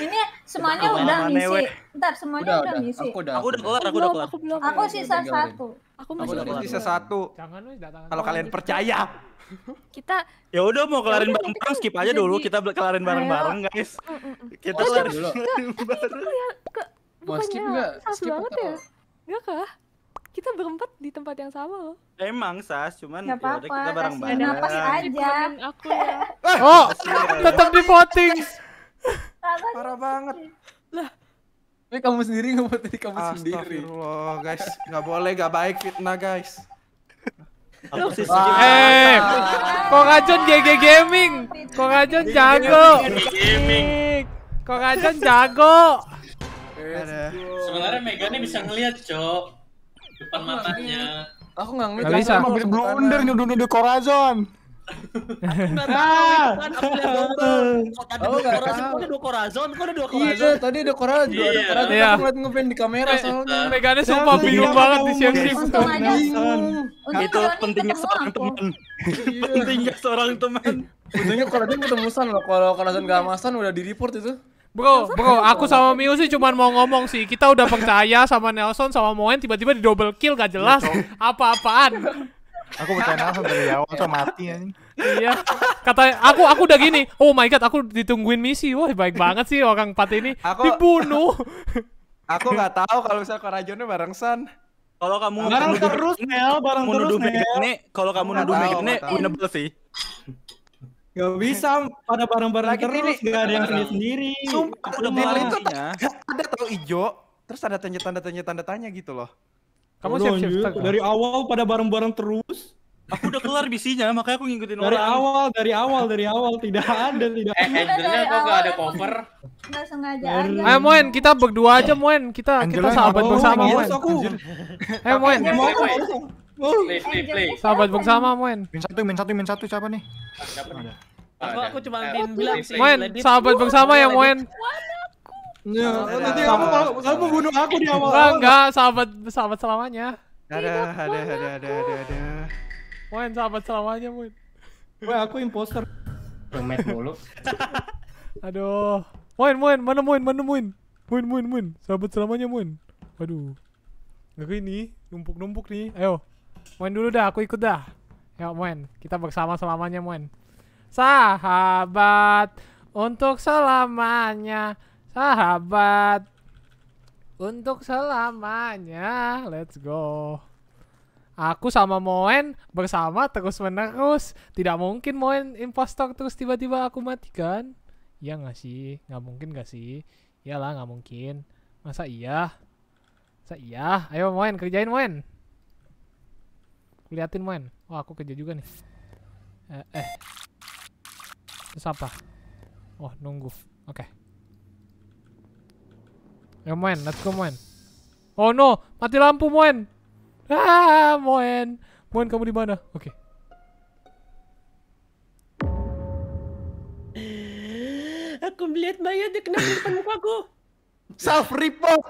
ini semuanya udah ngisi ntar semuanya udah, udah, ngisi aku udah aku udah keluar aku udah keluar aku, sih aku, aku sisa satu aku masih sisa satu jangan kalau kalian percaya kita ya udah mau ya kelarin bareng bareng skip aja dulu kita kelarin bareng bareng guys mm, mm, mm. kita oh, kelarin dulu bareng mau skip nggak skip banget ya nggak kah kita berempat di tempat yang sama loh emang sas cuman ya udah kita bareng bareng apa aja aku ya. oh tetap di voting parah banget lah kamu sendiri nggak mau kamu sendiri. Astagfirullah guys, nggak boleh, nggak baik fitnah guys. Eh, kok racun GG Gaming? Kok racun jago? Gaming. Kok racun jago? Sebenarnya Mega ini bisa ngelihat, Cok. Depan matanya. Aku nggak ngelihat. Bisa. Blunder nyuduh-nyuduh Korazon aku gak tahu ah. itu kan aku lihat double <laughs> oh, kok tadi oh, dua kok ada dua kok ada dua korazon iya tadi ada korazon dua ada iya. korazon iya. aku ngeliat ngeband di kamera eh, soalnya eh, Megane sumpah bingung banget di siang shift itu iya. pentingnya seorang teman pentingnya seorang teman pentingnya korazon ketemu san loh kalau korazon gak masan udah di report itu Bro, bro, aku sama Miu sih cuma mau ngomong sih. Kita udah percaya sama Nelson sama Moen tiba-tiba di double kill gak jelas apa-apaan. Aku bercanda ya, <laughs> langsung dari awal sama mati Iya. Kata aku aku udah gini. Oh my god, aku ditungguin misi. Wah, baik banget sih orang Pat ini. Aku, Dibunuh. Aku nggak tahu kalau misalnya Korajonnya bareng San. Kalau kamu bareng terus Nel bareng terus nuduh Ini kalau kamu nuduh ini winnable sih. Gak bisa pada bareng-bareng terus, gak ada yang sendiri-sendiri. Sumpah, udah itu iya. ada tahu ijo, terus ada tanya tanya tanya tanya gitu loh. Kamu siap siap Dari awal pada bareng-bareng terus. Aku udah kelar bisinya, makanya aku ngikutin dari orang. Dari awal, dari awal, dari awal tidak <laughs> ada, tidak. Eh, Angelnya kok gak ada cover? Nggak sengaja. Ayo eh, Moen, kita berdua aja Moen, kita kita sahabat bersama Moen. Eh Moen, Play, play, play. Sahabat bersama Moen. Min satu, min satu, min satu siapa nih? Aku, aku cuma bilang eh, sih. Moen, sahabat bersama ya Moen. Ya, nanti kamu kamu bunuh aku di awal. Enggak, sahabat sahabat selamanya. Ada, ada, ada, ada, ada, ada. Moin sahabat selamanya, Moin. Wah, aku imposter. Roommate mulu. <laughs> Aduh. Moin, Moin, mana Moin, mana Moin? Moin, Moin, Moin. Sahabat selamanya, Moin. Aduh. Aku ini numpuk-numpuk nih. Ayo. Moin dulu dah, aku ikut dah. Ya, Moin. Kita bersama selamanya, Moin. Sahabat untuk selamanya sahabat untuk selamanya. Let's go. Aku sama Moen bersama terus menerus. Tidak mungkin Moen impostor terus tiba-tiba aku matikan. Ya nggak sih? Nggak mungkin nggak sih? Iyalah nggak mungkin. Masa iya? Masa iya? Ayo Moen kerjain Moen. Liatin Moen. Wah aku kerja juga nih. Eh, eh. Terus apa? Oh nunggu. Oke. Okay. Ya Moen, let's go Moen. Oh no, mati lampu Moen. Ah, Moen. Moen kamu di mana? Oke. Okay. Aku melihat Maya di kena di depan mukaku. Self report.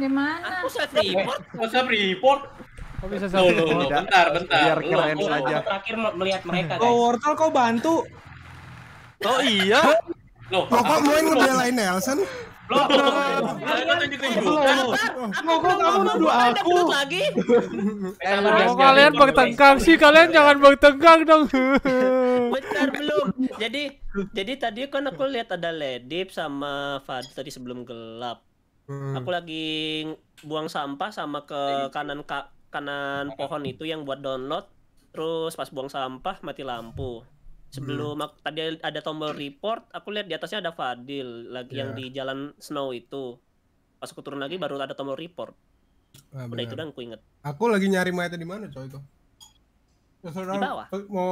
Di mana? Aku self report. Aku self report. Kok bisa self report? bentar, bentar. Biar keren aku, saja. Aku terakhir melihat mereka, oh, guys. Oh, Wortel kau bantu. Oh iya. Loh, Bapak Moen ngebelain Nelson? Loh, kamu aku. kalian bertengkar sih, kalian jangan bertengkar dong. Bentar belum. Jadi jadi tadi kan aku lihat ada Ledip sama Fad tadi sebelum gelap. Aku lagi buang sampah sama ke kanan kanan pohon itu yang buat download. Terus pas buang sampah mati lampu sebelum hmm. aku, tadi ada tombol report aku lihat di atasnya ada Fadil lagi yeah. yang iya. di jalan Snow itu pas aku turun lagi baru ada tombol report nah, udah itu dong aku inget aku lagi nyari mayatnya di mana coy itu ya, di bawah eh, mau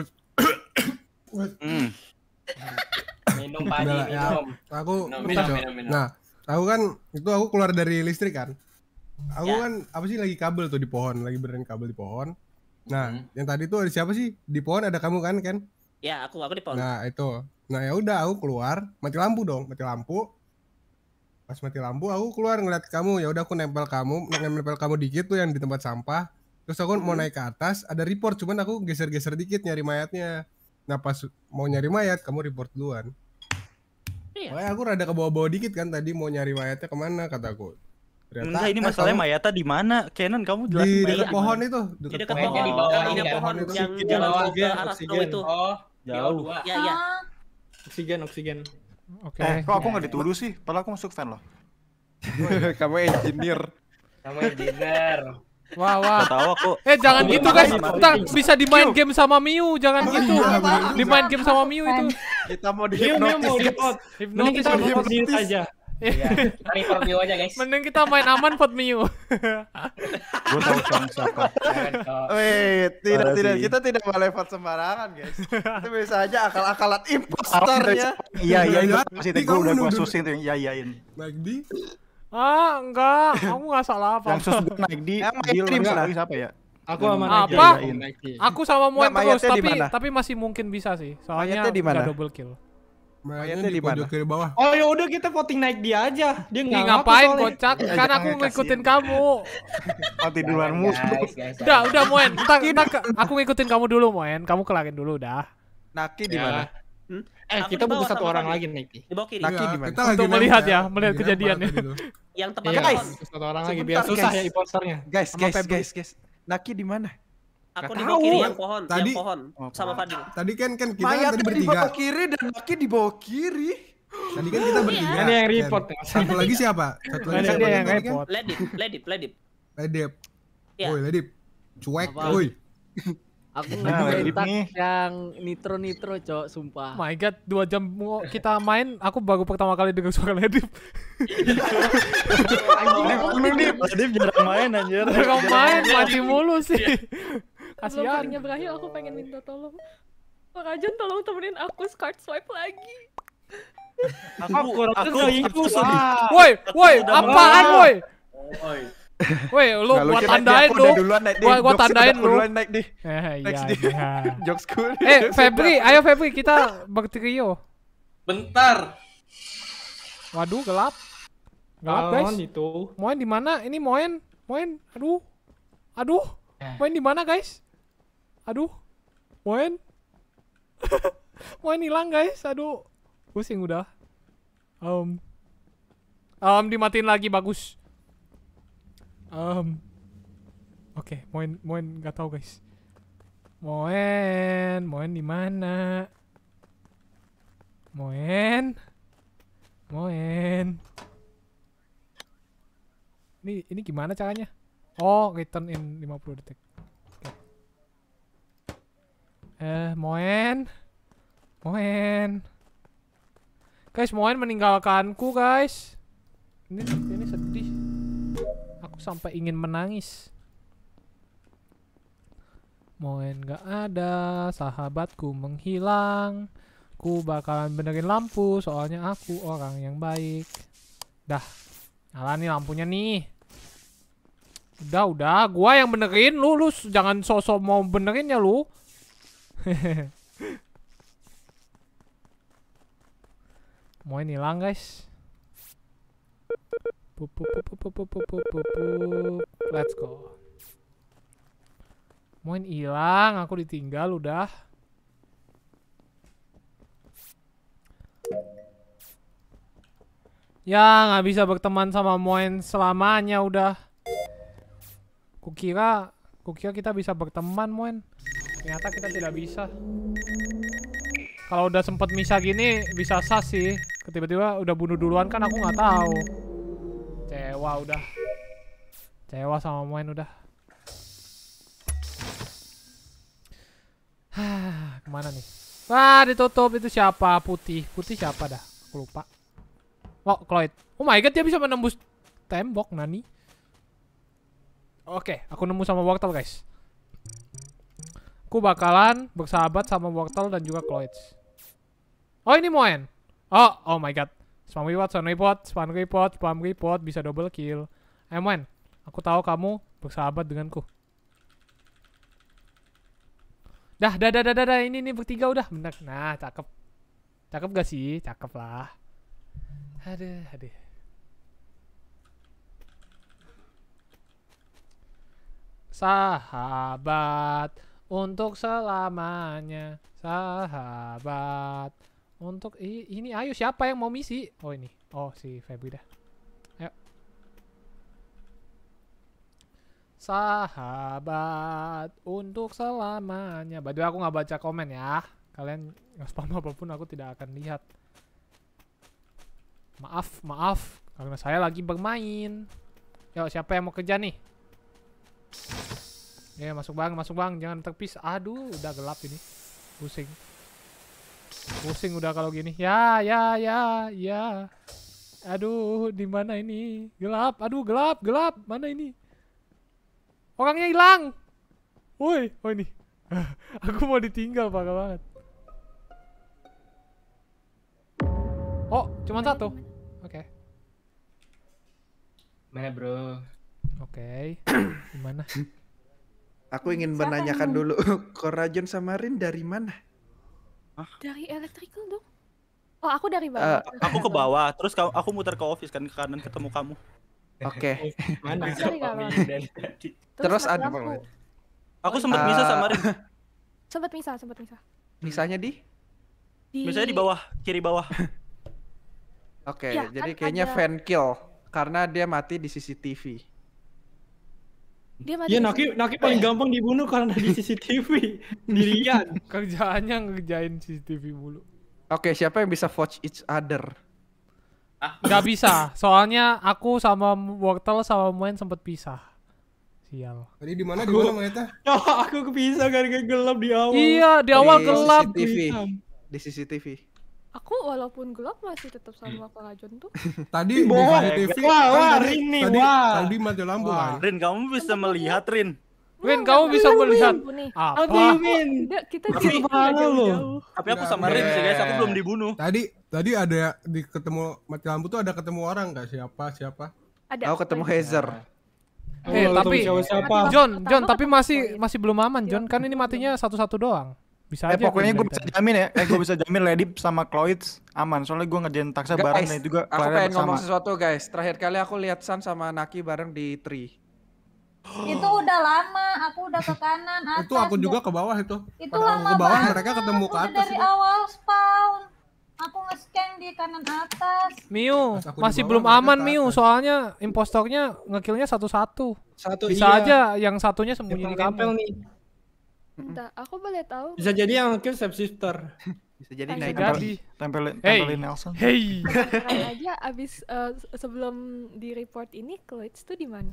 <coughs> hmm. minum padi nah, ya. minum ya, aku minum, minum, minum, minum. nah aku kan itu aku keluar dari listrik kan aku ya. kan apa sih lagi kabel tuh di pohon lagi beren kabel di pohon Nah, hmm. yang tadi tuh ada siapa sih? Di pohon ada kamu kan, kan? Ya, aku aku di pohon. Nah, itu. Nah, ya udah aku keluar, mati lampu dong, mati lampu. Pas mati lampu aku keluar ngeliat kamu, ya udah aku nempel kamu, nempel kamu dikit tuh yang di tempat sampah. Terus aku hmm. mau naik ke atas, ada report, cuman aku geser-geser dikit nyari mayatnya. Nah, pas mau nyari mayat, kamu report duluan. Iya. Makanya aku rada ke bawah-bawah dikit kan tadi mau nyari mayatnya kemana kataku. Ternyata, Enggak ini eh, masalahnya eh, kamu... Mayata di mana? Canon kamu jelasin di dekat pohon itu, Di dekat pohon. Di bawah iya, ini pohon itu. yang jalan ke arah itu. Oh, jauh. Iya, iya. Oksigen, oksigen. Eh, Oke. Okay. Eh, kok aku nggak dituduh sih? Padahal aku masuk fan loh. <laughs> kamu engineer. Kamu engineer. Wah, wah. Tahu aku. Eh, jangan gitu guys. Kita bisa dimain game sama Miu, jangan gitu. dimain game sama Miu itu. Kita mau di hipnotis. Miu, Miu, hipnotis. Hipnotis aja. Iya, <laughs> kita refer aja guys. Mending kita main aman vote Mio. <laughs> Gue tahu Chong siapa. Wait, tidak tidak kita tidak boleh vote sembarangan guys. Itu bisa aja akal-akalan imposternya. ya. Iya iya iya. Masih gue udah gue susin tuh yang yayain. Like di Ah, enggak, kamu nggak salah apa. Yang susu naik di deal lagi siapa ya? Aku sama Apa? Aku sama Moen terus, tapi tapi masih mungkin bisa sih. Soalnya udah double kill. Mayatnya di mana? Kiri bawah. Oh ya udah kita voting naik dia aja. Dia nggak ngapain kocak? Kan aku ngikutin kamu. Oh duluan musuh. Udah udah Moen. Entar, <laughs> entar aku ngikutin kamu dulu Moen. Kamu kelarin dulu dah. Naki di ya. mana? Hmm? Eh aku kita butuh satu orang lagi Naki. Di bawah kiri. Naki ya, di mana? Untuk melihat ya, ya melihat kejadiannya. Gitu. Yang iya. tepat guys. Satu orang lagi biar susah ya imposternya. Guys, guys, guys, guys. Naki di mana? Aku di bawah kiri yang pohon, tadi, yang pohon oh, sama Fadil. Tadi kan kan kita Mayat tadi bertiga. di bawah kiri dan Maki di bawah kiri. Tadi kan kita iya. bertiga. Ini yang report. Ya. Satu lagi siapa? Satu lagi siapa? Yang kan report. Ledip, Ledip, Ledip. Ledip. Iya. Woi, Ledip. Cuek, woi. Aku nah, nih. yang nitro nitro cok sumpah. Oh my god, dua jam kita main, aku baru pertama kali dengar suara Ledip. Ledip, Ledip jarang main anjir. Jarang main, mati mulu sih. Iya. Kan Kasihan. Sebelum berakhir aku pengen minta tolong. Oh, Ajun, tolong temenin aku card swipe lagi. aku aku aku, aku, aku Woi, woi, apaan woi? Woi. Woi, lu gua tandain lu. Gua gua tandain lu. Duluan naik di. Eh, iya. iya. <laughs> Jokes cool. Eh, Febri, ayo Febri kita bertrio. Bentar. Waduh, gelap. Gelap, guys. Itu. Moen di mana? Ini Moen. Moen. Aduh. Aduh. Eh. Moen di mana, guys? Aduh, Moen. <laughs> Moen hilang guys, aduh. Pusing udah. Um. Um, dimatiin lagi, bagus. Um. Oke, okay, Moen, Moen gak tahu guys. Moen, Moen di mana? Moen. Moen. Ini ini gimana caranya? Oh, return in 50 detik. Eh, Moen. Moen. Guys, Moen meninggalkanku, guys. Ini ini sedih. Aku sampai ingin menangis. Moen gak ada, sahabatku menghilang. Ku bakalan benerin lampu, soalnya aku orang yang baik. Dah, nyala nih lampunya nih. Udah, udah, gua yang benerin lu, lu jangan sosok mau benerin ya lu. <laughs> Moin hilang guys. Pup, Let's go. Moin hilang, aku ditinggal udah. Ya, nggak bisa berteman sama Moen selamanya udah. Kukira, kukira kita bisa berteman Moen. Ternyata kita tidak bisa. Kalau udah sempet misah gini bisa sas sih. Tiba-tiba udah bunuh duluan kan aku nggak tahu. Cewa udah. Cewa sama main udah. Kemana nih? Wah ditutup itu siapa? Putih. Putih siapa dah? Aku lupa. Oh, Cloyd. Oh my god, dia bisa menembus tembok, Nani. Oke, okay, aku nemu sama wortel, guys. Ku bakalan bersahabat sama Wortel dan juga Cloyds. Oh, ini Moen. Oh, oh my god. Spam report, spam report, spam report, spam report. Bisa double kill. Eh, Moen. Aku tahu kamu bersahabat denganku. Dah, dah, dah, dah, dah, dah. Ini, ini bertiga udah. Bentar. Nah, cakep. Cakep gak sih? Cakep lah. Aduh, aduh. Sahabat untuk selamanya sahabat untuk ini ayo siapa yang mau misi oh ini oh si Febri dah ayo sahabat untuk selamanya baju aku nggak baca komen ya kalian spam apapun aku tidak akan lihat maaf maaf karena saya lagi bermain yuk siapa yang mau kerja nih Ya masuk bang, masuk bang, jangan terpis. Aduh, udah gelap ini. Pusing. Pusing udah kalau gini. Ya, ya, ya, ya. Aduh, di mana ini? Gelap. Aduh, gelap, gelap. Mana ini? Orangnya hilang. Woi, oh ini. <laughs> Aku mau ditinggal parah banget. Oh, cuma satu. Oke. Okay. Mana, Bro? Oke. Okay. <clears throat> Gimana? Aku hmm, ingin Siapa menanyakan dulu, <laughs> Korajon Samarin dari mana? Hah? Dari electrical dong. Oh, aku dari bawah. Uh, aku ke bawah, terus aku muter ke office kan ke kanan ketemu kamu. Oke. <laughs> Okay. Mana? terus, terus ada apa? Aku sempat uh, misa Samarin. Sempat bisa, eh, <laughs> sempat bisa. Misalnya di? di... Misalnya di bawah, kiri bawah. Oke, okay, ya, jadi kan kayaknya ada... fan kill karena dia mati di CCTV. Dia mati. Iya, Naki, Naki paling gampang dibunuh karena di CCTV. <laughs> Dilihat. Kerjaannya ngerjain CCTV mulu. Oke, siapa yang bisa watch each other? Ah. Gak bisa, soalnya aku sama Wortel sama Muen sempet pisah. Sial. Tadi di mana di mana <laughs> aku kepisah gara-gara gelap di awal. Iya, di awal di gelap. CCTV. Di CCTV. Aku walaupun gelap masih tetap sama Kak hmm. Jon tuh. <laughs> tadi bohong. TV, wah, kan wah, Rin nih, tadi, wah. Tadi mati lampu wah. Kan? Rin, kamu bisa melihat Rin. Win, kamu bisa melihat apa? Aku Win. Kita tapi, jauh Tapi aku sama Rin sih guys, aku belum dibunuh. Tadi tadi ada di ketemu mati lampu tuh ada ketemu orang nggak siapa siapa? Ada. Aku ketemu Hazer. Eh, eh tapi siapa? John, John, tapi masih ya? masih belum aman, John. Kan ini matinya satu-satu doang. Bisa eh, aja pokoknya gue bisa jamin ya. Eh gue bisa jamin Lady sama Cloyd aman. Soalnya gue ngerjain taksa guys, bareng dan juga Aku pengen ngomong sesuatu guys. Terakhir kali aku lihat San sama Naki bareng di Tree. itu udah lama, aku udah ke kanan atas. itu aku juga ke bawah itu. Itu Padahal lama ke bawah banget. mereka ketemu ke atas. dari itu. awal spawn. Aku nge-scan di kanan atas. Miu, masih belum aman Miu, soalnya impostornya ngekillnya satu-satu. Satu, Bisa iya. aja yang satunya sembunyi di, di nih. Entah, aku boleh tahu. Bisa jadi yang kill step sister. Bisa jadi Ay, naik tempel, tempelin, tempelin hey. Nelson. Hey. <laughs> aja abis uh, sebelum di report ini Cloids tuh di mana?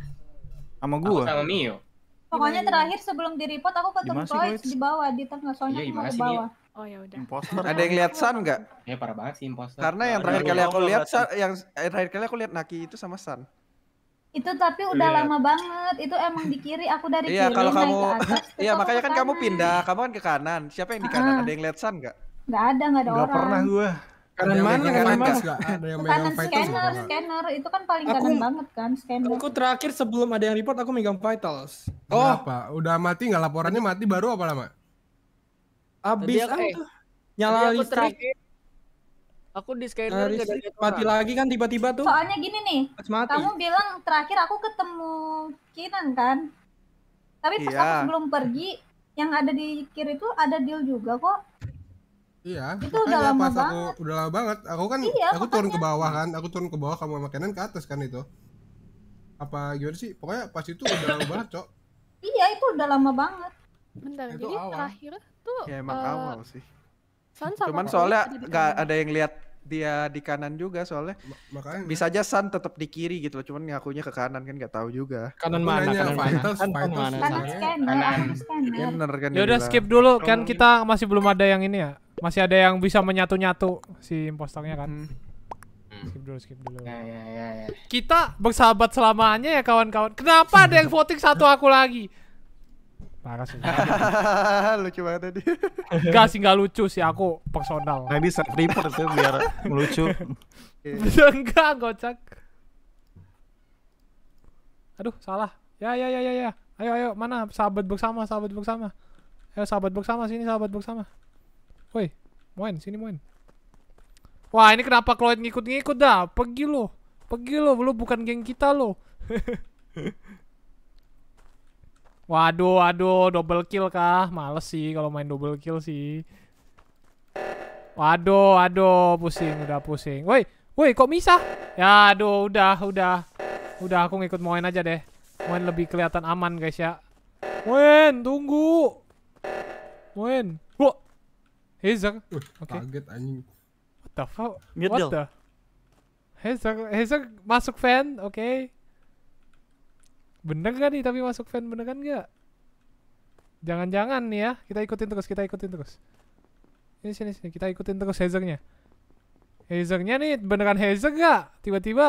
Sama gua. Aku sama Mio. Pokoknya terakhir sebelum di report aku ketemu Cloids di bawah di tengah soalnya di iya, bawah. Oh ya udah. Imposter. Ada yang lihat San enggak? Ya eh, parah banget sih imposter. Karena yang terakhir kali aku lihat San, yang eh, terakhir kali aku lihat Naki itu sama San. Itu tapi udah iya. lama banget. Itu emang di kiri, aku dari iya, kiri. <laughs> Iya, kalau kamu atas, Iya, makanya kan kamu pindah. Kamu kan ke kanan. Siapa yang di kanan? Ada yang lihat sun nggak? Nggak ada, nggak ada gak orang. pernah gua. Kanan mana? Kanan mana? Ada yang megang scanner, scanner itu kan paling aku, kanan banget kan scanner. Aku terakhir sebelum ada yang report aku megang vitals. Oh, apa? Udah mati nggak laporannya mati baru apa lama? Abis aku, eh, nyala listrik. Terakhir, Aku di scanner nah, gak ada mati lagi kan tiba-tiba tuh. Soalnya gini nih. mati. Kamu bilang terakhir aku ketemu Kinan kan? Tapi pas iya. aku sebelum pergi yang ada di kiri itu ada deal juga kok. Iya. Itu udah lama banget. Aku, udah lama banget. Aku kan iya, aku turun ke bawah kan. Aku turun ke bawah kamu sama Kenan ke atas kan itu. Apa gimana sih? Pokoknya pas itu udah lama banget, Cok. Iya, itu udah lama banget. Bentar, itu jadi awal. terakhir tuh Ya emang uh, awal sih. Cuman soalnya nggak ada yang lihat dia di kanan juga soalnya. Makanya. Bisa aja Sun tetap di kiri gitu loh, cuman ngakunya ke kanan kan nggak tahu juga. Kanan mana? Kanan mana? kanan mana? Kanan scanner, kanan iya, kan. Ya udah skip dulu kan kita masih belum ada yang ini ya. Masih ada yang bisa menyatu-nyatu si impostornya kan. Hmm. Hmm. Skip dulu, skip dulu. Ya, ya, ya, ya. Kita bersahabat selamanya ya kawan-kawan. Kenapa ada yang voting satu aku lagi? Parah sih. <laughs> lucu banget tadi. Enggak sih enggak lucu sih aku personal. Nah, ini self tuh biar lucu. Iya. <laughs> enggak, gocak. Aduh, salah. Ya ya ya ya ya. Ayo ayo, mana sahabat bersama, sahabat bersama. Ayo sahabat bersama sini sahabat bersama. Woi, moin sini moin. Wah, ini kenapa Cloyd ngikut-ngikut dah? Pergi lo. Pergi lo, lu bukan geng kita lo. <laughs> Waduh, waduh, double kill kah? Males sih kalau main double kill sih. Waduh, waduh, pusing, udah pusing. Woi, woi, kok bisa? Ya, aduh, udah, udah. Udah, aku ngikut main aja deh. Main lebih kelihatan aman, guys ya. Main, tunggu. Main, Wo. Hezak. Oke. Okay. anjing. What the fuck? What the? Hezak, Hezak masuk fan, oke. Okay. Bener gak nih tapi masuk fan bener kan gak? Jangan-jangan nih ya, kita ikutin terus, kita ikutin terus. Ini sini sini, kita ikutin terus hazernya. Hazernya nih beneran hazer gak? Tiba-tiba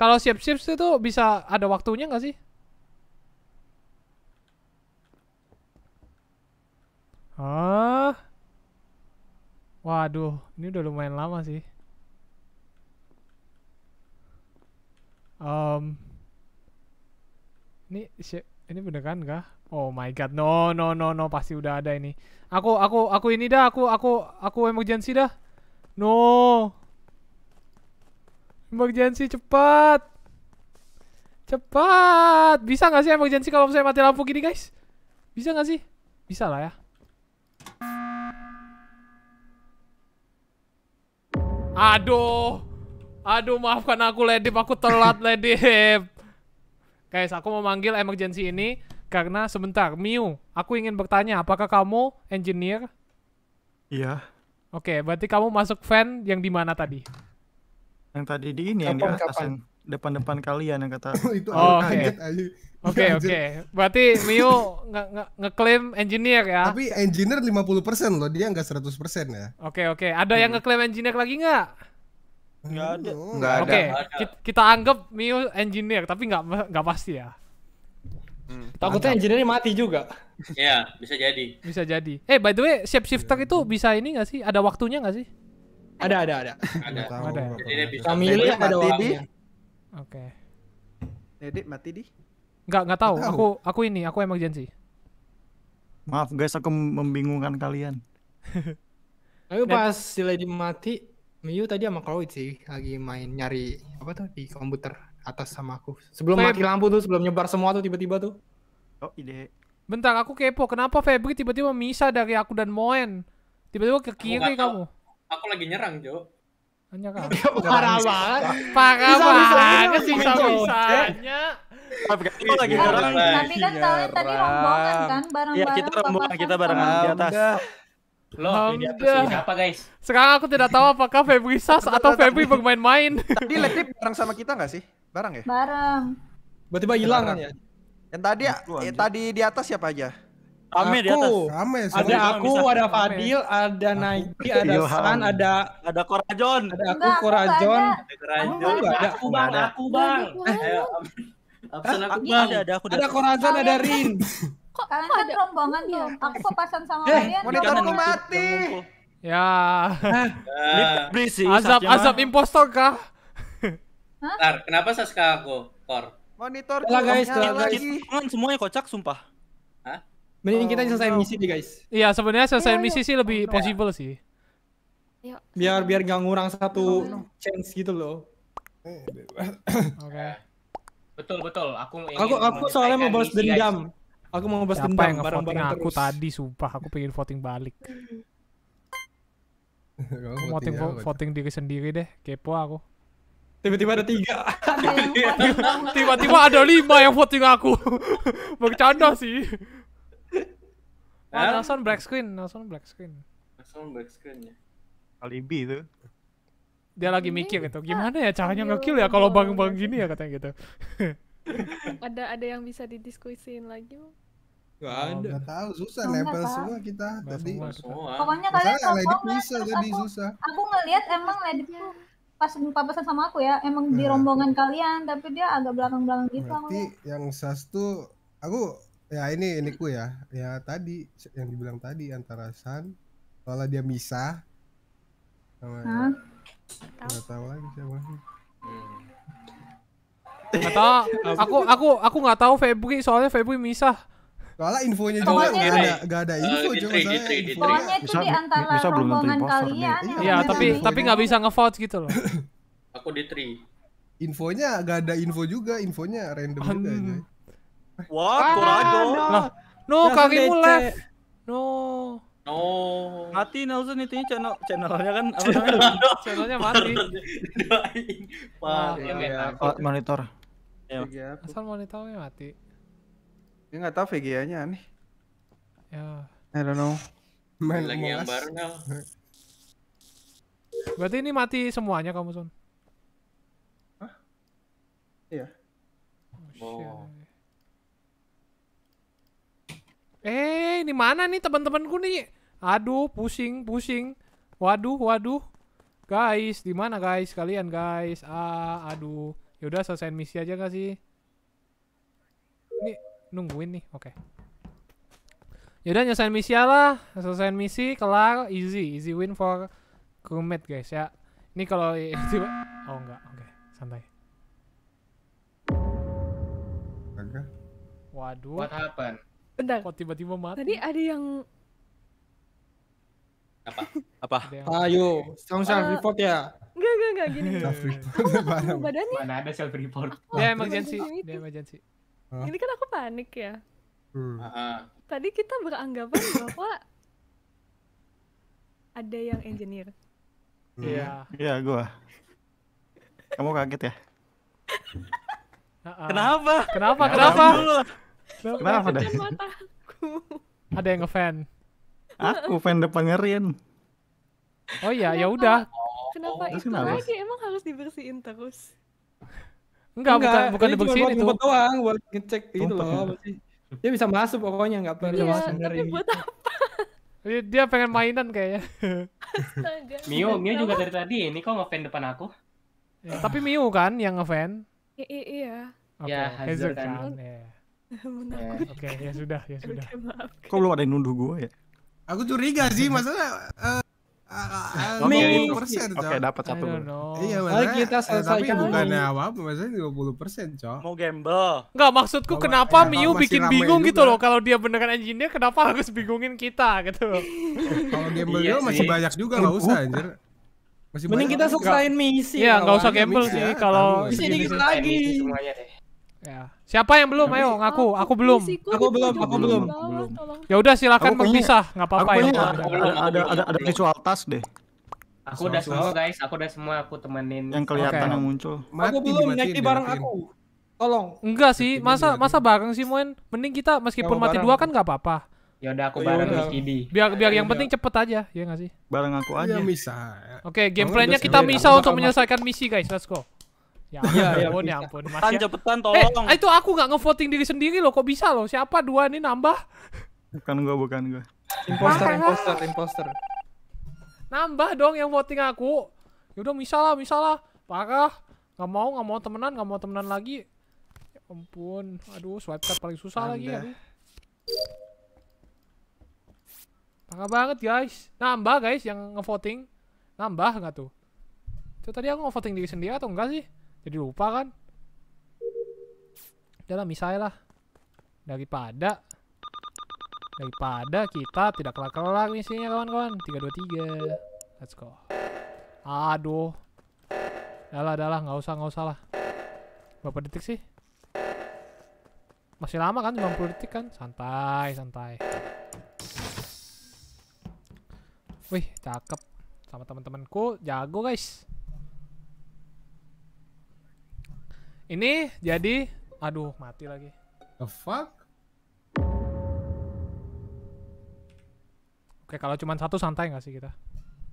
kalau siap sih itu bisa ada waktunya gak sih? Ah. Waduh, ini udah lumayan lama sih. Um, ini ini beneran kah? Oh my god, no no no no pasti udah ada ini. Aku aku aku ini dah, aku aku aku emergency dah. No. Emergency cepat. Cepat. Bisa nggak sih emergency kalau saya mati lampu gini, guys? Bisa nggak sih? Bisa lah ya. Aduh. Aduh, maafkan aku, Ledip. Aku telat, Ledip. Guys, aku mau manggil emergency ini karena sebentar, Miu, aku ingin bertanya, apakah kamu engineer? Iya. Oke, okay, berarti kamu masuk fan yang di mana tadi? Yang tadi di ini, kapan, yang di atas, yang depan-depan kalian yang kata <laughs> oh, oh oke oke oke berarti Miu ngeklaim nge nge engineer ya tapi engineer 50% loh dia nggak 100% ya oke okay, oke okay. ada hmm. yang ngeklaim engineer lagi nggak Enggak ada. Enggak ada. Oke, okay. kita anggap Mio engineer tapi enggak enggak pasti ya. Hmm. Takutnya engineer mati juga. Iya, bisa jadi. Bisa jadi. Eh, by the way, shape shifter itu hmm. bisa ini enggak sih? Ada waktunya enggak sih? Ada, ada, ada. Ada. ada. Jadi dia bisa milih ada waktunya. Oke. Okay. Dedek mati di? Enggak, enggak tahu. tahu. Aku aku ini, aku emergency. Maaf guys, aku membingungkan kalian. Tapi pas si Lady mati, Miu tadi sama Chloe sih lagi main nyari apa tuh di komputer atas sama aku. Sebelum Feb... mati lampu tuh, sebelum nyebar semua tuh tiba-tiba tuh. Oh, ide. Bentar, aku kepo. Kenapa Febri tiba-tiba misah dari aku dan Moen? Tiba-tiba ke kiri kamu. Aku lagi nyerang, Jo. Hanya kan. <laughs> Parah banget. Parah banget sih bisa Tapi lagi nyerang. Tapi kan, kan tadi rombongan kan barang-barang. Iya, kita rombongan, kita barengan di atas. Loh, di ini apa guys? Sekarang aku tidak tahu apakah Febri Sas atau Febri bermain-main. <laughs> Tadi letip bareng sama kita nggak sih? Bareng ya? Bareng. Tiba-tiba hilang kan ya? Yang tadi eh, tadi di atas siapa aja? Ame di atas. ada aku, ada Fadil, ada Naiki, ada iya, San, ada ada Korajon. Ada aku, Korajon. Ada aku, Bang. Aku, Bang. Ada aku, Bang. Ada eh, Korajon, ada Rin. Kan Kok kalian kan ada? rombongan iya. tuh. Aku papasan sama eh, kalian. Monitorku gitu, mati. Ya. ya. Berisi. Azab azab impostor kah? Ntar, kenapa Saska aku kor? Monitor lah guys, lagi. Kan semuanya kocak sumpah. Hah? Mending kita oh, selesai misi nih, guys. Iya, sebenarnya selesai misi sih lebih possible sih. Biar biar gak ngurang satu chance gitu loh. Oke. Betul betul, aku Aku aku soalnya mau balas dendam. Aku mau ngebahas tentang yang bareng-bareng aku terus. tadi, sumpah. Aku pengen voting balik. aku voting, voting diri sendiri deh. Kepo aku. Tiba-tiba ada tiga. <laughs> Tiba-tiba ada lima yang voting aku. <laughs> Bercanda sih. Ah, Nelson black screen, Nelson black screen. Nelson black screen ya. Alibi itu dia lagi ini mikir gitu gimana ya caranya ngekill ya kalau bang bang gini ya katanya gitu <laughs> ada ada yang bisa didiskusiin lagi Gak oh, ada. Gak tahu susah Enggak, level semua kita tadi. Pokoknya kalian sombong bisa tadi aku, susah. Aku ngelihat emang Ledit tuh pas papasan sama aku ya emang nah. di rombongan kalian tapi dia agak belakang-belakang gitu. Berarti aku. yang sas tuh aku ya ini ini ku ya ya tadi yang dibilang tadi antara San kalau dia bisa sama Hah? Gak tahu lagi siapa sih. Hmm. Gak tahu. Aku aku aku nggak tahu Febri soalnya Febri misah Soalnya infonya juga enggak gak ada, gak ada info uh, cuma saya Pokoknya itu di antara bisa, rombongan kalian. Iya, tapi tapi nggak bisa ngevote gitu loh. <laughs> Aku di tri. Infonya gak ada info juga, infonya random um, juga. Aja. Wah, ah, Korajo. Nah, nah. no, kaki mulai. No. No. Mati Nelson itu channel channelnya kan <laughs> channelnya mati. ya, monitor. Ya. Asal monitornya mati. Dia nggak tahu VGA-nya aneh. Ya. I don't know. Main lagi yang bareng Berarti ini mati semuanya kamu Son? Hah? Iya. Oh, oh. Eh, ini mana nih teman-temanku nih? Aduh, pusing, pusing. Waduh, waduh. Guys, di mana guys kalian guys? Ah, aduh. Yaudah selesai misi aja gak sih? Ini nungguin nih oke okay. yaudah nyelesain misi lah nyelesain misi kelar easy easy win for crewmate guys ya ini kalau <laughs> tiba oh enggak oke okay. santai waduh what happened Bentar. Kok tiba-tiba mati? Tadi ada yang apa apa ah, ayo self self eh, report ya enggak enggak enggak gini <laughs> self report badannya mana ada self report dia emergency dia emergency Hah? Ini kan aku panik ya. Hmm. Tadi kita beranggapan <coughs> bahwa ada yang engineer. Iya. Hmm. Iya, yeah. gua. Kamu kaget ya? Kenapa? Kenapa? Kenapa? Kenapa, Kenapa Ada yang ngefan. Aku fan depan ngerin. Oh iya, ya udah. Kenapa, oh, itu lagi? Emang harus dibersihin terus? Enggak, enggak bukan bukan debug sini tuh. doang buat ngecek itu loh. Dia bisa masuk pokoknya enggak perlu iya, masuk dari. Buat apa? Iya, dia pengen mainan kayaknya. Astaga. Mio, Mio juga dari tadi ini kok ngefan depan aku. Ya, tapi Mio kan yang ngefan. iya iya. Okay. Ya, Hazel kan. Ya. <laughs> Oke, ya sudah, ya sudah. Kok belum ada yang nunduh gue ya? Aku curiga sih, masalah eh, uh, Ah, Oke, persen, Oke, dapat satu. Iya, makanya kita eh, selesaikan bukannya apa-apa, maksudnya 20 persen, cok. Mau gamble? Enggak, maksudku kenapa eh, Miu bikin bingung gitu loh. Kalau dia beneran engineer, kenapa harus bingungin kita gitu Kalau gamble dia iya oh, masih banyak juga, nggak usah anjir. Masih Mending kita selesaiin misi. Iya, nggak usah gamble sih ya, kalau bisa dikit lagi. Semuanya deh. Ya. Siapa yang belum? Ayo ngaku. Aku, belum. Aku belum. Aku belum. Ya udah silakan berpisah, nggak apa-apa ya. Ada ada ada, ada visual task deh. Aku udah semua guys, aku udah semua aku temenin. Yang kelihatan yang muncul. Aku belum nyaki ya, bareng aku. Tolong. Enggak sih, masa masa bareng sih Moen. Mending kita meskipun mati dua kan nggak apa-apa. Ya udah aku oh, iya bareng Miss Biar biar iya, yang penting iya. cepet aja, ya nggak sih? Bareng aku aja. Oke, gameplaynya kita misa untuk menyelesaikan misi guys. Let's go. Ya iya, iya, ampun, ya, ya, ampun, ya ampun. Mas Tan, ya. cepetan eh, tolong. Eh, itu aku gak ngevoting diri sendiri loh. Kok bisa loh? Siapa dua ini nambah? Bukan gua, bukan gua. Imposter, ah, imposter, imposter. Nambah dong yang voting aku. Yaudah misalnya, misalnya. Parah. Gak mau, gak mau temenan, gak mau temenan lagi. Ya ampun. Aduh, swipe card paling susah Anda. lagi. Aduh. Parah banget guys. Nambah guys yang ngevoting. Nambah gak tuh? Itu tadi aku ngevoting diri sendiri atau enggak sih? Jadi lupa kan? Jalan misalnya lah. Daripada daripada kita tidak kelak-kelak misinya kawan-kawan. 323. Let's go. Aduh. Dahlah, dahlah, nggak usah, nggak usah lah. Berapa detik sih? Masih lama kan, 90 detik kan? Santai, santai. Wih, cakep. Sama teman-temanku, jago guys. Ini jadi aduh mati lagi. The fuck? Oke, kalau cuma satu santai nggak sih kita?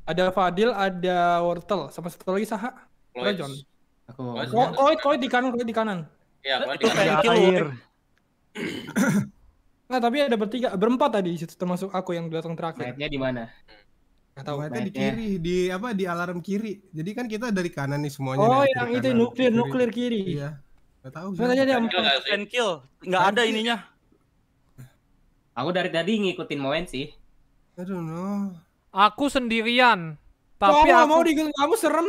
Ada Fadil, ada Wortel, sama satu lagi Saha. Aku. John. Aku. Koid, koid di kanan, koi di kanan. Iya, koid di kanan. Nah, tapi ada bertiga, berempat tadi termasuk aku yang datang terakhir. Mayatnya di mana? Hmm. Atau Mayatnya di kiri, di apa di alarm kiri. Jadi kan kita dari kanan nih semuanya. Oh, yang itu kanan, nuklir kiri. nuklir kiri. Iya. Gak tahu. Katanya ada empat and kill. Enggak ada ininya. Aku dari tadi ngikutin Moen sih. Aduh know Aku sendirian. Tapi Kok aku... mau digel kamu serem.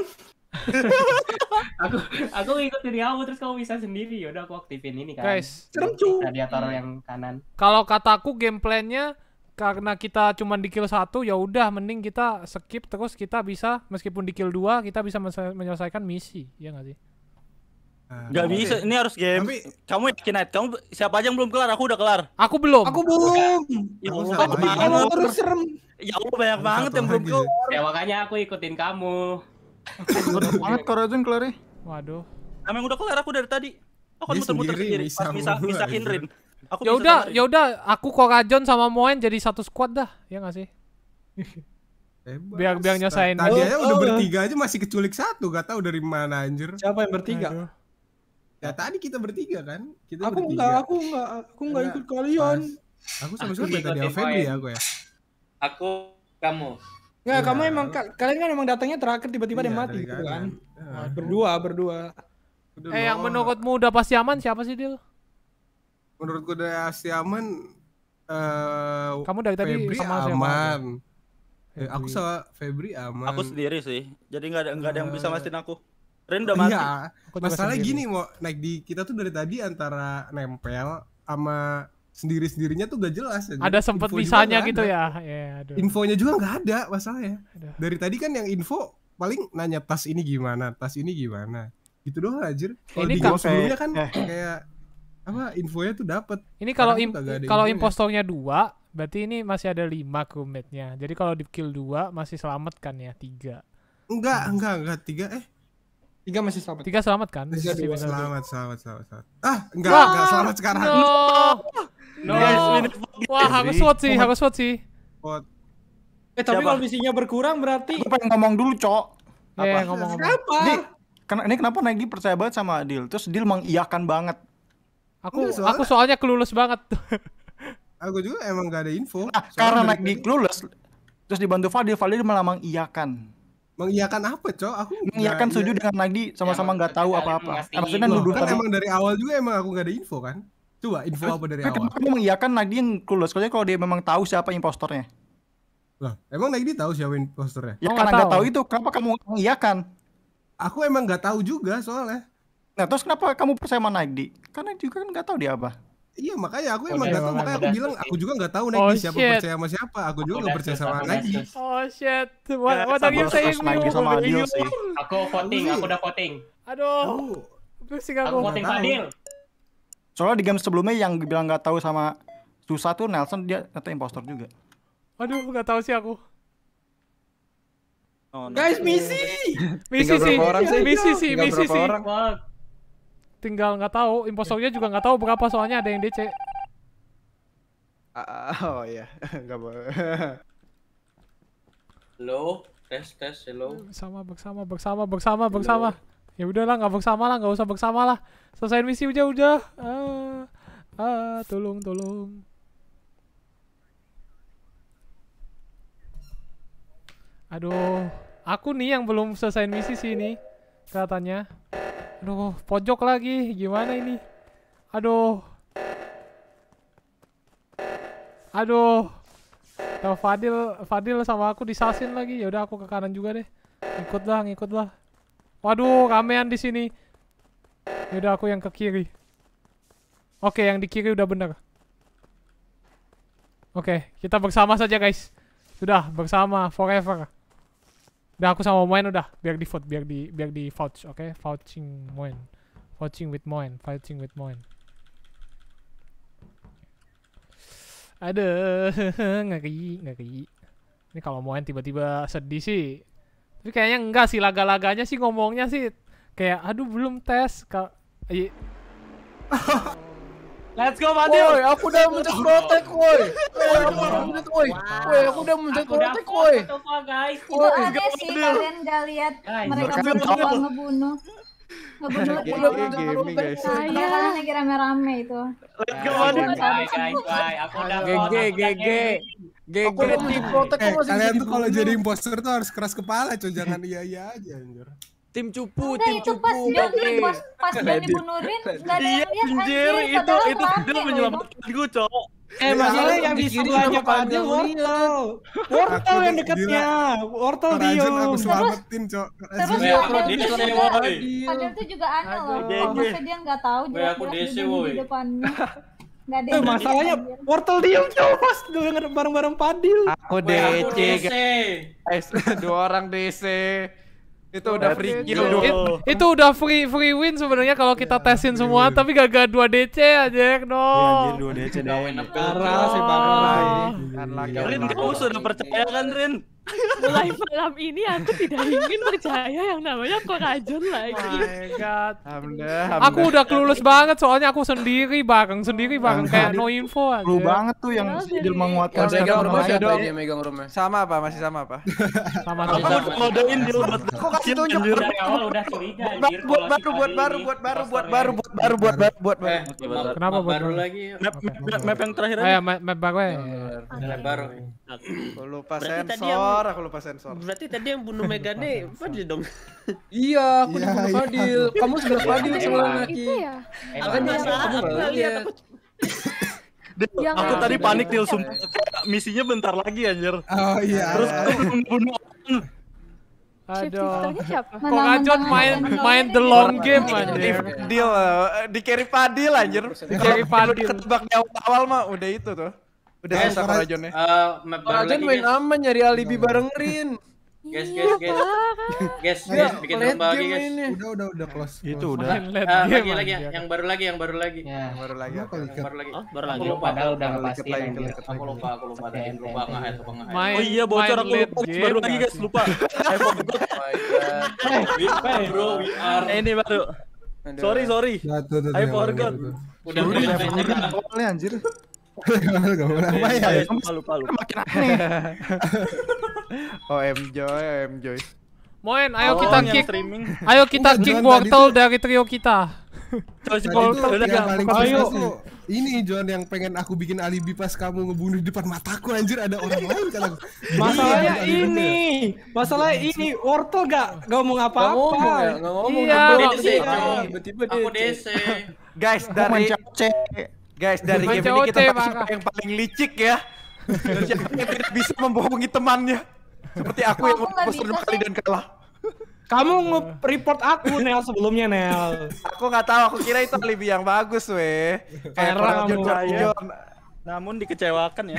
<laughs> aku aku ngikutin kamu terus kamu bisa sendiri ya udah aku aktifin ini kan. Guys, serem cuy. Radiator yang kanan. Kalau kataku gameplaynya nya karena kita cuma di kill satu ya udah mending kita skip terus kita bisa meskipun di kill dua kita bisa menyelesaikan misi ya nggak sih ah, Gak bisa, ini harus game. Tapi, kamu yakin Night? Kamu siapa aja yang belum kelar? Aku udah kelar. Aku belum. Aku belum. Ya Allah, aku kamu terus serem. Ya Allah banyak aku banget yang belum kelar. Ya makanya aku ikutin kamu. banget kelar Waduh. Kamu yang udah kelar aku dari tadi. Oh, aku kan muter-muter sendiri, misah, misah, misahin Rin. Aku ya udah, ya udah, aku Korajon sama Moen jadi satu squad dah, ya nggak sih? biar biar nyesain tadi oh, aja oh, udah bertiga aja masih keculik satu gak tau dari mana anjir siapa yang bertiga ya tadi kita bertiga kan aku bertiga. enggak aku enggak aku enggak ikut kalian aku sama siapa ya tadi Alfebri ya aku ya aku kamu Nggak, ya, kamu emang kalian kan emang datangnya terakhir tiba-tiba ya, dia mati gitu kan. Ya. berdua, berdua. Eh, yang menurutmu udah pasti aman siapa sih, Dil? menurut gue dari Aman uh, kamu dari tadi Febri sama aman Febri. aku sama Febri aman aku sendiri sih jadi nggak ada nggak ada yang bisa mastiin eh, aku Ren udah mati iya. masalah gini mau naik di kita tuh dari tadi antara nempel sama sendiri sendirinya tuh gak jelas aja. ada sempet bisanya gitu ada. ya iya, aduh. infonya juga nggak ada masalahnya aduh. dari tadi kan yang info paling nanya tas ini gimana tas ini gimana gitu doang anjir kalau di game sebelumnya kan eh. kayak apa infonya tuh dapat. Ini kalau im kalau impostornya dua, berarti ini masih ada lima crewmate-nya. Jadi kalau di kill dua masih selamat kan ya tiga. Enggak, hmm. enggak, enggak tiga eh Tiga masih selamat. Tiga selamat kan? Tiga selamat, Selamat, selamat, selamat, selamat. Ah, enggak, Wah, enggak selamat sekarang. No. no. no. Wah, harus SWAT sih, harus SWAT sih. SWAT. Eh, tapi kalau misinya berkurang berarti apa yang ngomong dulu, Cok. Iya, apa? ngomong -ngomong. Kenapa? Ini, ini kenapa Nagi percaya banget sama Adil? Terus Adil mengiyakan banget Aku soalnya. aku soalnya kelulus banget. aku ah, juga emang gak ada info. Nah, karena naik di kelulus terus dibantu Fadil, Fadil malah mengiyakan. Mengiyakan apa, Cok? Aku mengiyakan iya. setuju iya. dengan Nagdi sama-sama ya, nggak ya, tahu apa-apa. sih maksudnya kan nuduh kan emang dari awal juga emang aku gak ada info kan? Coba info apa dari kan awal? Kamu mengiyakan Nagdi yang kelulus. Kalau dia memang tahu siapa impostornya. Lah, emang Nagdi tahu siapa impostornya? Ya oh, karena nggak tahu. itu, kenapa kamu mengiyakan? Aku emang nggak tahu juga soalnya. Nah, terus kenapa kamu percaya sama Nike di? Karena juga kan nggak tahu dia apa. Iya makanya aku emang oh, nggak tahu makanya aku bilang aku juga nggak tahu Nike oh, siapa shit. percaya sama siapa aku juga nggak percaya sama Nike. Oh shit, what, what are you saying? Nike sama Adil sih. Aku voting, aku udah voting. Aduh, pusing aku. Aku voting Adil. Soalnya di game sebelumnya yang bilang nggak tahu sama susah tuh Nelson dia ternyata impostor juga. Aduh, nggak tahu sih aku. Oh, Guys, misi. misi sih. Misi sih, misi sih. Misi sih tinggal nggak tahu impostornya juga nggak tahu berapa soalnya ada yang DC uh, ah, ah, ah, oh ya <laughs> nggak boleh halo tes tes hello bersama bersama bersama bersama bersama ya udahlah nggak bersama lah nggak usah bersama lah selesai misi udah udah ah ah tolong tolong aduh aku nih yang belum selesai misi sih ini katanya. Aduh, pojok lagi. Gimana ini? Aduh. Aduh. kalau Fadil, Fadil sama aku disasin lagi. Ya udah aku ke kanan juga deh. ikutlah, ngikutlah. Waduh, ramean di sini. Ya udah aku yang ke kiri. Oke, yang di kiri udah bener. Oke, kita bersama saja guys. Sudah bersama forever. Udah aku sama Moen udah, biar di vote, biar di biar di vouch, oke? Okay? Vouching Moen. Vouching with Moen, vouching with Moen. Ada <laughs> ngeri, ngeri. Ini kalau Moen tiba-tiba sedih sih. Tapi kayaknya enggak sih laga-laganya sih ngomongnya sih kayak aduh belum tes. Kak. Iya. Let's go Fadil. Woi, aku udah mencet protek, woi. Woi, aku udah mencet, woi. Woi, aku udah mencet protek, woi. Itu aneh sih kalian gak lihat mereka berdua ngebunuh. Ngebunuh gaming guys. Saya kalian lagi rame-rame itu. Let's go Fadil. Aku udah GG eh, Kalian tuh kalau jadi imposter tuh harus keras kepala, Jangan iya-iya aja anjir tim cupu Enggak, tim itu cupu pas dia okay. pas, pas dia, gitu. eh, iya, dibunuhin iya, <laughs> nggak ada yang lihat anjir itu itu dia menyelamatkan gue cowok eh masalah yang di sebelahnya Pak pada wortel wortel yang dekatnya wortel dia Terus, selamatin cok terus dia tuh juga aneh loh maksudnya dia nggak tahu dia di depannya Gak ada eh, masalahnya wortel diem coba pas denger bareng-bareng Padil. Aku DC, guys. <laughs> Eh, dua orang DC itu udah free kill It, itu udah free free win sebenarnya kalau kita yeah, tesin semua win. tapi gagal 2 DC aja ya no ya anjir 2 DC deh parah sih parah kan lagi Rin kamu sudah percaya kan Rin mulai malam ini aku tidak ingin percaya yang namanya korajun lagi. Oh my god. Hamda, hamda. Aku udah kelulus banget soalnya aku sendiri bareng sendiri bareng kayak no info aja. Lu banget tuh yang jadi menguatkan saya megang rumah ya dong? Yang megang rumah. Sama apa? Masih sama apa? Sama <laughs> sama. Aku ngodain dia buat kok kasih tunjuk dari awal udah curiga baru, Buat baru buat baru buat baru buat baru buat baru buat baru buat baru. Kenapa buat baru lagi? Map yang terakhir oh ya, aja. Ayo map baru ya? Map baru. Aku lupa sensor sensor, aku lupa sensor. Berarti tadi yang bunuh Megan nih Fadil dong. iya, aku yang dibunuh Fadil. Kamu sudah Fadil sebelum lagi. aku lihat. Yang aku tadi panik Nil sumpah. Misinya bentar lagi anjir. Oh iya. Terus aku bunuh Aduh. Kok ngacot main main the long game anjir. Deal di carry Fadil anjir. Di carry Fadil ketebak di awal-awal mah udah itu tuh. Udah guys, eh, sama Rajon ya. Uh, Rajon main aman nyari alibi udah, bareng Rin. Guys, guys, guys. Iya. guys, guys, bikin lomba lagi, guys. Ini. Udah, udah, udah close. close. Itu udah. Uh, lagi lagi ya. yang baru lagi, yang baru lagi. Ya. Yang baru lagi. Apa, yang baru lagi. Oh, Baru lagi. Lupa, padahal udah pasti lagi. Aku lupa, aku lupa tadi lupa enggak itu enggak. Oh iya, bocor aku lupa baru lagi, guys, lupa. iPhone <laughs> eh, oh ikut. bro, we are. Ini baru. Sorry, sorry. Nah, I forgot. Udah udah. udah udah udah udah Gambar iya, iya, apa ya? Lupa lupa lupa. Makin aneh. Oh, Moen, ayo kita oh, kick. Ayo kita kick wortel dari trio kita. Coach wortel udah yang paling ayo. Ini John yang pengen aku bikin alibi pas kamu ngebunuh di depan mataku anjir ada orang lain kan aku. Masalahnya ini. Masalah ini wortel gak gak ngomong apa-apa. Ya, ngomong. Iya, tiba Aku DC. Guys, dari Guys, dari game ini kita pasti siapa yang paling licik ya. siapa yang tidak bisa membohongi temannya. Seperti aku yang mau dua kali dan kalah. Kamu nge-report aku, Nel, sebelumnya, Nel. aku nggak tahu, aku kira itu alibi yang bagus, weh. Kayak orang iya. Namun dikecewakan ya.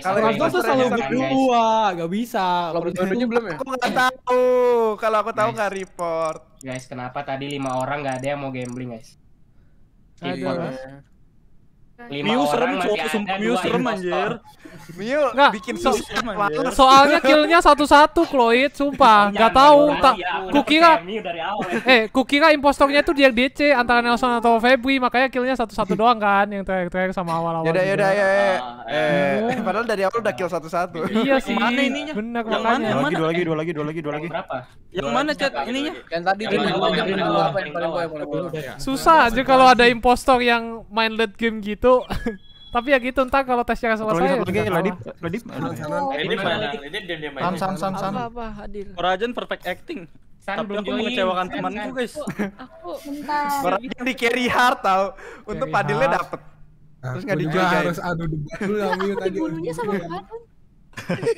Kalau tuh selalu berdua, gak bisa. Kalau berdua belum ya? Aku nggak tahu. Kalau aku tahu nggak report. Guys, kenapa tadi lima orang nggak ada yang mau gambling, guys? Aduh. Lima Miu serem, sumpah Miu serem anjir. Miu nggak bikin so Soalnya killnya satu-satu, Kloid, sumpah. Nggak tahu, tak. Kukira, eh, kukira impostornya itu dia DC antara Nelson atau Febri, makanya killnya satu-satu doang kan, yang terakhir-terakhir sama awal-awal. Yaudah, yaudah, ya, eh, padahal dari awal udah kill satu-satu. Iya sih. Mana ininya? Benar, makanya. Dua lagi, dua lagi, eh, dua lagi, dua lagi, dua lagi. Berapa? Yang mana chat ininya? Yang tadi yang yang Susah aja kalau ada impostor yang main late game gitu. <laughs> Tapi ya gitu entar kalau tesnya selesai. Ya. Satu lagi lagi lagi. Ini mana? Ini dia dia main. Sam sam sam Apa hadir? perfect acting. Tapi aku mengecewakan temanku guys. Aku mentar. Korajan di carry hard tau. Untuk padilnya dapet. Terus nggak dijual harus adu debat dulu tadi. Dibunuhnya sama Korajan. <laughs>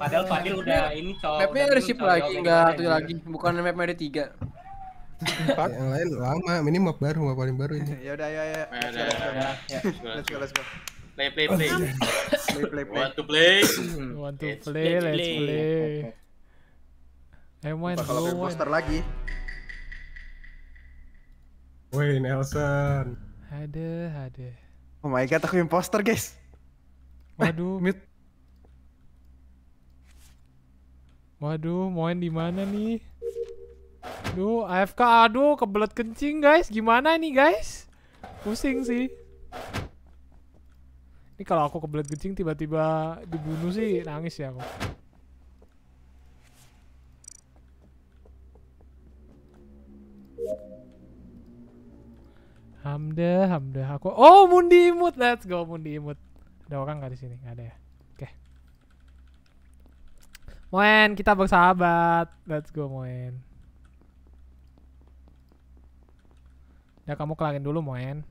Padahal Fadil udah ini cowok. Mapnya ada ship lagi, enggak satu lagi. Bukan map ada tiga. yang lain lama, ini map baru, map paling baru ini. <laughs> ya udah ya ya. Let's go, let's go. Play play play. play oh, <laughs> play play. Want to play? <clears throat> Want to play, let's play. Eh main Bakal lebih poster lagi. Woi Nelson. Ada, ada. Oh my god, aku imposter guys. Waduh. mute. Waduh, Moen di mana nih? Duh, AFK aduh kebelet kencing guys. Gimana nih guys? Pusing sih. Ini kalau aku kebelet kencing tiba-tiba dibunuh sih nangis ya aku. Hamda, Hamda, aku. Oh, Mundi Imut, let's go Mundi Imut. Ada orang nggak di sini? Enggak ada ya? Moen, kita bersahabat. Let's go, Moen. Ya, kamu kelarin dulu, Moen.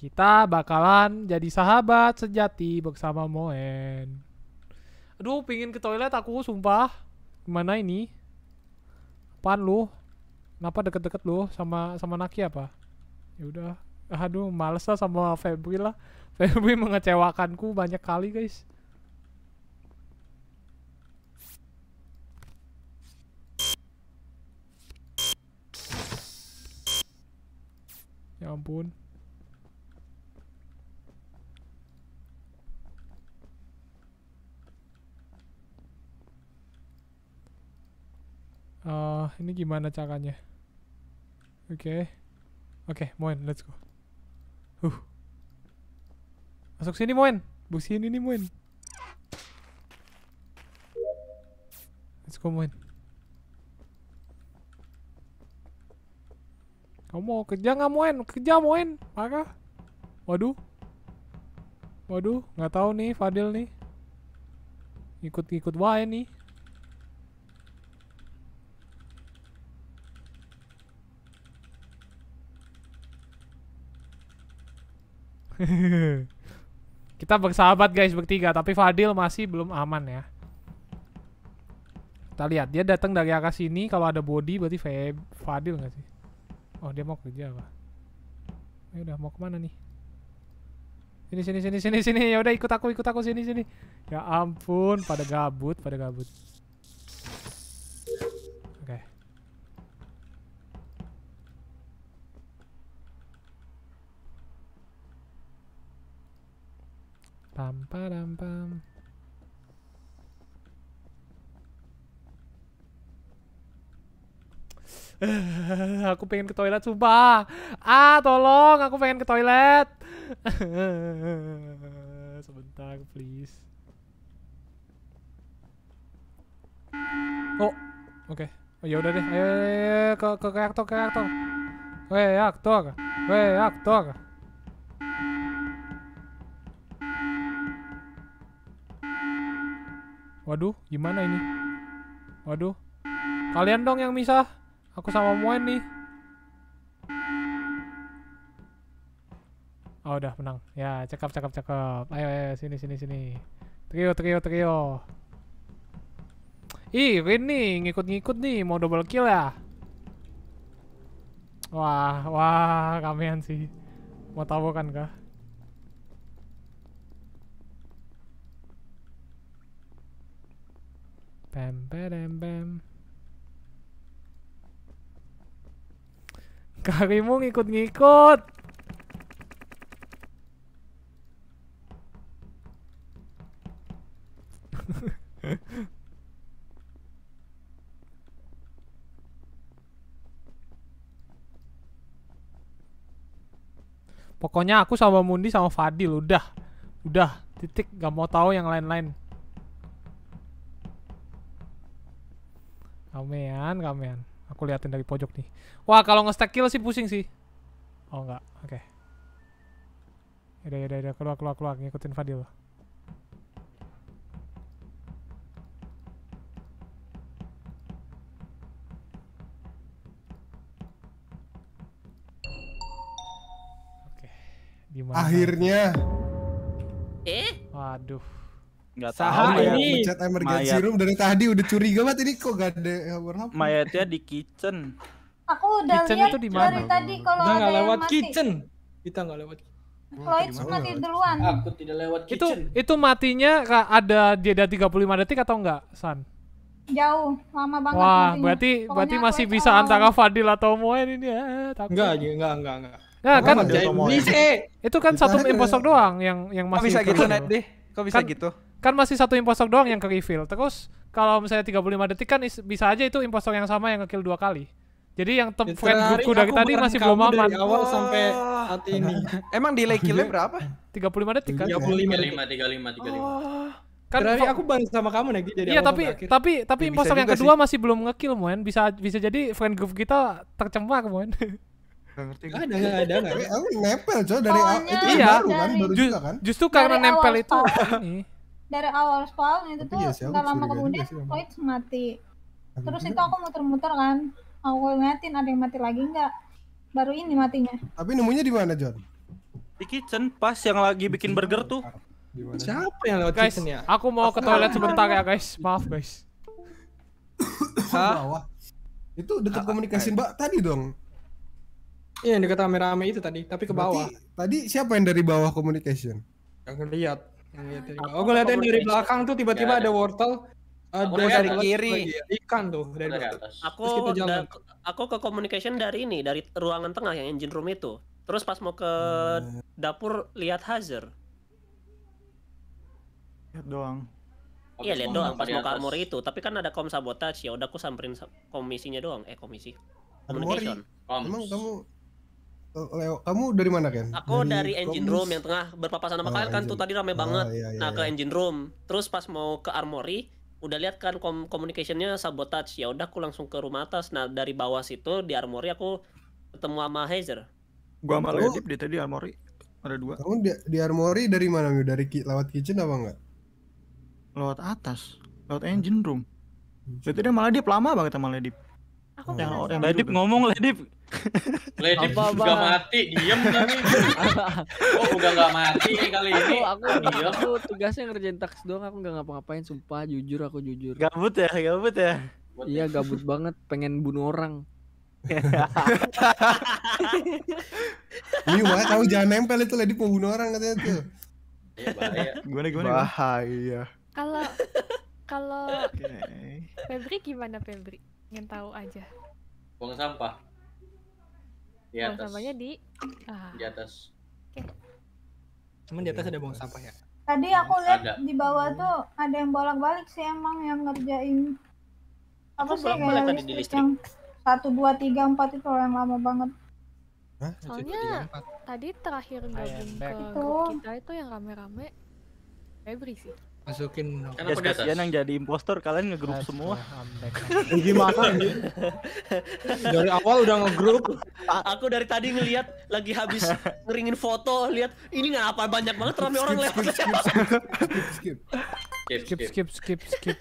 Kita bakalan jadi sahabat sejati bersama Moen. Aduh, pingin ke toilet aku, sumpah. Gimana ini? Apaan lu? Kenapa deket-deket lu sama sama Naki apa? Yaudah aduh males lah sama Febri lah <laughs> Febri mengecewakanku banyak kali guys ya ampun Uh, ini gimana caranya? Oke. Okay. Oke, okay, Moin, let's go. Uh. Masuk sini, Moen. sini ini, Moen. Let's go, Moen. Kamu mau kerja nggak, Moen? Kerja, Moen. Maka. Waduh. Waduh, nggak tahu nih Fadil nih. Ikut-ikut wae nih. <laughs> Kita bersahabat guys bertiga, tapi Fadil masih belum aman ya. Kita lihat, dia datang dari arah sini. Kalau ada body berarti Fe Fadil nggak sih? Oh, dia mau kerja apa? Ya udah mau kemana nih? Sini sini sini sini sini. Ya udah ikut aku ikut aku sini sini. Ya ampun, pada gabut, pada gabut. Pam pam pam. <sighs> aku pengen ke toilet sumpah. Ah, tolong, aku pengen ke toilet. <laughs> Sebentar, please. Oh, oke. Okay. Oh, ya udah deh. Ayo, ayo, ayo, ke ke reaktor, ke reaktor. Reaktor. Reaktor. Waduh, gimana ini? Waduh. Kalian dong yang misah. Aku sama Moen nih. Oh, udah menang. Ya, cakep, cakep, cakep. Ayo, ayo, sini, sini, sini. Trio, trio, trio. Ih, Rin nih, ngikut-ngikut nih. Mau double kill ya? Wah, wah, kamehan sih. Mau tabokan kah? Bam, bam, bam. <laughs> Karimu ngikut-ngikut. <laughs> Pokoknya aku sama Mundi sama Fadil udah. Udah, titik gak mau tahu yang lain-lain. Kamean, kamean. Aku liatin dari pojok nih. Wah, kalau nge-stack kill sih pusing sih. Oh, enggak. Oke. Okay. Yaudah, yaudah, yaudah. Keluar, keluar, keluar. Ngikutin Fadil. Oke. Okay. Akhirnya. Eh? Waduh. Gak Enggak tahu ini. Mencet emergency mayat. room dari tadi udah curiga banget ini kok gak ada kabar apa. Mayatnya di kitchen. Aku udah kitchen lihat itu di mana? Dari tadi kalau ada lewat mati. kitchen. Kita nggak lewat oh, Floyd oh, mati duluan. Aku tidak lewat kitchen. Itu itu matinya ada jeda 35 detik atau enggak, San? Jauh, lama banget. Wah, matinya. berarti Pokoknya berarti masih bisa antara Fadil atau Moen ini eh, ya. Takut. Enggak, enggak, enggak, enggak. Nah, kan, kan itu kan satu impostor doang yang yang masih. Kok bisa gitu, gitu, Net, deh? Kok bisa kan, gitu? kan masih satu impostor doang yang ke reveal terus kalau misalnya 35 detik kan bisa aja itu impostor yang sama yang ngekill dua kali jadi yang tem ya, friend grupku dari tadi masih belum aman. Dari awal oh. sampai saat ah. ini. <laughs> Emang delay killnya berapa? 35 detik kan? 35 35 35. 35. Oh. Kan dari aku bareng sama kamu nih jadi Iya, tapi, tapi tapi tapi ya, impostor yang kedua sih. masih belum ngekill, Moen. Bisa bisa jadi friend group kita tercemar, Moen. ngerti ada gak ada gak aku nempel coy dari oh, itu iya. baru kan baru juga kan justru karena nempel itu ini dari awal soal itu Tapi tuh ya, gak lama kemudian Floyd mati terus itu aku muter-muter kan aku ngeliatin ada yang mati lagi nggak baru ini matinya tapi nemunya di mana John di kitchen pas yang lagi bikin burger tuh Dimana? siapa yang lewat guys, kitchen ya aku mau ke toilet sebentar ya guys maaf guys bawah itu dekat ah, komunikasi mbak tadi dong Iya dekat rame itu tadi, tapi ke bawah. Berarti, tadi siapa yang dari bawah komunikasi? Yang lihat Ah, oh, gue liatin dari belakang tuh tiba-tiba ada wortel. Eh, ada dari kiri. Ikan tuh dari atas. Aku aku ke communication dari ini, dari ruangan tengah yang engine room itu. Terus pas mau ke hmm. dapur lihat Hazard. Lihat doang. Iya lihat doang pas mau ke armor itu, tapi kan ada kom sabotage ya udah aku samperin komisinya doang, eh komisi. Communication. Emang kamu Eh, Leo, kamu dari mana kan? Aku dari, dari engine room yang tengah berpapasan sama oh, kalian kan tuh tadi ramai oh, banget. Iya, iya, nah ke iya. engine room, terus pas mau ke armory, udah lihat kan kom communicationnya sabotage. Ya udah aku langsung ke rumah atas. Nah dari bawah situ di armory aku ketemu sama Hazer. Gua sama Ledip di tadi armory ada dua. Kamu di, di armory dari mana Miu? Dari ki lewat kitchen apa enggak? Lewat atas, lewat engine room. jadi dia malah dia lama banget sama Ledip. Aku yang, yang Ledip ngomong Ledip Lady apa, gak mati, diem nih. oh, udah gak mati kali ini. Aku, aku, aku tugasnya ngerjain taks doang, aku gak ngapa-ngapain, sumpah jujur aku jujur. Gabut ya, gabut ya. Iya, ya. gabut banget, pengen bunuh orang. Ini iya, wah, kamu jangan nempel itu Lady pembunuh orang katanya tuh. Iya, bahaya. Gimana gimana? Bahaya. Kalau kalau okay. Febri gimana Febri? Ingin tahu aja. Buang sampah. Di atas. sampahnya di ah. di atas. Oke. Okay. Cuman di atas ada buang sampah ya. Tadi aku lihat di bawah tuh ada yang bolak-balik sih emang yang ngerjain apa aku sih kayak tadi di listrik yang satu dua tiga empat itu yang lama banget. Hah? Soalnya tadi terakhir gabung ke kita itu yang rame-rame Febri sih masukin no. Yes, kasihan yang jadi impostor kalian ngegrup semua. Gimana <laughs> Dari awal udah ngegrup. Aku dari tadi ngelihat lagi habis ngeringin foto, lihat ini nggak apa-apa banyak banget ramai orang lewat. Skip skip skip skip skip skip.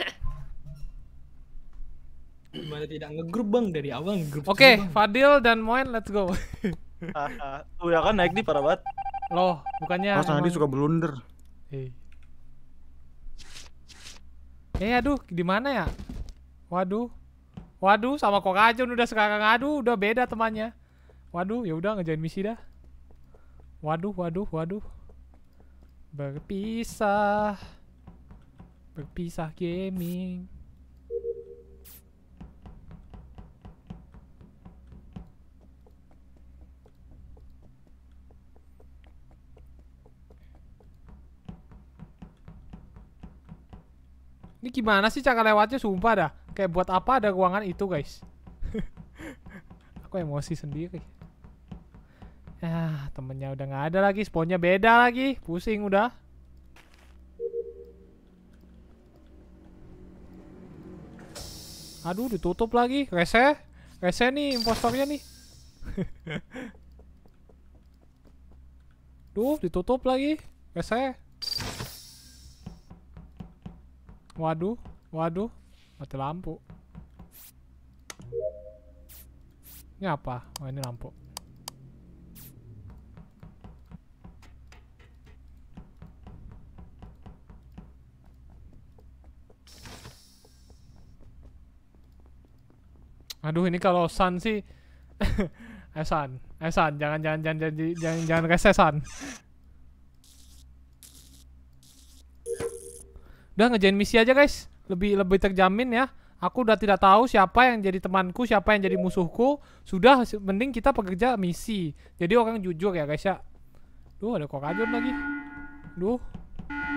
Gimana tidak ngegrup bang dari awal ngegrup. Oke, Fadil dan Moen let's go. Udah ah. ya kan naik nih para banget. Loh, bukannya. Oh, Mas nanti suka blunder. Eh, Eh aduh, di mana ya? Waduh. Waduh, sama kok aja? udah sekarang aduh, udah beda temannya. Waduh, ya udah ngejain misi dah. Waduh, waduh, waduh. Berpisah. Berpisah gaming. Ini gimana sih cara lewatnya sumpah dah. Kayak buat apa ada ruangan itu, guys? <laughs> Aku emosi sendiri. Ya, temennya udah nggak ada lagi, spawnnya beda lagi. Pusing udah. Aduh, ditutup lagi. Rese. Rese nih impostornya nih. <laughs> Duh, ditutup lagi. Rese. Waduh, waduh, mati lampu. Ini apa? Oh, ini lampu. Aduh, ini kalau San sih... <laughs> eh, San. Eh, San. Jangan, jangan, jangan, jangan, jangan, jangan, jangan, jangan, jangan, jangan, jangan, jangan, jangan, jangan, jangan, jangan, Udah ngejain misi aja guys. Lebih lebih terjamin ya. Aku udah tidak tahu siapa yang jadi temanku, siapa yang jadi musuhku. Sudah mending kita pekerja misi. Jadi orang jujur ya guys ya. Duh, ada kok kokajun lagi. Duh.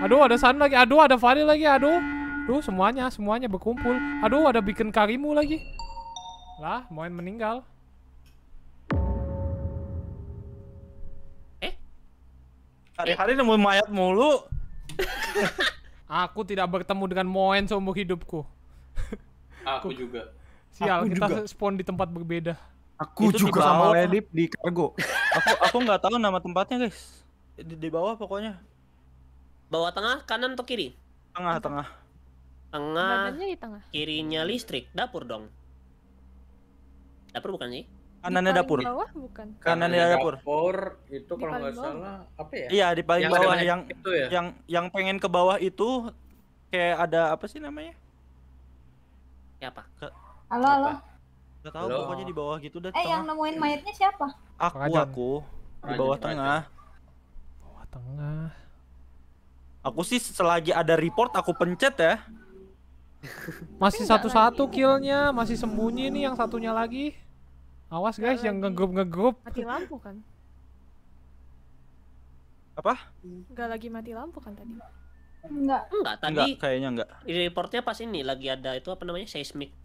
Aduh, ada San lagi. Aduh, ada Fadil lagi. Aduh. Duh, semuanya, semuanya berkumpul. Aduh, ada bikin Karimu lagi. Lah, yang meninggal. Eh? Hari-hari nemu mayat mulu. <laughs> Aku tidak bertemu dengan Moen seumur hidupku. Aku juga. Sial, aku kita juga. spawn di tempat berbeda. Aku itu juga sama Ledip di kargo. aku aku nggak tahu nama tempatnya, guys. Di, di bawah pokoknya. Bawah tengah, kanan atau kiri? Tengah, tengah. Tengah. di tengah. Kirinya listrik, dapur dong. Dapur bukan sih? kanannya dapur. Bawah bukan? Kanannya dapur. Dapur itu kalau nggak salah apa ya? Iya di paling bawah yang ya? yang yang pengen ke bawah itu kayak ada apa sih namanya? Siapa? Ya, ke... Halo halo. nggak tahu pokoknya di bawah gitu deh Eh yang nemuin mayatnya siapa? Aku aku di bawah tengah. Bawah tengah. Aku sih selagi ada report aku pencet ya. masih satu-satu killnya, masih sembunyi nih yang satunya lagi. Awas Gak guys yang ngegup ngegup Mati lampu kan? Apa? Gak lagi mati lampu kan tadi? Enggak. Enggak tadi. Enggak, kayaknya enggak. reportnya pas ini lagi ada itu apa namanya seismik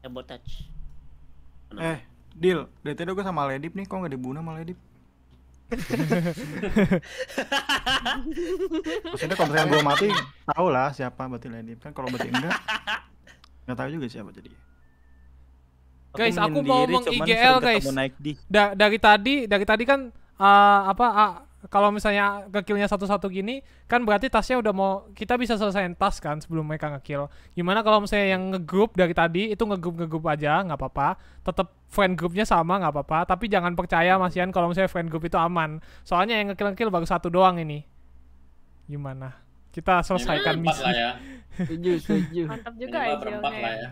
sabotage. Kenapa? Eh, deal. Dari tadi gue sama Ledip nih, kok nggak dibunuh sama Ledip? <laughs> Maksudnya kalau misalnya gua mati, tau lah siapa berarti Ledip kan kalau berarti enggak, nggak tahu juga siapa jadi. Guys, aku, mau ngomong IGL guys. Naik di. da dari tadi, dari tadi kan uh, apa uh, kalau misalnya kekilnya satu-satu gini kan berarti tasnya udah mau kita bisa selesaiin tas kan sebelum mereka ngekill gimana kalau misalnya yang ngegroup dari tadi itu ngegroup ngegroup aja nggak apa-apa tetap friend groupnya sama nggak apa-apa tapi jangan percaya Mas Ian kalau misalnya friend group itu aman soalnya yang ngekill ngekill baru satu doang ini gimana kita selesaikan misi ya. setuju setuju mantap juga ya, ya.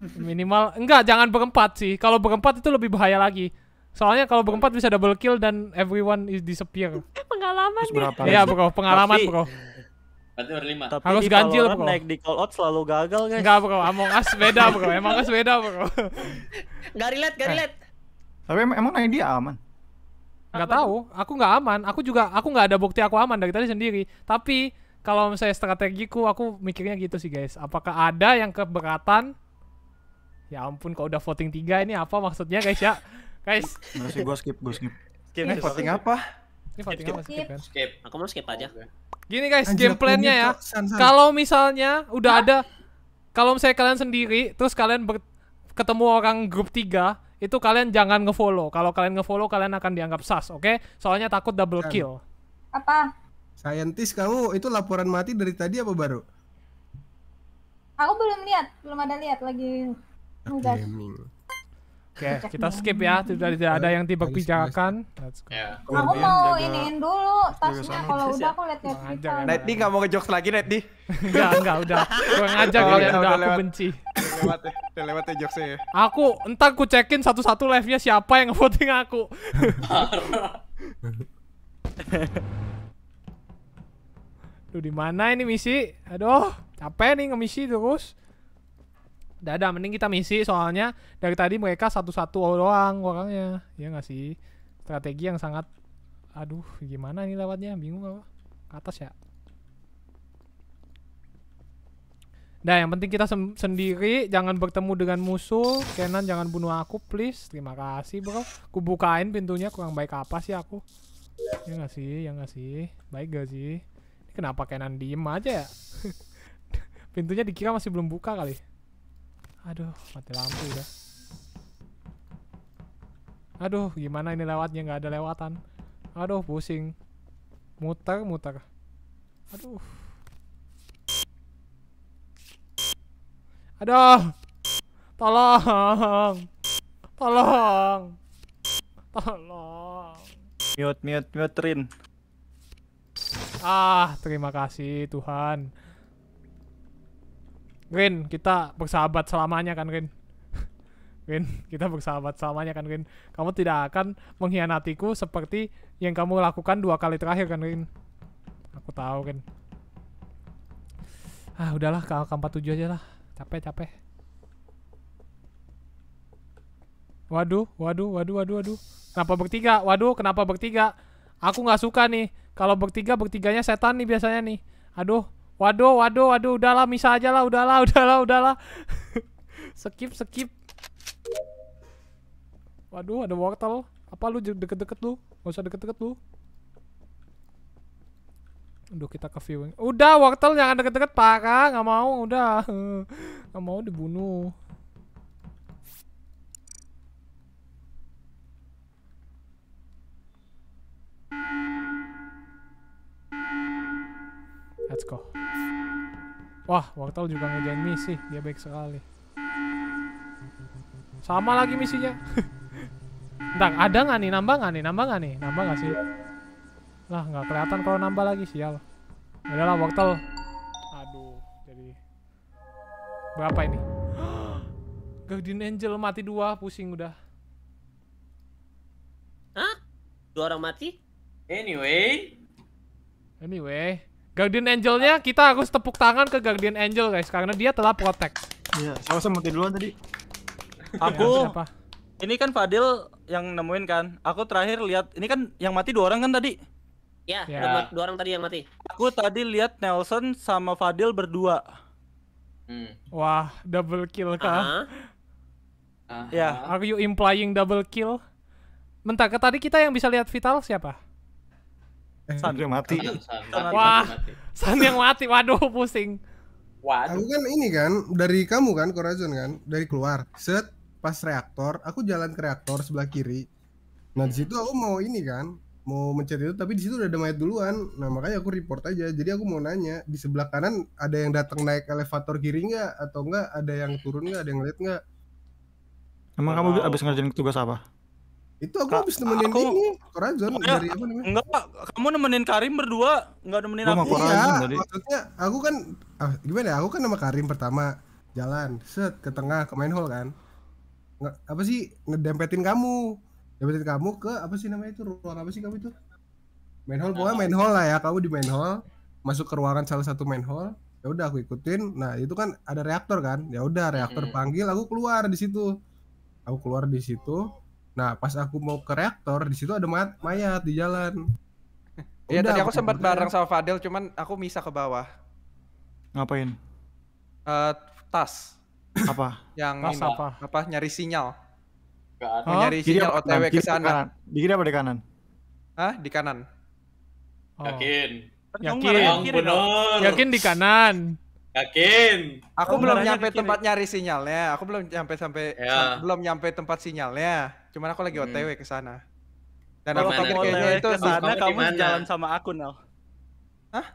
Minimal enggak jangan berempat sih. Kalau berempat itu lebih bahaya lagi. Soalnya kalau berempat bisa double kill dan everyone is disappear. <laughs> pengalaman nih ya Iya, Bro, pengalaman, Bro. Berarti berlima. Tapi Harus ganjil, Bro. Naik di call out selalu gagal, guys. Enggak, Bro. Among Us beda, Bro. Emang <laughs> Us beda, Bro. Enggak relate, enggak nah. relate. Tapi emang, emang naik dia aman. Enggak tahu, aku enggak aman. Aku juga aku enggak ada bukti aku aman dari tadi sendiri. Tapi kalau misalnya strategiku aku mikirnya gitu sih, guys. Apakah ada yang keberatan Ya ampun, kalau udah voting tiga ini apa maksudnya guys ya? Guys. Enggak sih, gue skip, gue skip. Skip, ini voting apa? Ini voting skip, apa? Skip, skip, kan? skip. Aku mau skip aja. Gini guys, Anjir, game plan-nya ya. Kalau misalnya udah Hah? ada, kalau misalnya kalian sendiri, terus kalian ber ketemu orang grup tiga, itu kalian jangan ngefollow. Kalau kalian ngefollow, kalian akan dianggap sus, oke? Okay? Soalnya takut double kill. Apa? Scientist kamu itu laporan mati dari tadi apa baru? Aku belum lihat, belum ada lihat lagi. Enggak. Gaming. Oke, okay, kita skip ya. Tidak, tidak ada yang tiba pijakan. Ya. Aku mau iniin dulu tasnya kalau iya, iya. udah aku lihat lihat berita. Netdi nggak mau ngejokes lagi Netdi. enggak, enggak udah. Gua ngajak oh, udah, aku benci. lewat ya, lewat ya jokesnya ya. Aku entar ku cekin satu-satu live-nya siapa yang voting aku. <laughs> Duh di mana ini misi? Aduh, capek nih ngemisi terus. Udah ada, mending kita misi soalnya dari tadi mereka satu-satu orang orangnya. Ya nggak sih? Strategi yang sangat aduh gimana ini lewatnya bingung apa ke atas ya Nah yang penting kita sendiri Jangan bertemu dengan musuh Kenan jangan bunuh aku please Terima kasih bro Kubukain pintunya kurang baik apa sih aku Ya nggak sih ya nggak sih Baik gak sih Kenapa Kenan diem aja ya <laughs> Pintunya dikira masih belum buka kali Aduh, mati lampu udah. Aduh, gimana ini lewatnya? Nggak ada lewatan. Aduh, pusing. Muter, muter. Aduh. Aduh. Tolong. Tolong. Tolong. Mute, mute, mute, Rin. Ah, terima kasih Tuhan. Rin, kita bersahabat selamanya kan, Rin? <laughs> Rin, kita bersahabat selamanya kan, Rin? Kamu tidak akan mengkhianatiku seperti yang kamu lakukan dua kali terakhir kan, Rin? Aku tahu, Rin. Ah, udahlah, ke AK-47 aja lah. Capek, capek. Waduh, waduh, waduh, waduh, waduh. Kenapa bertiga? Waduh, kenapa bertiga? Aku nggak suka nih. Kalau bertiga, bertiganya setan nih biasanya nih. Aduh, Waduh, waduh, waduh, udahlah, misah aja lah, udahlah, <laughs> udahlah, udahlah. skip, skip. Waduh, ada wortel. Apa lu deket-deket lu? Gak usah deket-deket lu. Udah kita ke viewing. Udah, wortel jangan deket-deket, parah. Gak mau, udah. <laughs> Gak mau dibunuh. Let's go. Wah, Wortel juga ngejain misi. Dia baik sekali. Sama lagi misinya. Entar, <laughs> ada nggak nih? Nambah nggak nih? Nambah nggak nih? Nambah nggak sih? Lah, nggak kelihatan kalau nambah lagi. Sial. lah, Wortel. Aduh, jadi... Berapa ini? <gasps> Guardian Angel mati dua, pusing udah. Hah? Dua orang mati? Anyway. Anyway. Guardian Angelnya kita harus tepuk tangan ke Guardian Angel guys karena dia telah protek. Iya, aku sama mati duluan tadi. Aku iya, Ini kan Fadil yang nemuin kan. Aku terakhir lihat ini kan yang mati dua orang kan tadi. Iya. ya. dua orang tadi yang mati. Aku tadi lihat Nelson sama Fadil berdua. Hmm. Wah, double kill kah? Uh -huh. Ya, yeah. are you implying double kill? Mentah, tadi kita yang bisa lihat vital siapa? Eh, san yang mati. San, san, Wah, mati. San yang mati. Waduh, pusing. Waduh. Aku kan ini kan dari kamu kan Corazon kan dari keluar. Set pas reaktor, aku jalan ke reaktor sebelah kiri. Nah di hmm. situ aku mau ini kan, mau mencet itu tapi di situ udah ada mayat duluan. Nah makanya aku report aja. Jadi aku mau nanya di sebelah kanan ada yang datang naik elevator kiri nggak atau nggak ada yang turun nggak ada yang lihat nggak? Emang wow. kamu abis ngerjain tugas apa? Itu aku habis nemenin aku, ini Corazon oh, ya, dari apa namanya? Enggak, kamu nemenin Karim berdua, enggak nemenin aku. aku. Iya, maksudnya aku kan ah, gimana ya? Aku kan sama Karim pertama jalan set ke tengah ke main hall kan. Nge, apa sih ngedempetin kamu? Dempetin kamu ke apa sih namanya itu? ruangan apa sih kamu itu? Main hall, pokoknya main hall lah ya. Kamu di main hall, masuk ke ruangan salah satu main hall. Ya udah aku ikutin. Nah, itu kan ada reaktor kan? Ya udah reaktor hmm. panggil, aku keluar di situ. Aku keluar di situ Nah, pas aku mau ke reaktor, di situ ada mayat, mayat di jalan. Iya, tadi aku sempat bareng sama Fadel, cuman aku misah ke bawah. Ngapain? Uh, tas. Apa? Yang tas apa? apa? Nyari sinyal. Gak ada. nyari sinyal apa? OTW ke sana. Di kiri apa di kanan? Hah? Di kanan. Oh. Yakin. Yakin. Yakin. Yakin di kanan. Yakin. Aku oh, belum nyampe tempat nyari sinyalnya. Aku belum nyampe sampai ya. belum nyampe tempat sinyalnya. Cuman aku lagi hmm. OTW ke sana. Dan kalau aku ke kayaknya itu sana kamu dimana? jalan sama aku, Nel. Hah?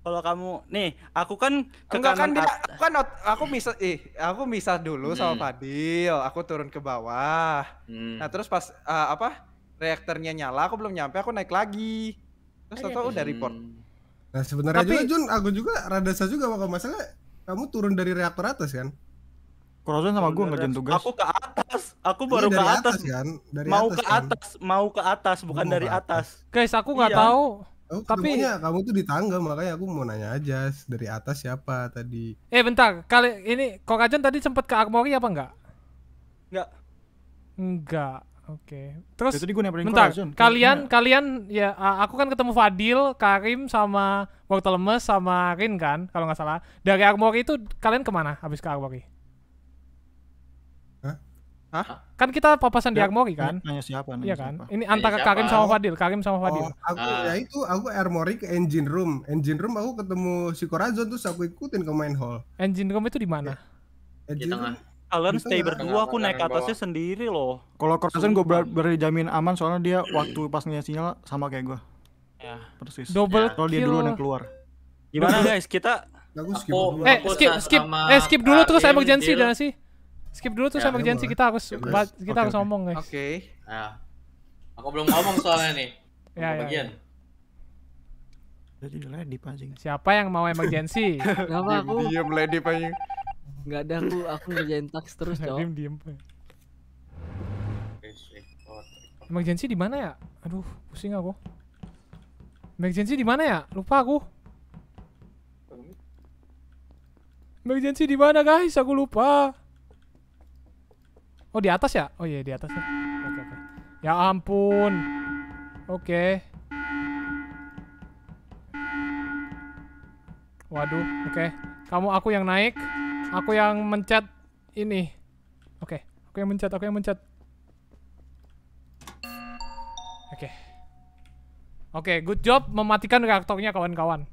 Kalau kamu nih, aku kan ke Enggak kan dia, aku kan aku misah eh aku misah dulu hmm. sama Fadil. Aku turun ke bawah. Hmm. Nah, terus pas uh, apa? Reaktornya nyala, aku belum nyampe, aku naik lagi. Terus tahu udah report. Hmm. Nah sebenarnya Tapi, juga Jun, aku juga rada saya juga kalau masalah kamu turun dari reaktor atas kan? Kurozon sama gue ngerjain tugas. Aku ke atas, aku iya, baru ke atas. atas kan? dari mau atas, ke kan? atas, mau ke atas, bukan mau dari atas. atas. Guys, aku nggak iya. tahu. Oh, tapi kamu tuh di tangga makanya aku mau nanya aja dari atas siapa tadi. Eh bentar, kali ini kok Kokajun tadi sempet ke Armory apa enggak? Enggak. Enggak. Oke. Okay. Terus tadi gue bentar, iya. kalian ya. kalian ya aku kan ketemu Fadil, Karim sama waktu Lemes sama Rin kan kalau nggak salah. Dari Armory itu kalian kemana habis ke Armory? Hah? Hah? Kan kita papasan ya, di Armory kan? Nanya siapa? Nanya iya kan? Siapa? Ini antara siapa? Karim sama Fadil, Karim sama Fadil. Oh, aku ah. ya itu aku Armory ke engine room. Engine room aku ketemu si Corazon terus aku ikutin ke main hall. Engine room itu di mana? Ya. Engine di tengah. Room kalian stay ya? berdua aku naik ke atasnya bawah. sendiri loh kalau Corazon gue ber berani jamin aman soalnya dia waktu pas ngeliat sinyal sama kayak gue ya persis double ya. kalau dia duluan yang keluar gimana guys kita eh skip skip eh skip dulu terus emergency dan sih skip dulu terus saya emergency ya kita harus ya kita harus ngomong guys oke ya. aku belum ngomong soalnya nih ya, bagian ya. Jadi lady pancing. Siapa yang mau emergency? apa-apa. <laughs> Diam lady pancing. Enggak ada aku aku ngerjain tax terus, nah, cowok. diam diem. Emergency di mana ya? Aduh, pusing aku. Emergency di mana ya? Lupa aku. Emergency di mana, guys? Aku lupa. Oh, di atas ya? Oh iya, yeah, di atas ya. Oke, okay, oke. Okay. Ya ampun. Oke. Okay. Waduh, oke. Okay. Kamu aku yang naik. Aku yang mencet ini. Oke, okay. aku yang mencet, aku yang mencet. Oke. Okay. Oke, okay, good job mematikan reaktornya kawan-kawan.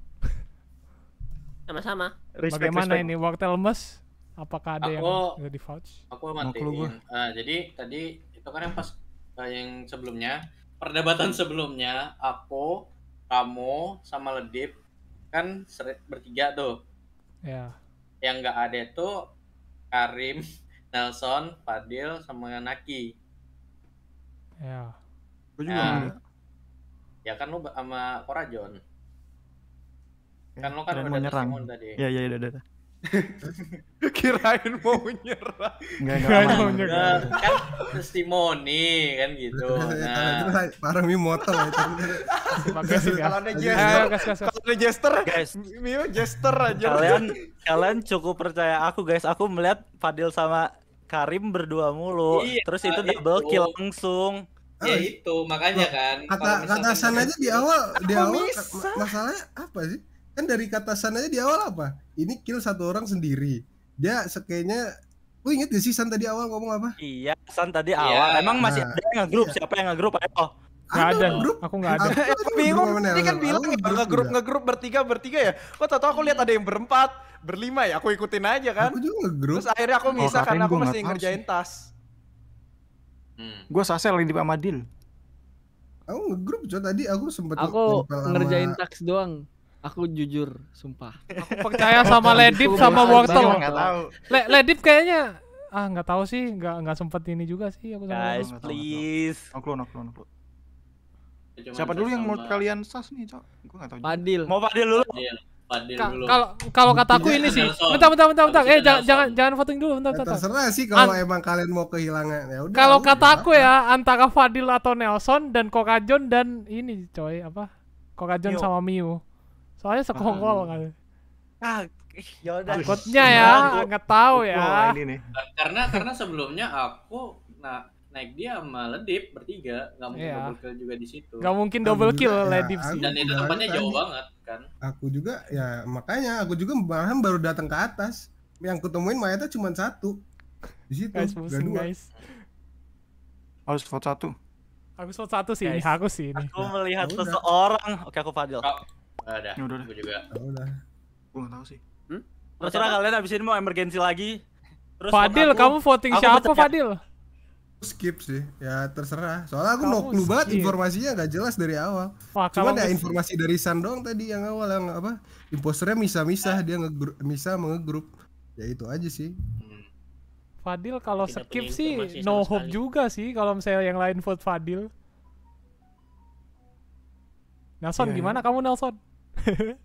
Sama-sama. Bagaimana respect. ini Wortelmus? Apakah ada aku, yang jadi vouch? Aku matiin. Nah, jadi tadi itu kan yang pas eh, yang sebelumnya perdebatan sebelumnya aku, kamu sama Ledip kan bertiga tuh. Ya. Yeah yang nggak ada itu Karim, <laughs> Nelson, Fadil, sama Naki. Ya. Gue juga nah. Ya kan lu sama Korajon. Ya, kan lu kan udah nyerang. tadi. Ya iya, iya, ya. <laughs> kirain mau nyerah nggak kirain mau nyerah kan testimoni kan gitu <laughs> nah parah mi motor kalau ada jester kalau ada jester guys mio jester aja kalian kalian cukup percaya aku guys aku melihat Fadil sama Karim berdua mulu iya, terus itu double kill langsung ya itu makanya kan kata kata sana aja di awal di awal masalahnya apa sih kan dari kata sana aja di awal apa ini kill satu orang sendiri dia sekayanya lu inget gak sih San tadi awal ngomong apa iya San tadi yeah. awal emang masih nah, ada yang grup iya. siapa yang ngegrup ayo oh. Gak ada, grup? aku gak ada. Bingung, tadi kan bilang ngegrup ngegrup bertiga bertiga ya. Kok tau tau aku lihat ada yang berempat, berlima ya. Aku ikutin aja kan. Aku juga ngegrup. Terus akhirnya aku misah oh, karena aku masih ngerjain tas. Hmm. Gue sasel di Pak Madil. Aku ngegrup Coba tadi aku sempet aku ngerjain tax doang. Aku jujur, sumpah. Aku percaya sama Ledip sama Wortel. Le Ledip kayaknya ah nggak tahu sih, nggak nggak sempet ini juga sih aku sama. Guys, tahu, please. Noklo ya, Siapa dulu yang menurut kalian sas nih, Cok? Gue enggak tahu. Padil. Mau Padil iya, dulu. Kalau kalau kataku ini sih. Bentar bentar bentar bentar. Eh jangan jangan jangan voting dulu bentar ya, bentar. Terserah sih kalau emang kalian mau kehilangan ya udah. Kalau kataku ya antara Fadil atau Nelson dan Kokajon dan ini coy apa? Kokajon sama Miu. Soalnya sekongkol ah. kan. Ah, ya udah. Takutnya ya, nggak tahu ya. Ini nih. Nah, karena karena sebelumnya aku nah naik dia sama Ledip bertiga nggak mungkin yeah. double kill juga di situ nggak mungkin double kill ya, Ledip sih dan itu tempatnya kan. jauh banget kan aku juga ya makanya aku juga malam baru datang ke atas yang ketemuin mayatnya cuma satu di situ guys, musim, guys. harus vote satu aku vote satu sih guys. aku sih aku melihat ya, seseorang oke aku Fadil ada udah. Ya, udah. Gue juga. Oh, udah. Gue gak tahu sih. Hmm? Terserah kalian abis ini mau emergensi lagi. Terus Fadil, aku, kamu voting aku siapa Fadil? skip sih ya terserah soalnya aku no clue banget informasinya gak jelas dari awal Wah, cuman ya informasi dari San dong tadi yang awal yang apa imposternya misah-misah dia ngegrup misah mengegrup ya itu aja sih hmm. Fadil kalau skip sih no hope sekali. juga sih kalau misalnya yang lain vote Fadil Nelson yeah. gimana iya. kamu Nelson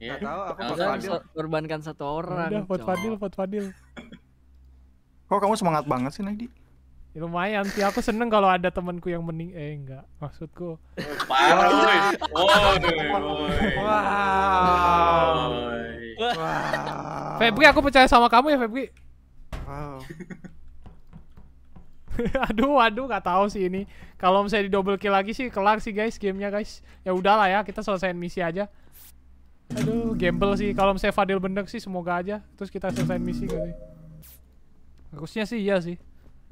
Enggak <laughs> tahu aku Vote Korbankan satu orang. Udah, Vote Fadil, Vote Fadil. Kok kamu semangat banget sih, Nadi? Ya, lumayan sih aku seneng kalau ada temanku yang mending eh enggak maksudku parah woi woi wow Febri aku percaya sama kamu ya Febri wow <laughs> aduh aduh gak tahu sih ini kalau misalnya di double kill lagi sih kelar sih guys gamenya guys ya udahlah ya kita selesaiin misi aja Aduh, gamble sih. Kalau misalnya Fadil bener sih, semoga aja. Terus kita selesai misi kali. Bagusnya sih iya sih.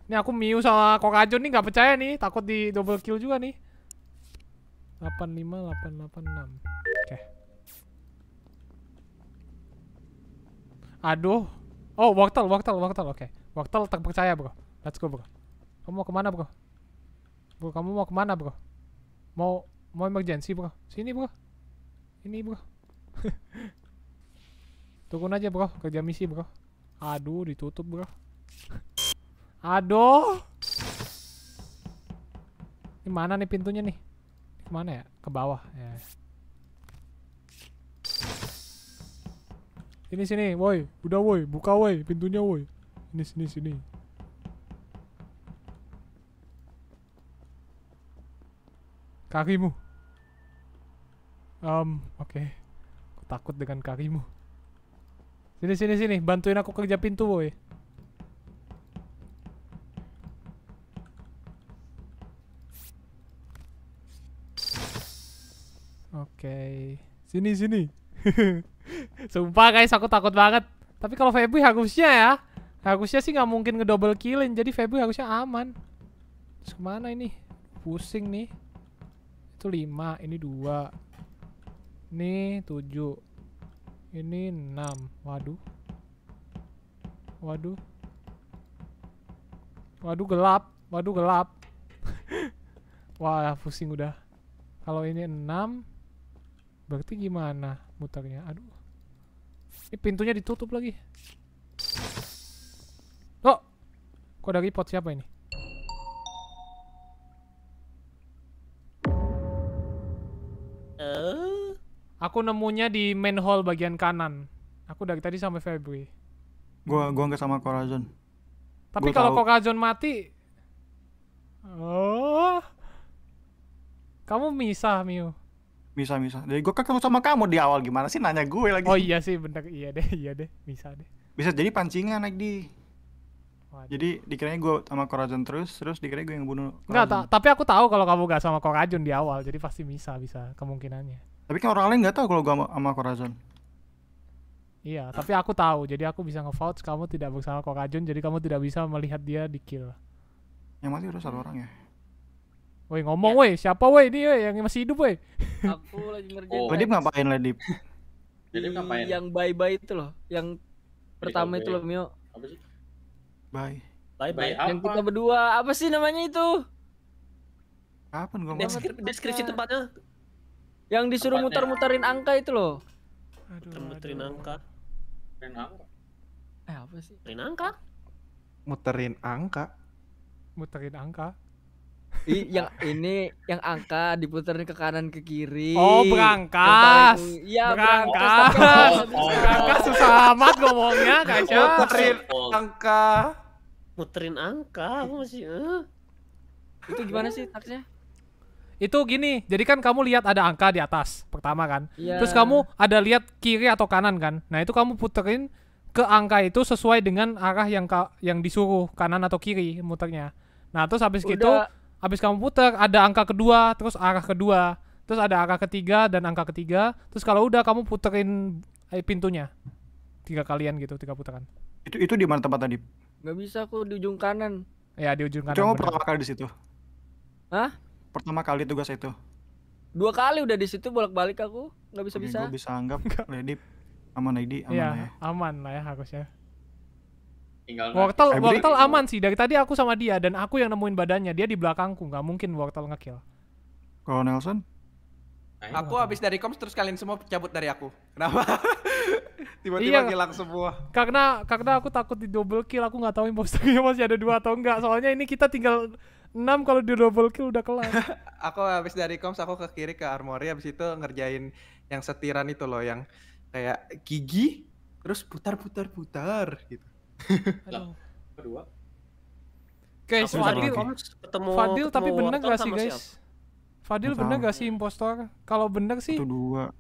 Ini aku Miu sama Kokajo nih nggak percaya nih. Takut di double kill juga nih. 85, 886. Oke. Okay. Aduh. Oh, waktel, waktel, waktel. Oke. Okay. Waktel terpercaya, bro. Let's go, bro. Kamu mau kemana, bro? Bro, kamu mau kemana, bro? Mau mau emergency, bro? Sini, bro. Ini, bro. <laughs> tukun aja bro, kerja misi bro. Aduh, ditutup bro. <laughs> Aduh. Ini mana nih pintunya nih? Kemana ya? Ke bawah. Ya. Sini sini, woi. Udah woi, buka woi pintunya woi. Ini sini sini. Kakimu. Um, oke. Okay takut dengan kakimu. Sini, sini, sini. Bantuin aku kerja pintu, boy. Oke. Sini, sini. <laughs> Sumpah guys, aku takut banget. Tapi kalau Febri harusnya ya. Harusnya sih nggak mungkin ngedouble killin. Jadi Febri harusnya aman. Terus kemana ini? Pusing nih. Itu lima ini dua ini 7. Ini 6. Waduh. Waduh. Waduh gelap. Waduh gelap. <laughs> Wah, pusing udah. Kalau ini 6 berarti gimana mutarnya? Aduh. Ini pintunya ditutup lagi. Oh. Kok dari pot siapa ini? Oh. Aku nemunya di main hall bagian kanan. Aku dari tadi sampai Febri. Gua gua nggak sama Corazon. Tapi kalau Corazon mati Oh. Kamu misah, Miu. Misah, misah. Jadi gua ketemu sama kamu di awal gimana sih nanya gue lagi. Oh iya sih, bentar Iya deh, <laughs> iya deh. bisa deh. Bisa jadi pancingan naik di Waduh. Jadi dikiranya gue sama Korajun terus, terus dikiranya gue yang bunuh. Enggak, ta tapi aku tahu kalau kamu gak sama Korajun di awal, jadi pasti bisa bisa kemungkinannya. Tapi kan orang lain nggak tahu kalau gua sama, sama Korazon Iya, tapi aku tahu. Jadi aku bisa nge-vouch kamu tidak bersama Korazon. jadi kamu tidak bisa melihat dia di kill. Yang mati udah satu orang ya. Woi ngomong ya. woi, siapa woi ini woi yang masih hidup woi? <laughs> Aku lagi ngerjain. Oh, Ledip ngapain Ledip? Ledip <laughs> ngapain? Yang bye-bye itu loh, yang pertama itu loh Mio. Apa sih? Bye. Bye bye. Yang apa? kita berdua apa sih namanya itu? Kapan gua ngomong? deskripsi tempatnya yang disuruh muter-muterin angka itu loh. muter muterin angka. Muterin angka. Eh apa sih? Muterin angka. Muterin angka. Muterin angka. I, yang ini yang angka diputerin ke kanan ke kiri. Oh, berangkas. Iya, berangkas. <laughs> Berangkas, susah amat ngomongnya, kacau. Muterin angka. Muterin angka, aku masih eh. Itu gimana sih taksnya? itu gini jadi kan kamu lihat ada angka di atas pertama kan yeah. terus kamu ada lihat kiri atau kanan kan nah itu kamu puterin ke angka itu sesuai dengan arah yang ka yang disuruh kanan atau kiri muternya nah terus habis gitu habis kamu puter ada angka kedua terus arah kedua terus ada angka ketiga dan angka ketiga terus kalau udah kamu puterin eh, pintunya tiga kalian gitu tiga putaran itu itu di mana tempat tadi nggak bisa aku di ujung kanan ya di ujung kanan kamu pertama kali di situ Hah? pertama kali tugas itu dua kali udah di situ bolak-balik aku nggak bisa bisa gue bisa anggap Redip aman ID aman ya, ya aman lah ya harusnya tinggal wortel eh, wortel aman sih dari tadi aku sama dia dan aku yang nemuin badannya dia di belakangku nggak mungkin wortel ngekill kalau Nelson eh. Aku habis dari koms terus kalian semua cabut dari aku. Kenapa? <laughs> Tiba-tiba iya, hilang semua. Karena karena aku takut di double kill, aku nggak tahu imposternya masih ada dua atau enggak. Soalnya ini kita tinggal 6 kalau di double kill udah kelar. <laughs> aku habis dari koms aku ke kiri ke armory habis itu ngerjain yang setiran itu loh yang kayak gigi terus putar-putar putar gitu. Aduh. Kedua. Guys, aku Fadil, ketemu, Fadil ketemu tapi bener gak sih guys? Siap. Fadil bener gak sih impostor? Kalau bener sih. dua.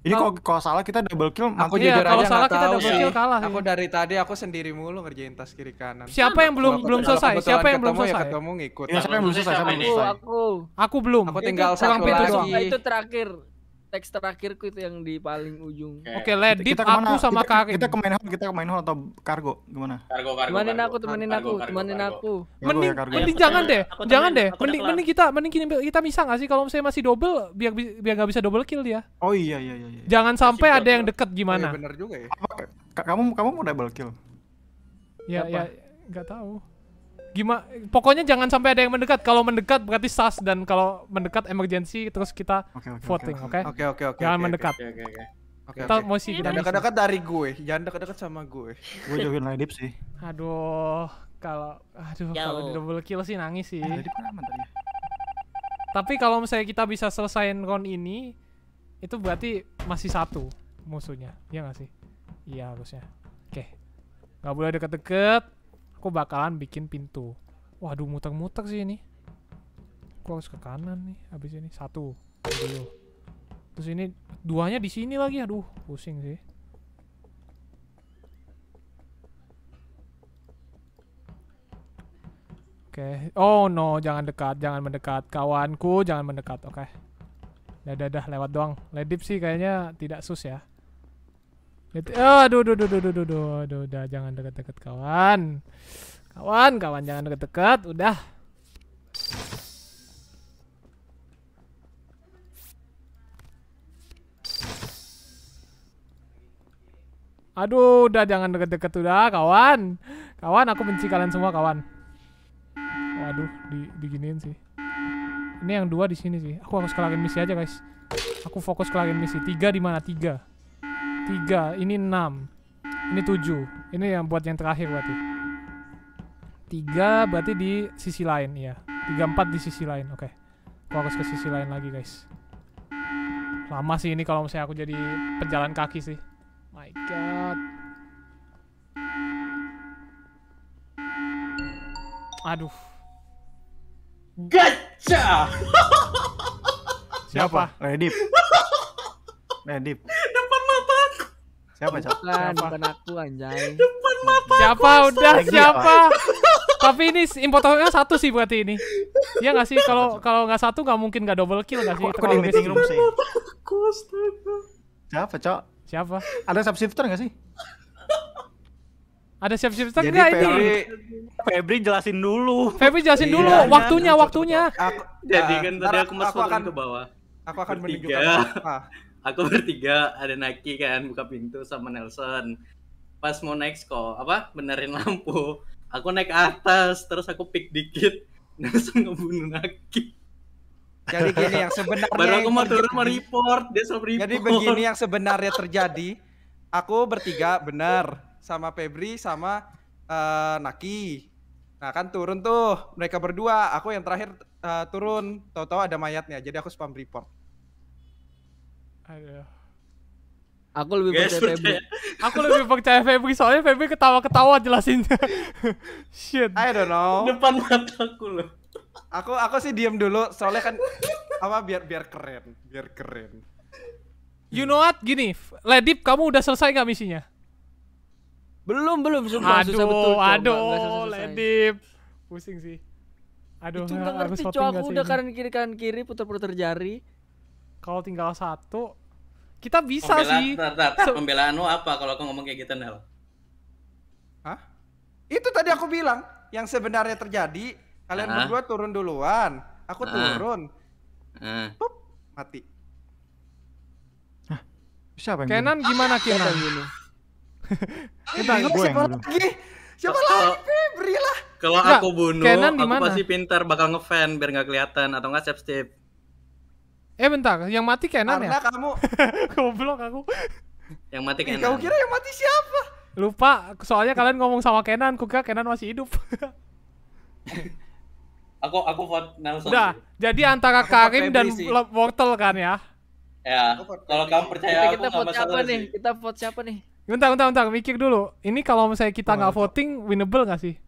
Ini kalau kalau salah kita double kill Aku iya, kalau salah kita double kill kalah. Aku dari tadi aku sendiri mulu ngerjain tas kiri kanan. Siapa yang belum belum selesai? Ya, siapa yang belum selesai? ketemu ngikut. siapa yang belum selesai? Aku, aku. Aku belum. Aku tinggal satu lagi. Itu terakhir teks terakhirku itu yang di paling ujung. Oke, okay. okay, kita, kita aku sama kakak Kita, kita ke main hall, kita ke main hall atau kargo? Gimana? Kargo, kargo. Temenin aku, temenin aku, temenin aku. Ya, mending, ya. mending jangan deh, jangan deh. Mending, mending kita, mending kita misang nggak sih kalau misalnya masih double, biar biar nggak bisa double kill dia. Oh iya iya iya. iya. Jangan sampai ada yang deket gimana? Iya, bener juga ya. Kamu kamu mau double kill? Ya ya, nggak tahu gimana pokoknya jangan sampai ada yang mendekat kalau mendekat berarti sas dan kalau mendekat emergency terus kita okay, okay, voting oke okay. oke okay? oke okay, jangan okay, mendekat okay, okay, okay. Oke, kita okay. mau sih jangan dekat-dekat dari gue jangan dekat-dekat sama gue gue jauhin ladip sih aduh kalau aduh kalau di double kill sih nangis sih eh, tapi kalau misalnya kita bisa selesaiin round ini itu berarti masih satu musuhnya ya nggak sih iya harusnya oke okay. nggak boleh dekat-dekat aku bakalan bikin pintu waduh muter-muter sih ini aku harus ke kanan nih habis ini satu Aduh. terus ini duanya di sini lagi aduh pusing sih Oke. Okay. Oh no, jangan dekat, jangan mendekat. Kawanku, jangan mendekat. Oke. Okay. Dadah, dadah, lewat doang. Ledip sih kayaknya tidak sus ya oh, aduh, aduh, aduh, aduh, aduh, aduh, aduh, udah jangan deket-deket kawan, kawan, kawan jangan deket-deket, udah. Aduh, udah jangan deket-deket udah kawan, kawan, aku benci kalian semua kawan. Waduh, di, diginiin sih. Ini yang dua di sini sih. Aku harus kelarin misi aja guys. Aku fokus kelarin misi. Tiga di mana tiga? tiga ini enam ini tujuh ini yang buat yang terakhir berarti tiga berarti di sisi lain ya tiga empat di sisi lain oke okay. aku harus ke sisi lain lagi guys lama sih ini kalau misalnya aku jadi pejalan kaki sih my god aduh gacha siapa Redip <laughs> Redip Siapa, siapa? siapa? aku anjay. Depan mata. Siapa udah siapa? Tapi ini importernya satu sih berarti ini. ya nggak sih? Kalau kalau nggak satu nggak mungkin nggak double kill nggak sih? Aku, di meeting room gitu. sih. Siapa, Cok? Siapa? Ada subshifter nggak sih? Ada siap shifter enggak ini? Febri jelasin dulu. Febri jelasin dulu iya, waktunya, iya, iya, waktunya. jadi kan tadi aku masuk aku akan, ke bawah. Aku akan menunjukkan aku <laughs> bertiga ada Naki kan buka pintu sama Nelson pas mau naik kok apa benerin lampu aku naik atas terus aku pick dikit <laughs> Nelson ngebunuh Naki jadi gini yang sebenarnya baru aku mau turun mau report dia sama report jadi begini yang sebenarnya terjadi aku bertiga benar sama Febri sama uh, Naki Nah kan turun tuh mereka berdua, aku yang terakhir uh, turun, tahu-tahu ada mayatnya, jadi aku spam report. Aku lebih percaya Febri. Aku lebih percaya Febri soalnya Febri ketawa-ketawa jelasinnya. <laughs> Shit. I don't know. Depan mataku loh. Aku aku sih diem dulu soalnya kan apa biar biar keren, biar keren. You know what? Gini, Ledip kamu udah selesai nggak misinya? Belum, belum. Sumpah, aduh, susah betul. Coba. Aduh, Ledip. Pusing sih. Aduh, itu nggak ngerti, cowok aku udah kanan kiri kanan kiri putar putar jari. Kalau tinggal satu, kita bisa pembelaan, sih. Tar, tar, tar, so, pembelaan lo apa kalau aku ngomong kayak gitu, Nel? Hah? Itu tadi aku bilang, yang sebenarnya terjadi, kalian uh -huh. berdua turun duluan, aku uh -huh. turun. Uh. Pup, mati. Hah? Siapa yang Kenan gimana gimana Kenan? Gini? Kita siapa yang Lagi? Siapa lagi? Eh, Berilah. Kalau aku bunuh, Kenan aku dimana? pasti pintar bakal ngefan biar nggak kelihatan atau nggak step-step. Eh bentar, yang mati Kenan Karena ya? Karena kamu <laughs> goblok aku. Yang mati Kenan. Kau kira yang mati siapa? Lupa, soalnya kalian ngomong sama Kenan, kukira Kenan masih hidup. <laughs> aku aku vote Nelson. Udah, jadi antara aku Karim dan Wortel kan ya? Ya. Kalau kamu percaya kita aku kita vote siapa nih? Kita vote siapa nih? Bentar, bentar, bentar, mikir dulu. Ini kalau misalnya kita nggak voting, winnable nggak sih?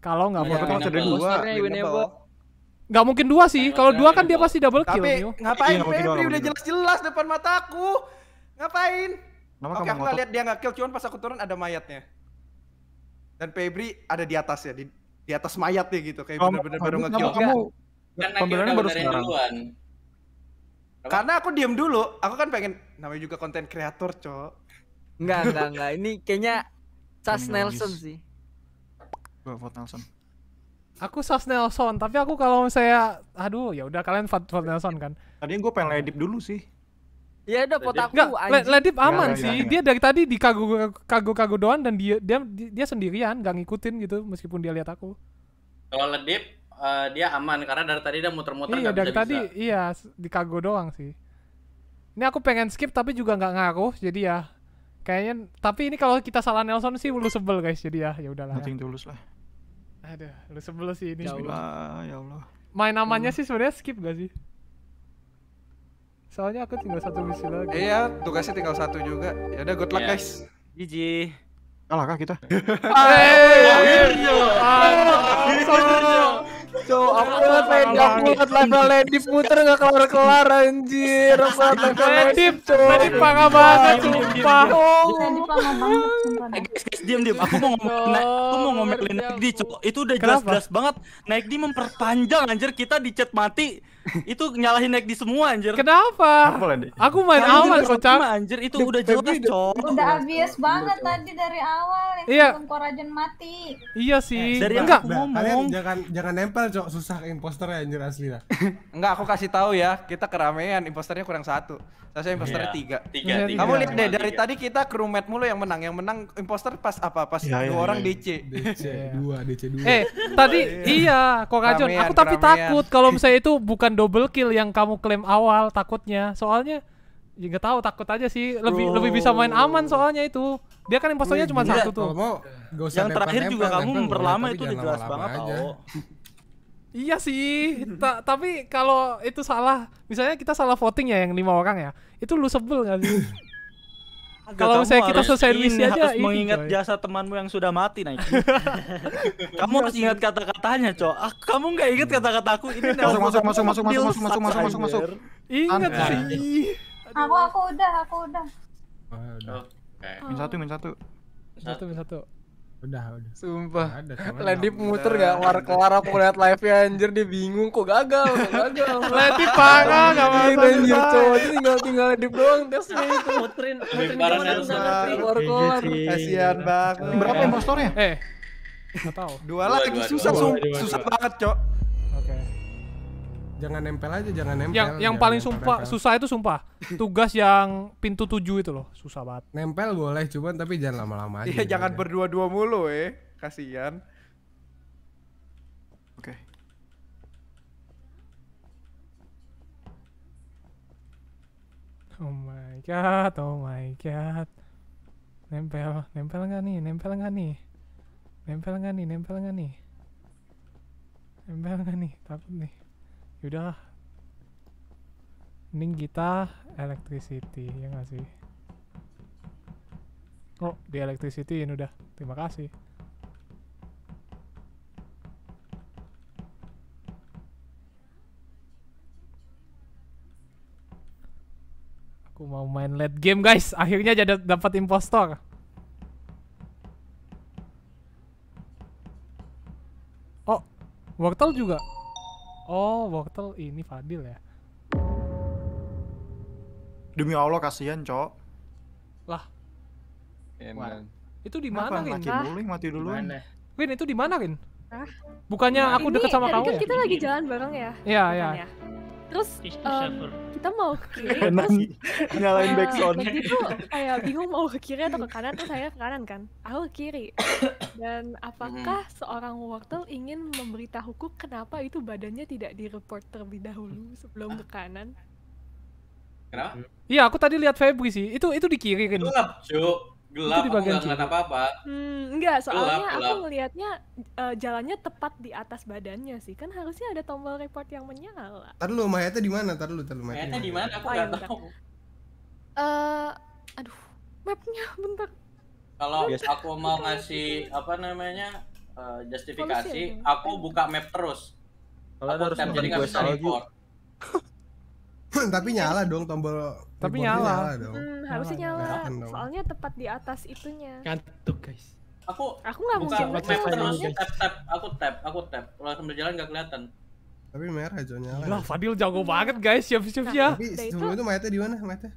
Kalau nggak iya, voting, ada dua. winnable. Gak mungkin dua sih. Kalau dua kan dia pasti double kill. Tapi ngapain iya, Febri udah jelas-jelas depan mataku. Ngapain? Oke, aku lihat dia nggak kill, cuman pas aku turun ada mayatnya. Dan Febri ada di atas ya, di, atas mayatnya gitu. Kayak bener-bener baru nge-kill. Kamu, pembelaannya baru sekarang. Karena aku diem dulu, aku kan pengen namanya juga konten kreator, Cok. Enggak, enggak, enggak. Ini kayaknya Cas Nelson sih. Gue vote Nelson. Aku sos Nelson, tapi aku kalau misalnya aduh ya udah kalian fat, fat Nelson kan. yang gue pengen ledip dulu sih. Ya udah pot aku anjing. Ledip iya, aman gak, iya, sih. Gak, iya. gak. Dia dari tadi di kago kago kago doan dan dia dia dia sendirian, gak ngikutin gitu meskipun dia lihat aku. Kalau ledip uh, dia aman karena dari tadi dia muter-muter Iya, dari bisa tadi bisa. iya di kago doang sih. Ini aku pengen skip tapi juga nggak ngaruh jadi ya kayaknya tapi ini kalau kita salah Nelson sih lu sebel guys jadi ya ya udahlah. Penting ya. tulus lah. Ada, lu sebel sih ini. Ya Allah, ya Allah. Main namanya sih sebenarnya skip gak sih? Soalnya aku tinggal satu misi lagi. Iya, e tugasnya tinggal satu juga. Ya udah good luck yeah. guys. GG. Kalah kah kita? <laughs> Ayo. Akhirnya. Akhirnya. Cok, aku liat Lendi, aku liat level Lendi puter gak kelar-kelar anjir Rasa level apa Lendi parah banget sumpah Lendi parah banget sumpah eh, Guys, guys, diam, diam, aku mau ngomong Aku mau ngomelin Naik Di, Cok Itu udah jelas-jelas banget Naik Di memperpanjang anjir kita di chat mati itu nyalahin naik di semua anjir. Kenapa? Aku main nah, aman kocak. Anjir itu udah jelas, Cok. Udah habis banget tadi dari awal yang iya. Korajen mati. Iya sih. Eh, dari enggak ngomong. Nah, kalian jangan jangan nempel, Cok. Susah imposternya anjir asli lah. <laughs> enggak, aku kasih tahu ya. Kita keramaian imposternya kurang satu. Saya imposternya tiga. Tiga, iya, tiga. Kamu lihat deh dari tadi kita crew mulu yang menang. Yang menang imposter pas apa? Pas iya, dua iya, orang DC. <laughs> DC dua, DC dua. Eh, tadi iya, kacau. Aku tapi takut kalau misalnya itu bukan double kill yang kamu klaim awal takutnya. Soalnya ya gak tahu takut aja sih lebih Bro. lebih bisa main oh. aman soalnya itu dia kan impostornya iya, cuma satu tuh mau, gak yang terakhir nempel, juga nempel, kamu nempel, memperlama itu udah jelas banget aja. iya sih Ta tapi kalau itu salah misalnya kita salah voting ya yang lima orang ya itu lu sebel nggak? sih <laughs> kalau misalnya kita selesai misi aja harus ini, mengingat jasa temanmu yang sudah mati naik <laughs> kamu iya harus ingat kata-katanya cok ah, kamu nggak ingat hmm. kata-kataku ini masuk masuk masuk masuk masuk masuk masuk masuk masuk masuk ingat sih aku aku udah aku udah min satu min satu min satu min satu Udah, udah. Sumpah. Ledip muter gak kelar-kelar aku lihat live-nya anjir dia bingung kok gagal, gagal. Ledip <laughs> parah gak mau apa Anjir cowok tinggal tinggal Ledip doang tesnya nah, itu. Muterin, muterin keluar-keluar. Iya Kasihan banget. Berapa impostornya? Eh, Gak tahu. Dua lagi susah, susah banget, Cok jangan nempel aja jangan nempel yang yang paling sumpah nempel. susah itu sumpah tugas yang pintu tujuh itu loh susah banget nempel boleh cuman tapi jangan lama-lama aja iya gitu jangan berdua-dua mulu eh kasihan oke okay. oh my god oh my god nempel nempel nggak nih nempel nggak nih nempel nggak nih nempel nggak nih nempel nggak nih takut nih Yaudah. Mending kita electricity, ya nggak sih? Oh, di electricity ini udah. Terima kasih. Aku mau main late game, guys. Akhirnya jadi dapat impostor. Oh, wortel juga. Oh, wortel ini Fadil ya. Demi Allah kasihan, Cok. Lah. Iya, itu di mana, Rin? Mati dulu, mati dulu. Rin, itu di mana, Rin? Bukannya aku dekat deket sama kamu ya? kita lagi jalan bareng ya? Iya, iya. Ya? Terus, kita mau ke kiri <laughs> terus nyalain uh, backsound nah, itu kayak bingung mau ke kiri atau ke kanan terus saya ke kanan kan aku ke kiri dan apakah hmm. seorang wortel ingin memberitahuku kenapa itu badannya tidak direport terlebih dahulu sebelum ke kanan Kenapa? Iya, aku tadi lihat Febri sih. Itu itu di kiri kan. Cuk gelap di bagian aku nggak apa-apa hmm, enggak soalnya gelap, gelap. aku melihatnya uh, eh, jalannya tepat di atas badannya sih kan harusnya ada tombol report yang menyala tadi lu mayatnya di mana tadi lu tadi lu mayatnya di mana aku oh, nggak iya, tahu eh uh, aduh mapnya <laughs> bentar kalau aku mau ngasih apa namanya uh, justifikasi Polisi, ya? aku buka map terus kalau aku harus jadi nggak bisa report <laughs> tapi nyala dong tombol tapi nyala. nyala dong. Hmm, harusnya nyala. nyala. Soalnya tepat di atas itunya. Ngantuk, guys. Aku aku nggak mungkin buka map terus tap tap aku tap aku tap. Kalau sambil jalan nggak kelihatan. Tapi merah aja nyala. Lah, ya. Fadil jago hmm. banget, guys. Siap-siap ya. Nah, tapi itu mayatnya di mana? Mayatnya?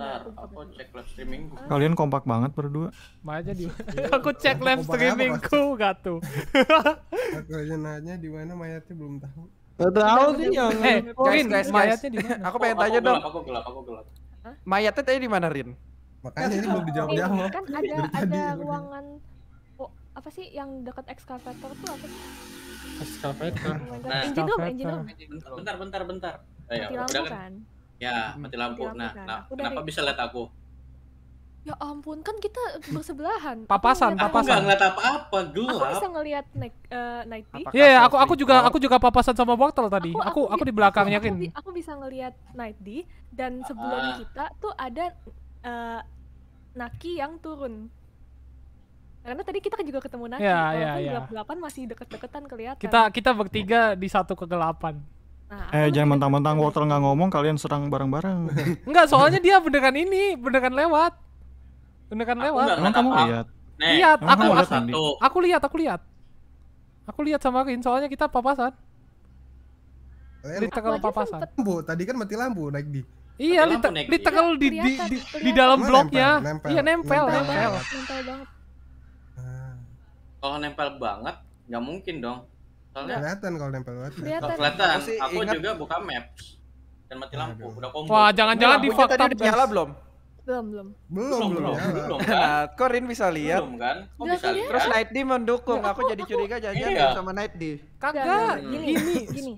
Ntar, aku cek live streamingku. Kalian kompak banget berdua. mayatnya di <laughs> <laughs> aku cek live streamingku, gak tuh. aku aja nanya di mana mayatnya belum tahu tahu sih yang eh, poin guys, mayatnya di Aku pengen tanya dong. Aku gelap, aku gelap. Mayatnya tadi di mana Rin? Makanya ini belum dijawab-jawab. Kan ada ada ruangan oh, apa sih yang dekat excavator tuh apa sih? Excavator. Oh nah, engine room, engine room. Bentar, bentar, bentar. Ayo, mati lampu kan? kan? Ya, mati lampu. Nah, kan? nah kenapa bisa lihat aku? Ya ampun, kan kita bersebelahan. Papasan, aku papasan. Aku ngeliat apa-apa, gelap. Aku bisa ngeliat nek, uh, eh, Nighty. Iya, yeah, aku aku juga oh. aku juga papasan sama Wortel tadi. Aku aku, aku, di belakangnya kan. Aku, aku bisa ngeliat Nighty dan sebelum uh. kita tuh ada uh, Naki yang turun. Karena tadi kita juga ketemu Naki, yeah, walaupun yeah, yeah. gelap-gelapan masih deket-deketan kelihatan. Kita kita bertiga di satu kegelapan. Nah, eh jangan mentang-mentang Walter nggak ngomong kalian serang bareng-bareng. Enggak, soalnya dia beneran ini, beneran lewat. Udah kan lewat. Aku enggak, kamu lihat? Nek, lihat, aku, aku, satu. aku lihat, aku lihat. Aku lihat sama Rin, soalnya kita papasan. Eh, kalau papasan. Lampu, tadi kan mati lampu naik di. Iya, ditekel di, di, di, di dalam bloknya. Iya, nempel, nempel. Nempel banget. Kalau nempel banget, nggak mungkin dong. Soalnya kelihatan kalau nempel banget. Kelihatan. kelihatan. Aku juga buka maps dan mati lampu. Udah kombo. Wah, jangan-jangan di fakta nyala belum? Belum, belum. Belum, belum. Belum, kan? <laughs> bisa lihat? Belum kan? bisa lihat? Terus Night D mendukung. Ya, aku jadi curiga jadinya iya. sama Night D. Kagak, gini, gini.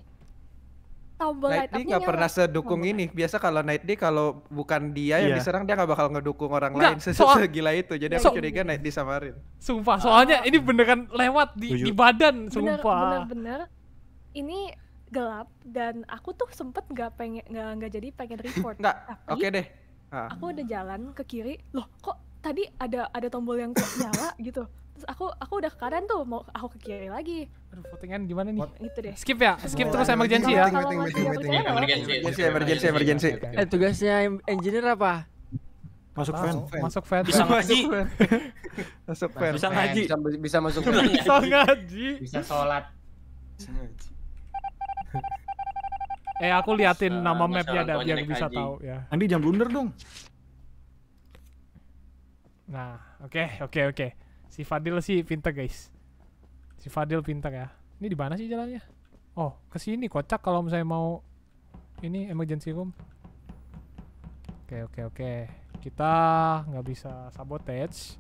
Tombol Night D nggak pernah sedukung ini. Biasa kalau Night D kalau bukan dia yang iya. diserang dia nggak bakal ngedukung orang lain <laughs> gila itu. Jadi aku curiga Night D sama Sumpah, soalnya ini beneran lewat di, di badan, sumpah. Bener-bener. Ini gelap dan aku tuh sempet nggak pengen nggak nggak jadi pengen report. Nggak, oke okay deh aku udah jalan ke kiri loh kok tadi ada ada tombol yang kok nyala <laughs> gitu terus aku aku udah ke kanan tuh mau aku ke kiri lagi aduh votingan gimana nih Vot gitu deh skip ya skip terus emergency ya emergency emergency emergency eh tugasnya engineer apa masuk fan masuk fan bisa ngaji masuk fan <laughs> bisa ngaji bisa masuk bisa ngaji bisa sholat Eh aku liatin Masa, nama mapnya dan biar bisa haji. tahu ya. Andi jangan blunder dong. Nah, oke okay, oke okay, oke. Okay. Si Fadil sih pintar guys. Si Fadil pintar ya. Ini di mana sih jalannya? Oh, ke sini kocak kalau misalnya mau ini emergency room. Oke oke oke. Kita nggak bisa sabotage,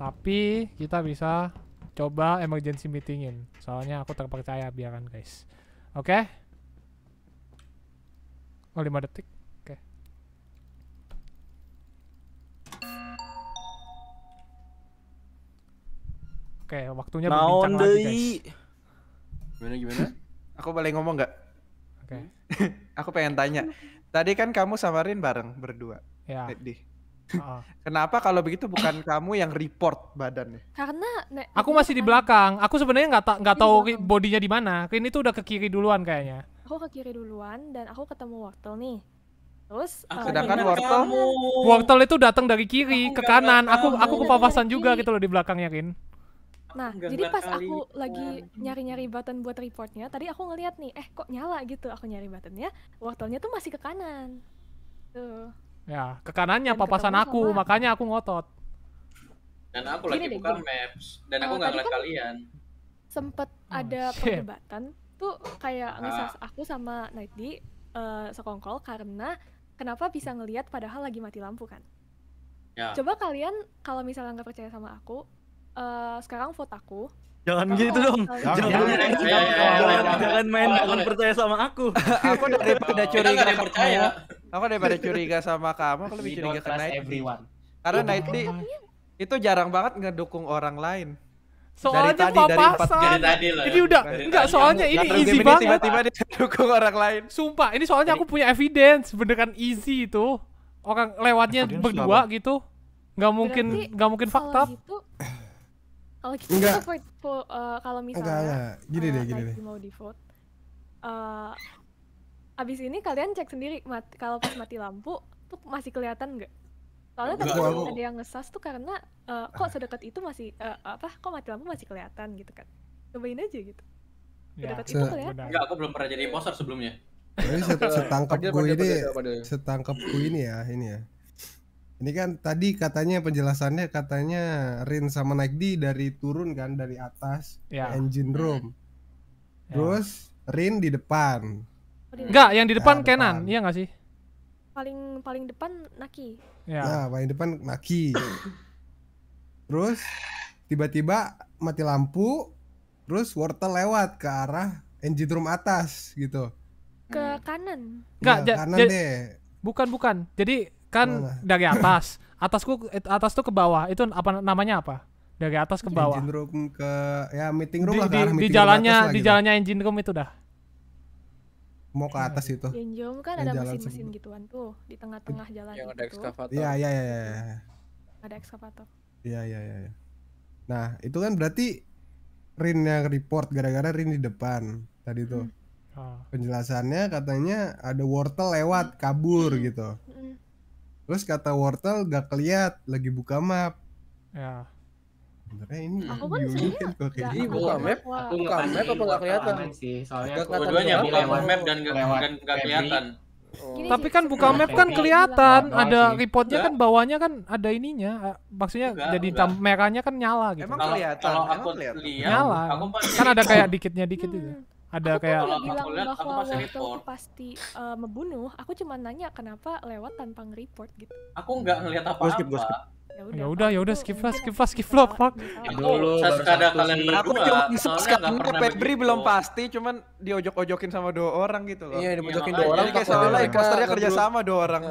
tapi kita bisa coba emergency meetingin. Soalnya aku terpercaya biaran guys. Oke. Okay? Oh, 5 detik. Oke. Okay. Oke, okay, waktunya nah berbincang lagi, guys. Gimana gimana? <laughs> Aku boleh ngomong nggak? Oke. Okay. <laughs> Aku pengen tanya. Tadi kan kamu samarin bareng berdua. Ya. Tadi. <laughs> Kenapa kalau begitu bukan kamu yang report badannya? Karena aku masih di kan belakang. Aku sebenarnya nggak tak nggak iya tahu bodinya di mana. Ini tuh udah ke kiri duluan kayaknya aku ke kiri duluan dan aku ketemu wortel nih. Terus eh, aku uh, sedangkan wortel wortel itu datang dari kiri aku ke kanan. Aku aku kepapasan juga gitu loh di belakangnya, Kin. Nah, Gak jadi pas kali. aku lagi nyari-nyari button buat reportnya, tadi aku ngeliat nih, eh kok nyala gitu. Aku nyari buttonnya, wortelnya tuh masih ke kanan. Tuh. Ya, ke kanannya Dan papasan aku, sama... makanya aku ngotot. Dan aku Gini lagi deh, maps, dan aku oh, nggak uh, ngeliat kan kalian. Sempet oh, ada shit. perdebatan tuh kayak ah. ngesas aku sama Night uh, eh, sekongkol karena kenapa bisa ngelihat padahal lagi mati lampu kan. Ya. Coba kalian kalau misalnya nggak percaya sama aku, uh, sekarang vote aku. Jangan gitu dong. Gitu. Jangan jangan main jangan percaya sama aku. aku daripada curiga sama percaya. Aku daripada curiga sama kamu, aku lebih curiga ke Night. Karena iya, Night iya. itu jarang banget ngedukung orang lain. Soalnya dari tadi, dari empat dari tadi loh. Ya. Ini udah dari enggak tadi. soalnya ini easy banget. Tiba-tiba <laughs> dukung orang lain. Sumpah, ini soalnya aku punya evidence beneran easy itu. Orang lewatnya evidence berdua apa? gitu. Enggak mungkin enggak mungkin fakta. Gitu, kalau gitu point, uh, kalau misalnya enggak, enggak. gini uh, deh, gini deh. mau di vote. Uh, eh, abis ini kalian cek sendiri kalau pas mati lampu tuh masih kelihatan nggak? Soalnya tadi ada yang ngesas tuh karena uh, kok ah. sedekat itu masih uh, apa? Kok mati lampu masih kelihatan gitu kan? Cobain aja gitu. Ya, sedekat ya, itu kelihatan. Enggak, aku belum pernah jadi imposter sebelumnya. Jadi <laughs> setangkap gue ini, setangkap gue ini ya, ini ya. Ini kan tadi katanya penjelasannya katanya Rin sama D dari turun kan dari atas ya. engine room. Hmm. Ya. Terus Rin oh, di depan. Enggak, yang di depan nah, Kenan, iya enggak sih? paling paling depan Naki. Ya. Nah, paling depan Naki. terus tiba-tiba mati lampu, terus wortel lewat ke arah engine room atas gitu. Ke kanan. Enggak, ya, kanan deh. Bukan, bukan. Jadi kan Mana? dari atas. Atasku eh, atas tuh ke bawah. Itu apa namanya apa? Dari atas ke bawah. Engine room ke ya meeting room di, lah di, di jalannya di gitu. jalannya engine room itu dah mau ke atas hmm. itu. Yang kan yang ada mesin-mesin gituan tuh di tengah-tengah jalan yang gitu. iya, iya, iya, ada ekskavator. Iya iya iya. Ya. Ada ekskavator. Iya iya iya. Ya. Nah itu kan berarti Rin yang report gara-gara Rin di depan tadi tuh. Hmm. Ah. Penjelasannya katanya ada wortel lewat hmm. kabur hmm. gitu. Terus kata wortel gak keliat lagi buka map. Ya sebenarnya ini aku kan sih kayak gitu. buka map aku buka map apa nggak kelihatan sih soalnya dua-duanya kan buka map dan nggak kelihatan Oh. tapi kan buka map kan kelihatan ada reportnya kan bawahnya kan ada ininya eh, maksudnya enggak, jadi enggak. merahnya kan nyala gitu emang kelihatan kalau aku lihat nyala aku kan ada kayak dikitnya dikit hmm. itu ada aku kayak kalau bilang aku bahwa aku pasti itu pasti uh, eh, membunuh aku cuma nanya kenapa lewat tanpa nge-report gitu aku nggak ngelihat apa-apa Ya, ya udah, ya udah skip lah, skip lah, skip lah, fuck. Dulu kalian aku cuma ngisep sekarang Febri belum pasti, cuman diojok-ojokin sama dua orang gitu loh. Iya, diojokin dua orang. Kayak soalnya imposternya iya, kerja iya. sama dua orang.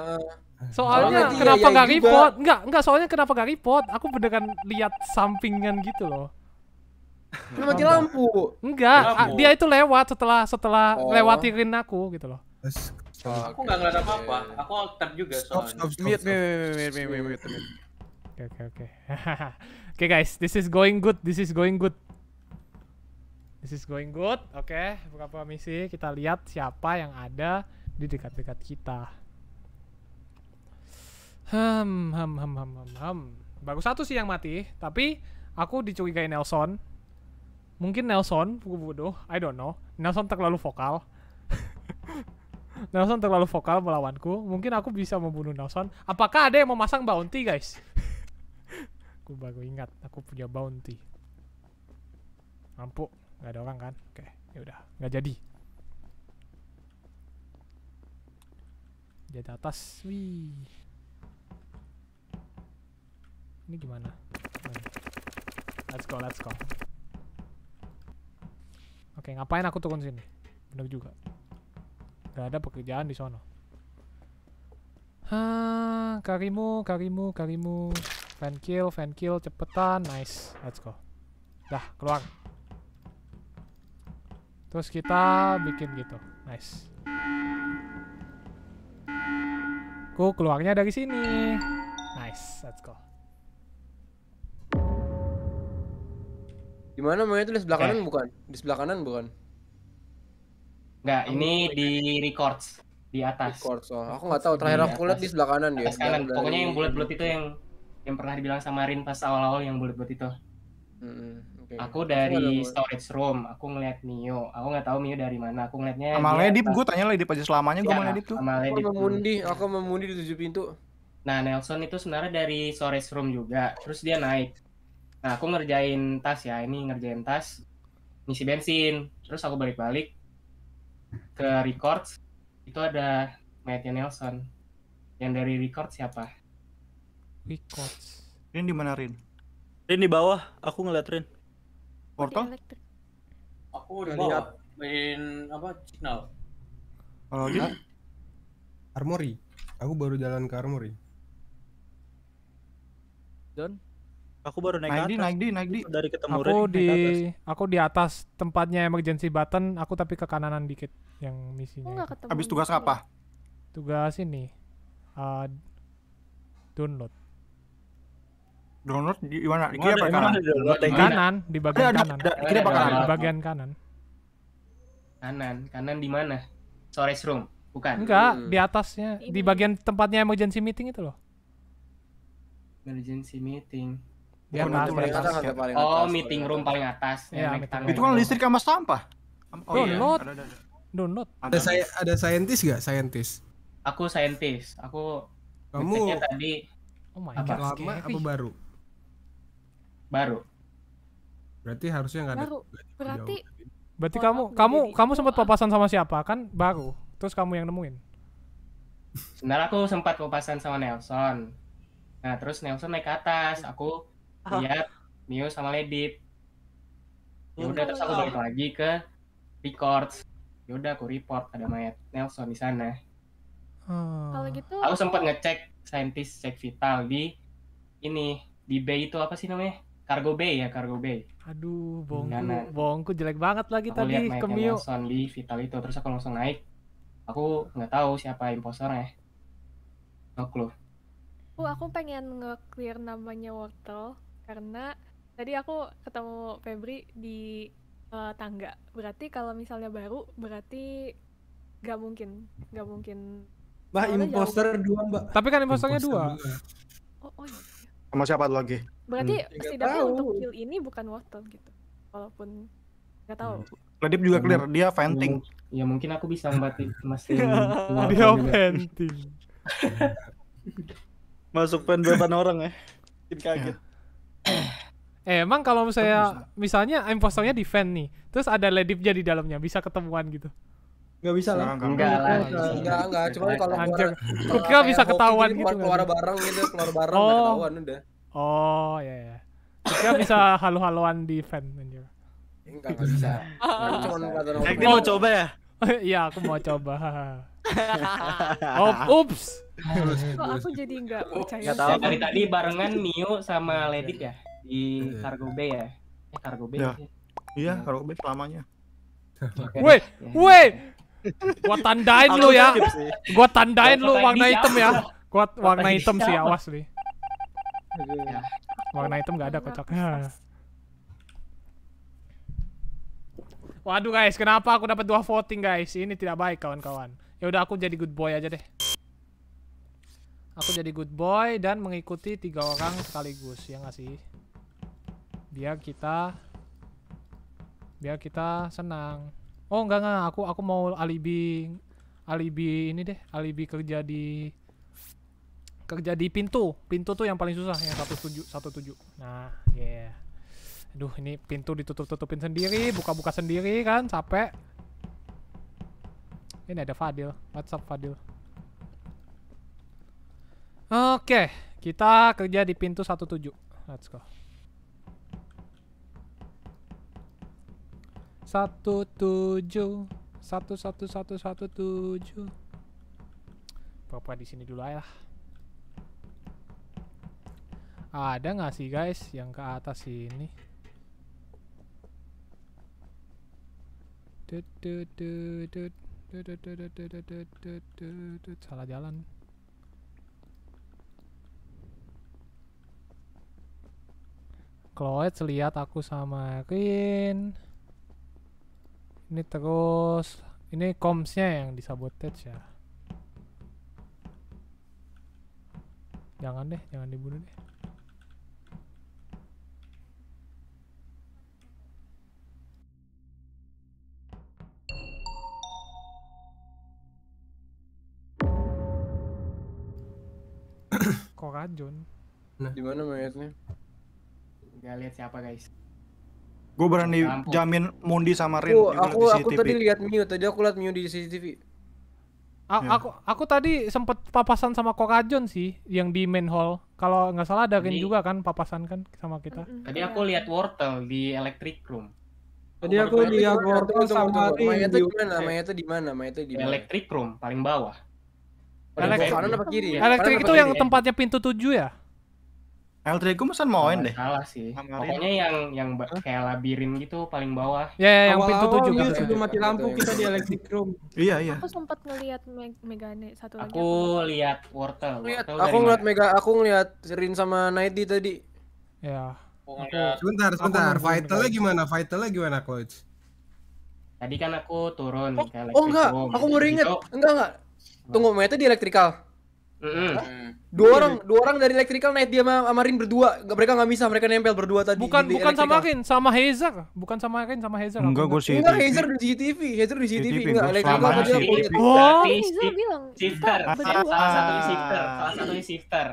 Soalnya kenapa nggak report? Enggak, enggak soalnya kenapa nggak report? Aku beneran lihat sampingan gitu loh. Lu mati lampu. Enggak, dia itu lewat setelah setelah oh. lewatin aku gitu loh. Aku nggak ngeliat apa-apa. Aku alter juga soalnya. Stop, stop, stop, Mute, mute, mute, mute, mute, Oke, oke, oke. Oke, guys. This is going good. This is going good. This is going good. Oke, okay, beberapa misi kita lihat siapa yang ada di dekat-dekat kita. Hmm, hmm, hmm, hmm, hmm, hmm. Bagus satu sih yang mati, tapi aku dicurigai Nelson. Mungkin Nelson, buku bodoh, I don't know. Nelson terlalu vokal. <laughs> Nelson terlalu vokal melawanku. Mungkin aku bisa membunuh Nelson. Apakah ada yang memasang bounty, guys? Aku baru ingat, aku punya bounty. Mampu, nggak ada orang kan? Oke, ya udah, nggak jadi. Jadi atas, wih. Ini gimana? Let's go, let's go. Oke, ngapain aku turun sini? Bener juga. Gak ada pekerjaan di sono. Hah, karimu, karimu, karimu. Fan kill, fan kill, cepetan. Nice. Let's go. Dah, keluar. Terus kita bikin gitu. Nice. Ku keluarnya dari sini. Nice. Let's go. Gimana mau itu di sebelah eh. kanan bukan? Di sebelah kanan bukan? Enggak, ini di records di atas. Records. Oh, aku nggak tahu terakhir aku lihat di sebelah kanan dia. kanan. Pokoknya yang bulat-bulat itu yang yang pernah dibilang sama Rin pas awal-awal yang bulat-bulat itu. Hmm, okay. Aku dari aku storage room, aku ngeliat Mio. Aku nggak tahu Mio dari mana. Aku ngeliatnya sama Ledip, gue tanya Ledip aja selamanya ya, gue sama Ledip iya, tuh. Sama Ledip. Aku memundi, aku memundi di tujuh pintu. Nah, Nelson itu sebenarnya dari storage room juga. Terus dia naik. Nah, aku ngerjain tas ya. Ini ngerjain tas, misi bensin. Terus aku balik-balik ke records. Itu ada mayatnya Nelson. Yang dari record siapa? Wicots. Rin di mana Rin? Rin di bawah, aku ngeliat Rin. Portal? Aku udah lihat main apa signal. Kalau lihat Armory. Aku baru jalan ke Armory. Don? Aku baru naik, naik atas. Di, naik di, naik di. Dari ketemu aku Rin, di aku di atas tempatnya emergency button, aku tapi ke kananan dikit yang misinya. Abis tugas apa? Tugas ini. Uh, download download di mana? Di kiri apa kanan? Di kanan, di bagian ada, kanan. Ada, kiri apa kanan? Di bagian kanan. Kanan, kanan di mana? Storage room, bukan? Enggak, hmm. di atasnya, di bagian tempatnya emergency meeting itu loh. Emergency meeting. Di atas, paling atas, atas, paling atas. Oh, meeting room paling atas. Ya, itu kan listrik sama sampah. Oh, iya, download. Iya. Ada, ada. Download. Ada saya ada saintis gak? Saintis. Aku saintis. Aku kamu tadi Oh my god. Lama apa baru? baru berarti harusnya nggak baru berarti berarti kamu kamu kamu sempat papasan sama siapa kan baru terus kamu yang nemuin sebenarnya aku sempat papasan sama Nelson nah terus Nelson naik ke atas aku oh. lihat Mio sama Ledip ya udah terus aku oh. balik lagi ke records ya udah aku report ada mayat Nelson di sana ah. kalau gitu aku sempat ngecek saintis cek vital di ini di bay itu apa sih namanya Cargo Bay ya, Cargo Bay. Aduh, bongku, Gimana? bongku jelek banget lagi aku tadi ke Mio. Aku Lee, Vital itu, terus aku langsung naik. Aku nggak tahu siapa imposternya. No clue. Uh, aku pengen nge-clear namanya Wortel karena tadi aku ketemu Febri di uh, tangga. Berarti kalau misalnya baru, berarti nggak mungkin, nggak mungkin. Mbak, imposter jauh. dua mbak. Tapi kan imposternya imposter dua. dua. Oh, oh. Iya sama siapa tuh lagi berarti hmm. Ya, setidaknya untuk kill ini bukan wortel gitu walaupun nggak tahu hmm. Ledip juga hmm. clear dia venting hmm. ya, mungkin aku bisa ngebati <laughs> masih. dia venting <laughs> masuk pen beban orang ya bikin ya. kaget Eh, emang kalau misalnya misalnya impostornya defend nih, terus ada Ledip jadi dalamnya, bisa ketemuan gitu. Enggak bisa lah. Enggak lah. Enggak, enggak. Cuma kalau keluar Kok bisa ketahuan gitu. Keluar bareng gitu, keluar bareng oh. ketahuan udah. Oh, iya ya. Kira bisa halu-haluan di fan anjir. Enggak, bisa. Cuma mau coba ya? <laughs> Iya, aku mau coba. <laughs> Oh, ups. Kok aku jadi enggak percaya. Enggak tahu dari tadi barengan Mio sama Ledit ya di iya. Cargo B ya. Eh, Cargo B iya. iya, Cargo Bay selamanya. Woi, woi, Gua tandain lu ya. Gua tandain lu iya. warna hitam ya. Gua warna hitam sih awas nih. Warna hitam gak ada kocak. Waduh guys, kenapa aku dapat dua voting guys? Ini tidak baik kawan-kawan. Ya udah aku jadi good boy aja deh. Aku jadi good boy dan mengikuti tiga orang sekaligus ya nggak sih? Biar kita biar kita senang oh enggak enggak aku aku mau alibi alibi ini deh alibi kerja di kerja di pintu pintu tuh yang paling susah yang satu tujuh satu tujuh nah ya yeah. aduh ini pintu ditutup tutupin sendiri buka buka sendiri kan capek ini ada Fadil WhatsApp Fadil oke okay, kita kerja di pintu satu tujuh let's go satu tujuh satu satu satu satu tujuh papa di sini dulu ya ada nggak sih guys yang ke atas sini salah jalan Chloe lihat aku sama Queen ini terus ini komsnya yang disabotage ya jangan deh jangan dibunuh deh <coughs> kok racun nah. di mana mayatnya nggak lihat siapa guys Gue berani Lampu. jamin Mundi sama Rin. Aku aku, aku tadi lihat Miu, tadi aku lihat Miu di CCTV. A ya. Aku aku tadi sempet papasan sama Kokajon sih yang di main hall. Kalau nggak salah ada Rin juga kan papasan kan sama kita. Tadi aku lihat Wortel di electric room. Tadi aku lihat Wortel sama Rin. Mayatnya di mana? Mayatnya di mana? Mayatnya di Electric room paling bawah. Paling apa kiri? Ya? Elektrik itu yang ya? tempatnya pintu tujuh ya? Eldrego pesan mau deh. Salah sih. Pokoknya yang yang kayak labirin gitu paling bawah. Ya, yeah, yang pintu tujuh gitu. Sebelum mati lampu kita di electric room. Iya, iya. Aku sempat ngelihat Megane satu lagi. Aku lihat Wortel. Aku ngeliat Mega, aku ngeliat Rin sama Nighty tadi. Ya. Sebentar, sebentar. Vitalnya gimana? Vitalnya gimana, coach? Tadi kan aku turun oh, ke oh, electric oh, enggak. Aku baru inget. Enggak, enggak. Tunggu, Meta di electrical. Hmm. Dua iya, orang, iya. dua orang dari Electrical naik dia sama Amarin berdua. Mereka nggak bisa, mereka nempel berdua tadi. Bukan bukan electrical. sama Kin, sama Hazer. Bukan sama Kin, sama Hazer. Enggak, gue sih. Enggak, Hazer di GTV, Hazer di GTV. Enggak, Electrical sama dia kulit. Oh, Hazer bilang. Shifter, salah satu ah. shifter, salah satu shifter.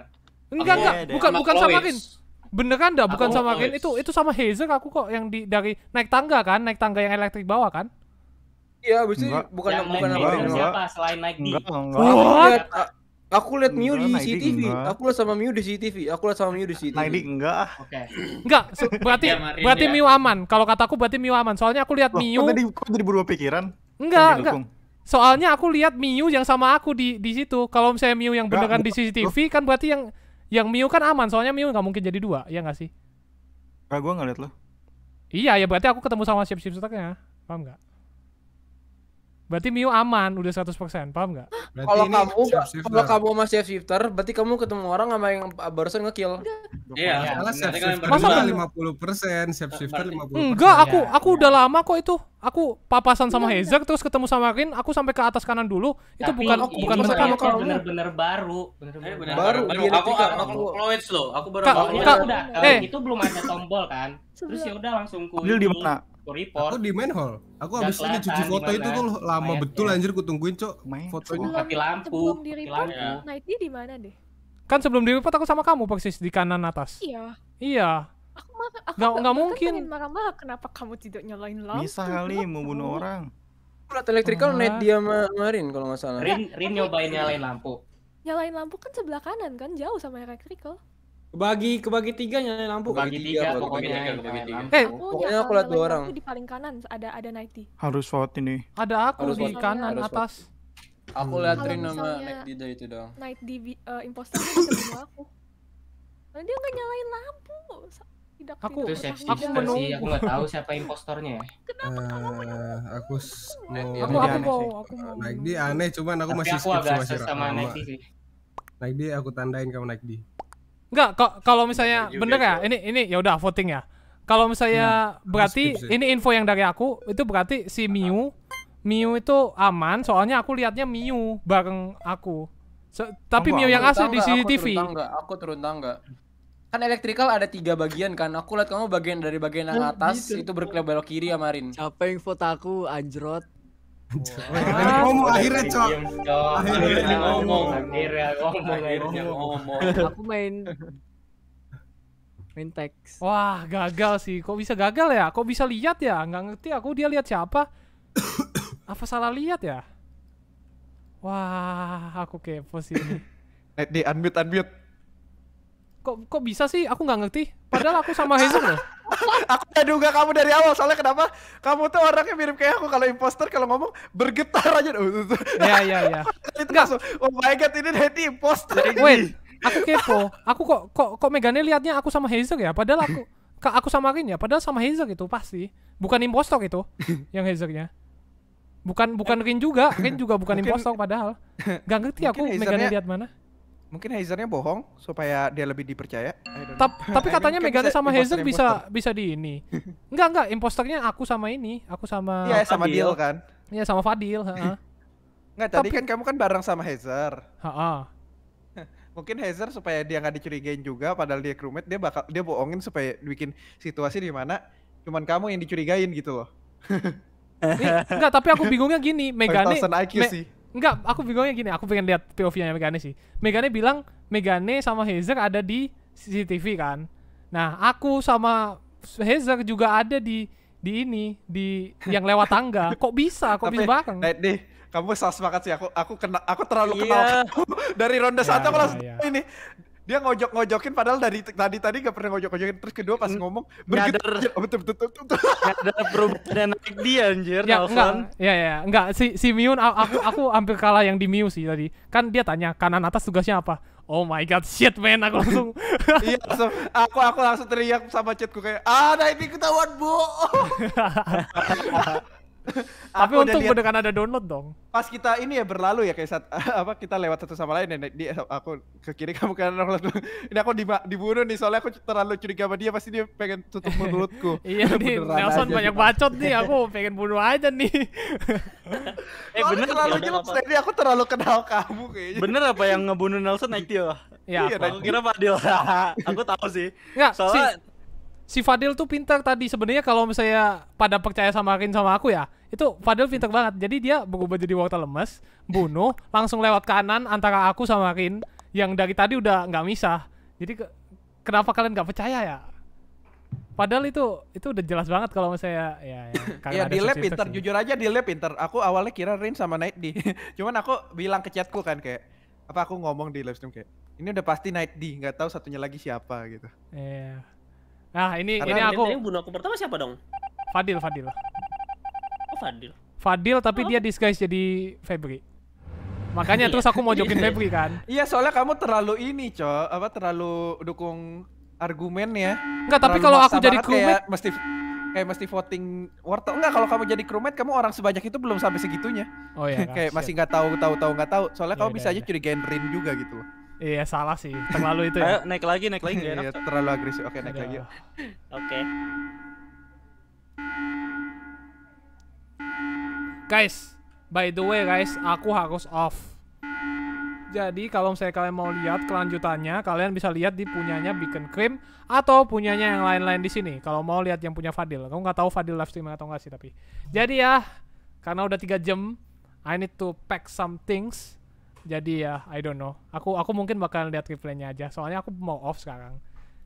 Enggak, enggak, bukan bukan sama Kin. Beneran dah, bukan sama Kin. Itu itu sama Hazer aku kok yang di dari naik tangga kan, naik tangga yang elektrik bawah kan? Iya, abis bukan bukan apa siapa selain Nike. Enggak, enggak. Aku lihat Miu di CCTV. Aku lihat sama Miu di CCTV. Aku lihat sama Miu di CCTV. Nah, ini enggak. Oke. Enggak, <laughs> berarti iya, berarti ya. Miu aman. Kalau kataku berarti Miu aman. Soalnya aku lihat Miu. Kok tadi kok tadi berubah pikiran? Enggak, enggak. Soalnya aku lihat Miu yang sama aku di di situ. Kalau misalnya Miu yang beneran di CCTV kan berarti yang yang Miu kan aman. Soalnya Miu nggak mungkin jadi dua, ya nggak sih? Enggak, gua nggak lihat loh. Iya, ya berarti aku ketemu sama siap-siap setaknya. Paham enggak? Berarti Mio aman, udah 100%, paham nggak? Kalau kamu kalau kamu sama safe shifter, berarti kamu ketemu orang sama yang barusan ngekill. Iya. Masa iya, kan shape lima puluh persen, shape nah, shifter lima puluh. Enggak, aku iya. aku udah lama kok itu. Aku papasan sama iya. Hezer terus ketemu sama Rin, aku sampai ke atas kanan dulu. Itu bukan aku, bukan pertama kamu. Bener-bener baru. baru. baru. Aku aku Chloe loh, aku baru. Eh, itu belum ada tombol kan. Terus ya udah langsung ku. di mana? aku report aku di main hall aku habis ini cuci foto itu tuh lama betul anjir ku tungguin cok foto fotonya mati lampu di report ya. di mana deh kan sebelum di report aku sama kamu persis di kanan atas iya iya aku mah aku nggak mungkin marah-marah kenapa kamu tidak nyalain lampu bisa kali bunuh orang Plat elektrikal oh. night dia kemarin kalau nggak salah. Rin, Rin nyobain nyalain lampu. Nyalain lampu kan sebelah kanan kan jauh sama elektrikal bagi ke bagi tiga nyalain lampu. bagi tiga, pokoknya tiga, bagi tiga. Eh, pokoknya aku lihat dua orang. Di paling kanan ada ada Nighty. Harus vote ini. Ada aku Harus di vote. kanan Harus atas. Vote. Aku hmm. lihat Rin sama Nighty itu dong. Nighty uh, imposter itu aku. Karena dia nggak nyalain lampu. Tidak, aku tidak, aku menunggu. Sih, aku nggak tahu siapa impostornya. Ya. Kenapa kamu menunggu? Eh, aku Nighty aku, aku, aku, mau. Nighty aneh, cuman aku masih skip aku sama Nighty sih. Nighty aku tandain kamu Nighty. Enggak, kalau iya, misalnya iya, iya, bener ya, ini ini ya udah voting ya. Kalau misalnya hmm. berarti ini info yang dari aku itu berarti si Miu Miu itu aman soalnya aku liatnya Miu bareng aku. So, tapi Miu yang asli di CCTV. Aku turun tangga, aku turun tangga. Kan elektrikal ada tiga bagian kan. Aku lihat kamu bagian dari bagian yang nah, atas gitu. itu berkelok belok kiri ya Marin. Siapa info aku anjrot? Wow. ngomong akhirnya cok akhirnya ngomong akhirnya ngomong akhirnya ngomong aku main main teks wah gagal sih kok bisa gagal ya kok bisa lihat ya nggak ngerti aku dia lihat siapa <coughs> apa salah lihat ya wah aku kepo sih ini <coughs> eh, di unmute unmute kok kok bisa sih aku nggak ngerti padahal aku sama Hazel loh aku udah duga kamu dari awal soalnya kenapa kamu tuh orangnya mirip kayak aku kalau imposter kalau ngomong bergetar aja ya ya ya itu langsung oh my god ini nanti imposter wait aku kepo aku kok kok kok Megane liatnya aku sama Hazel ya padahal aku aku Rin ya padahal sama Hazel gitu pasti bukan impostor itu yang Hazelnya bukan bukan Rin juga Rin juga bukan mungkin, impostor padahal gak ngerti aku Megane liat mana mungkin Hazernya bohong supaya dia lebih dipercaya. Ta tapi <laughs> katanya I mean, Megane sama Hazer bisa bisa di ini. enggak <laughs> enggak, imposternya aku sama ini, aku sama Iya, sama Fadil. Deal kan. Iya, sama Fadil, heeh. enggak, <laughs> tadi kan kamu kan bareng sama Hazer. Heeh. mungkin Hazer supaya dia nggak dicurigain juga padahal dia crewmate, dia bakal dia bohongin supaya bikin situasi di mana cuman kamu yang dicurigain gitu loh. Nih, enggak, tapi aku bingungnya gini, Megane Me, Enggak, aku bingungnya gini, aku pengen lihat POV-nya Megane sih. Megane bilang Megane sama Hazer ada di CCTV kan. Nah, aku sama Hazer juga ada di di ini di <laughs> yang lewat tangga kok bisa kok Tapi, bisa bareng deh kamu salah sepakat sih aku aku kena aku terlalu yeah. kenal <laughs> dari ronde yeah, satu ya, aku yeah, langsung yeah. Ya. ini dia ngojok-ngojokin padahal dari tadi tadi gak pernah ngojok-ngojokin terus kedua pas ngomong bergetar <laughs> oh, betul betul betul betul ada <laughs> perubahan naik dia anjir ya enggak ya, ya ya enggak si si Miun aku aku hampir kalah yang di Miu sih tadi kan dia tanya kanan atas tugasnya apa Oh my god, shit man, aku langsung <laughs> Iya, so, aku aku langsung teriak sama chatku kayak, "Ah, nah ini ketahuan, Bu." Tapi untuk dengan ada download dong. Pas kita ini ya berlalu ya kayak saat, <laughs> apa kita lewat satu sama lain ya, dia aku ke kiri <laughs> kamu ke kanan aku ini aku di, dibunuh nih soalnya aku terlalu curiga sama dia pasti dia pengen tutup mulutku. <laughs> iya nih Nelson banyak bacot nih aku pengen bunuh aja nih. eh bener terlalu jelek tadi aku terlalu kenal kamu kayaknya. Bener apa yang ngebunuh Nelson naik dia Ya, iya, iya aku kira Fadil. aku tahu sih. nggak soalnya si Fadil tuh pintar tadi sebenarnya kalau misalnya pada percaya sama Rin sama aku ya itu Fadil pintar banget. Jadi dia berubah jadi water lemes, bunuh, langsung lewat kanan antara aku sama Rin yang dari tadi udah nggak misah. Jadi ke kenapa kalian nggak percaya ya? Padahal itu itu udah jelas banget kalau misalnya ya, ya <coughs> ya, di lab pinter jujur aja di lab pinter. Aku awalnya kira Rin sama Night di, <laughs> Cuman aku bilang ke chatku kan kayak apa aku ngomong di live stream kayak ini udah pasti Night di, nggak tahu satunya lagi siapa gitu. Iya. Yeah. Nah, ini Karena ini aku. Yang bunuh aku pertama siapa dong? Fadil, Fadil. Oh, Fadil. Fadil tapi oh. dia disguise jadi Febri. Makanya iya. terus aku mau jokin iya. Febri kan. Iya, soalnya kamu terlalu ini, Cok. Apa terlalu dukung argumen ya. Enggak, tapi kalau aku jadi crewmate kayak mesti kayak mesti voting wortel. Enggak, kalau kamu jadi crewmate kamu orang sebanyak itu belum sampai segitunya. Oh iya. <laughs> Kan? kayak masih nggak tahu tahu tahu nggak tahu. Soalnya iya, kamu bisa aja curigain Rin juga gitu Iya salah sih, terlalu itu ya. Ayo naik lagi, naik lagi. Iya, terlalu agresif. Oke, naik lagi. Oke. Guys, by the way guys, aku harus off. Jadi kalau misalnya kalian mau lihat kelanjutannya, kalian bisa lihat di punyanya Beacon Cream atau punyanya yang lain-lain di sini. Kalau mau lihat yang punya Fadil, kamu nggak tahu Fadil live stream atau nggak sih tapi. Jadi ya, karena udah tiga jam, I need to pack some things. Jadi ya, I don't know. Aku aku mungkin bakal lihat replaynya aja. Soalnya aku mau off sekarang.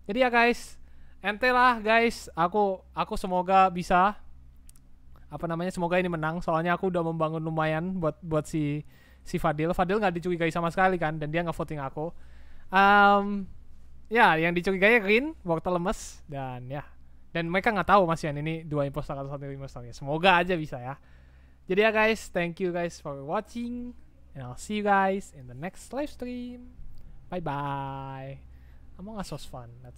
Jadi ya guys, ente lah guys. Aku aku semoga bisa apa namanya semoga ini menang soalnya aku udah membangun lumayan buat buat si si Fadil Fadil nggak dicurigai sama sekali kan dan dia nggak voting aku um, ya yang dicurigai Rin waktu lemes dan ya dan mereka nggak tahu Mas Yan ini dua impostor atau satu impostor ya semoga aja bisa ya jadi ya guys thank you guys for watching and I'll see you guys in the next live stream bye bye Among Us was fun That's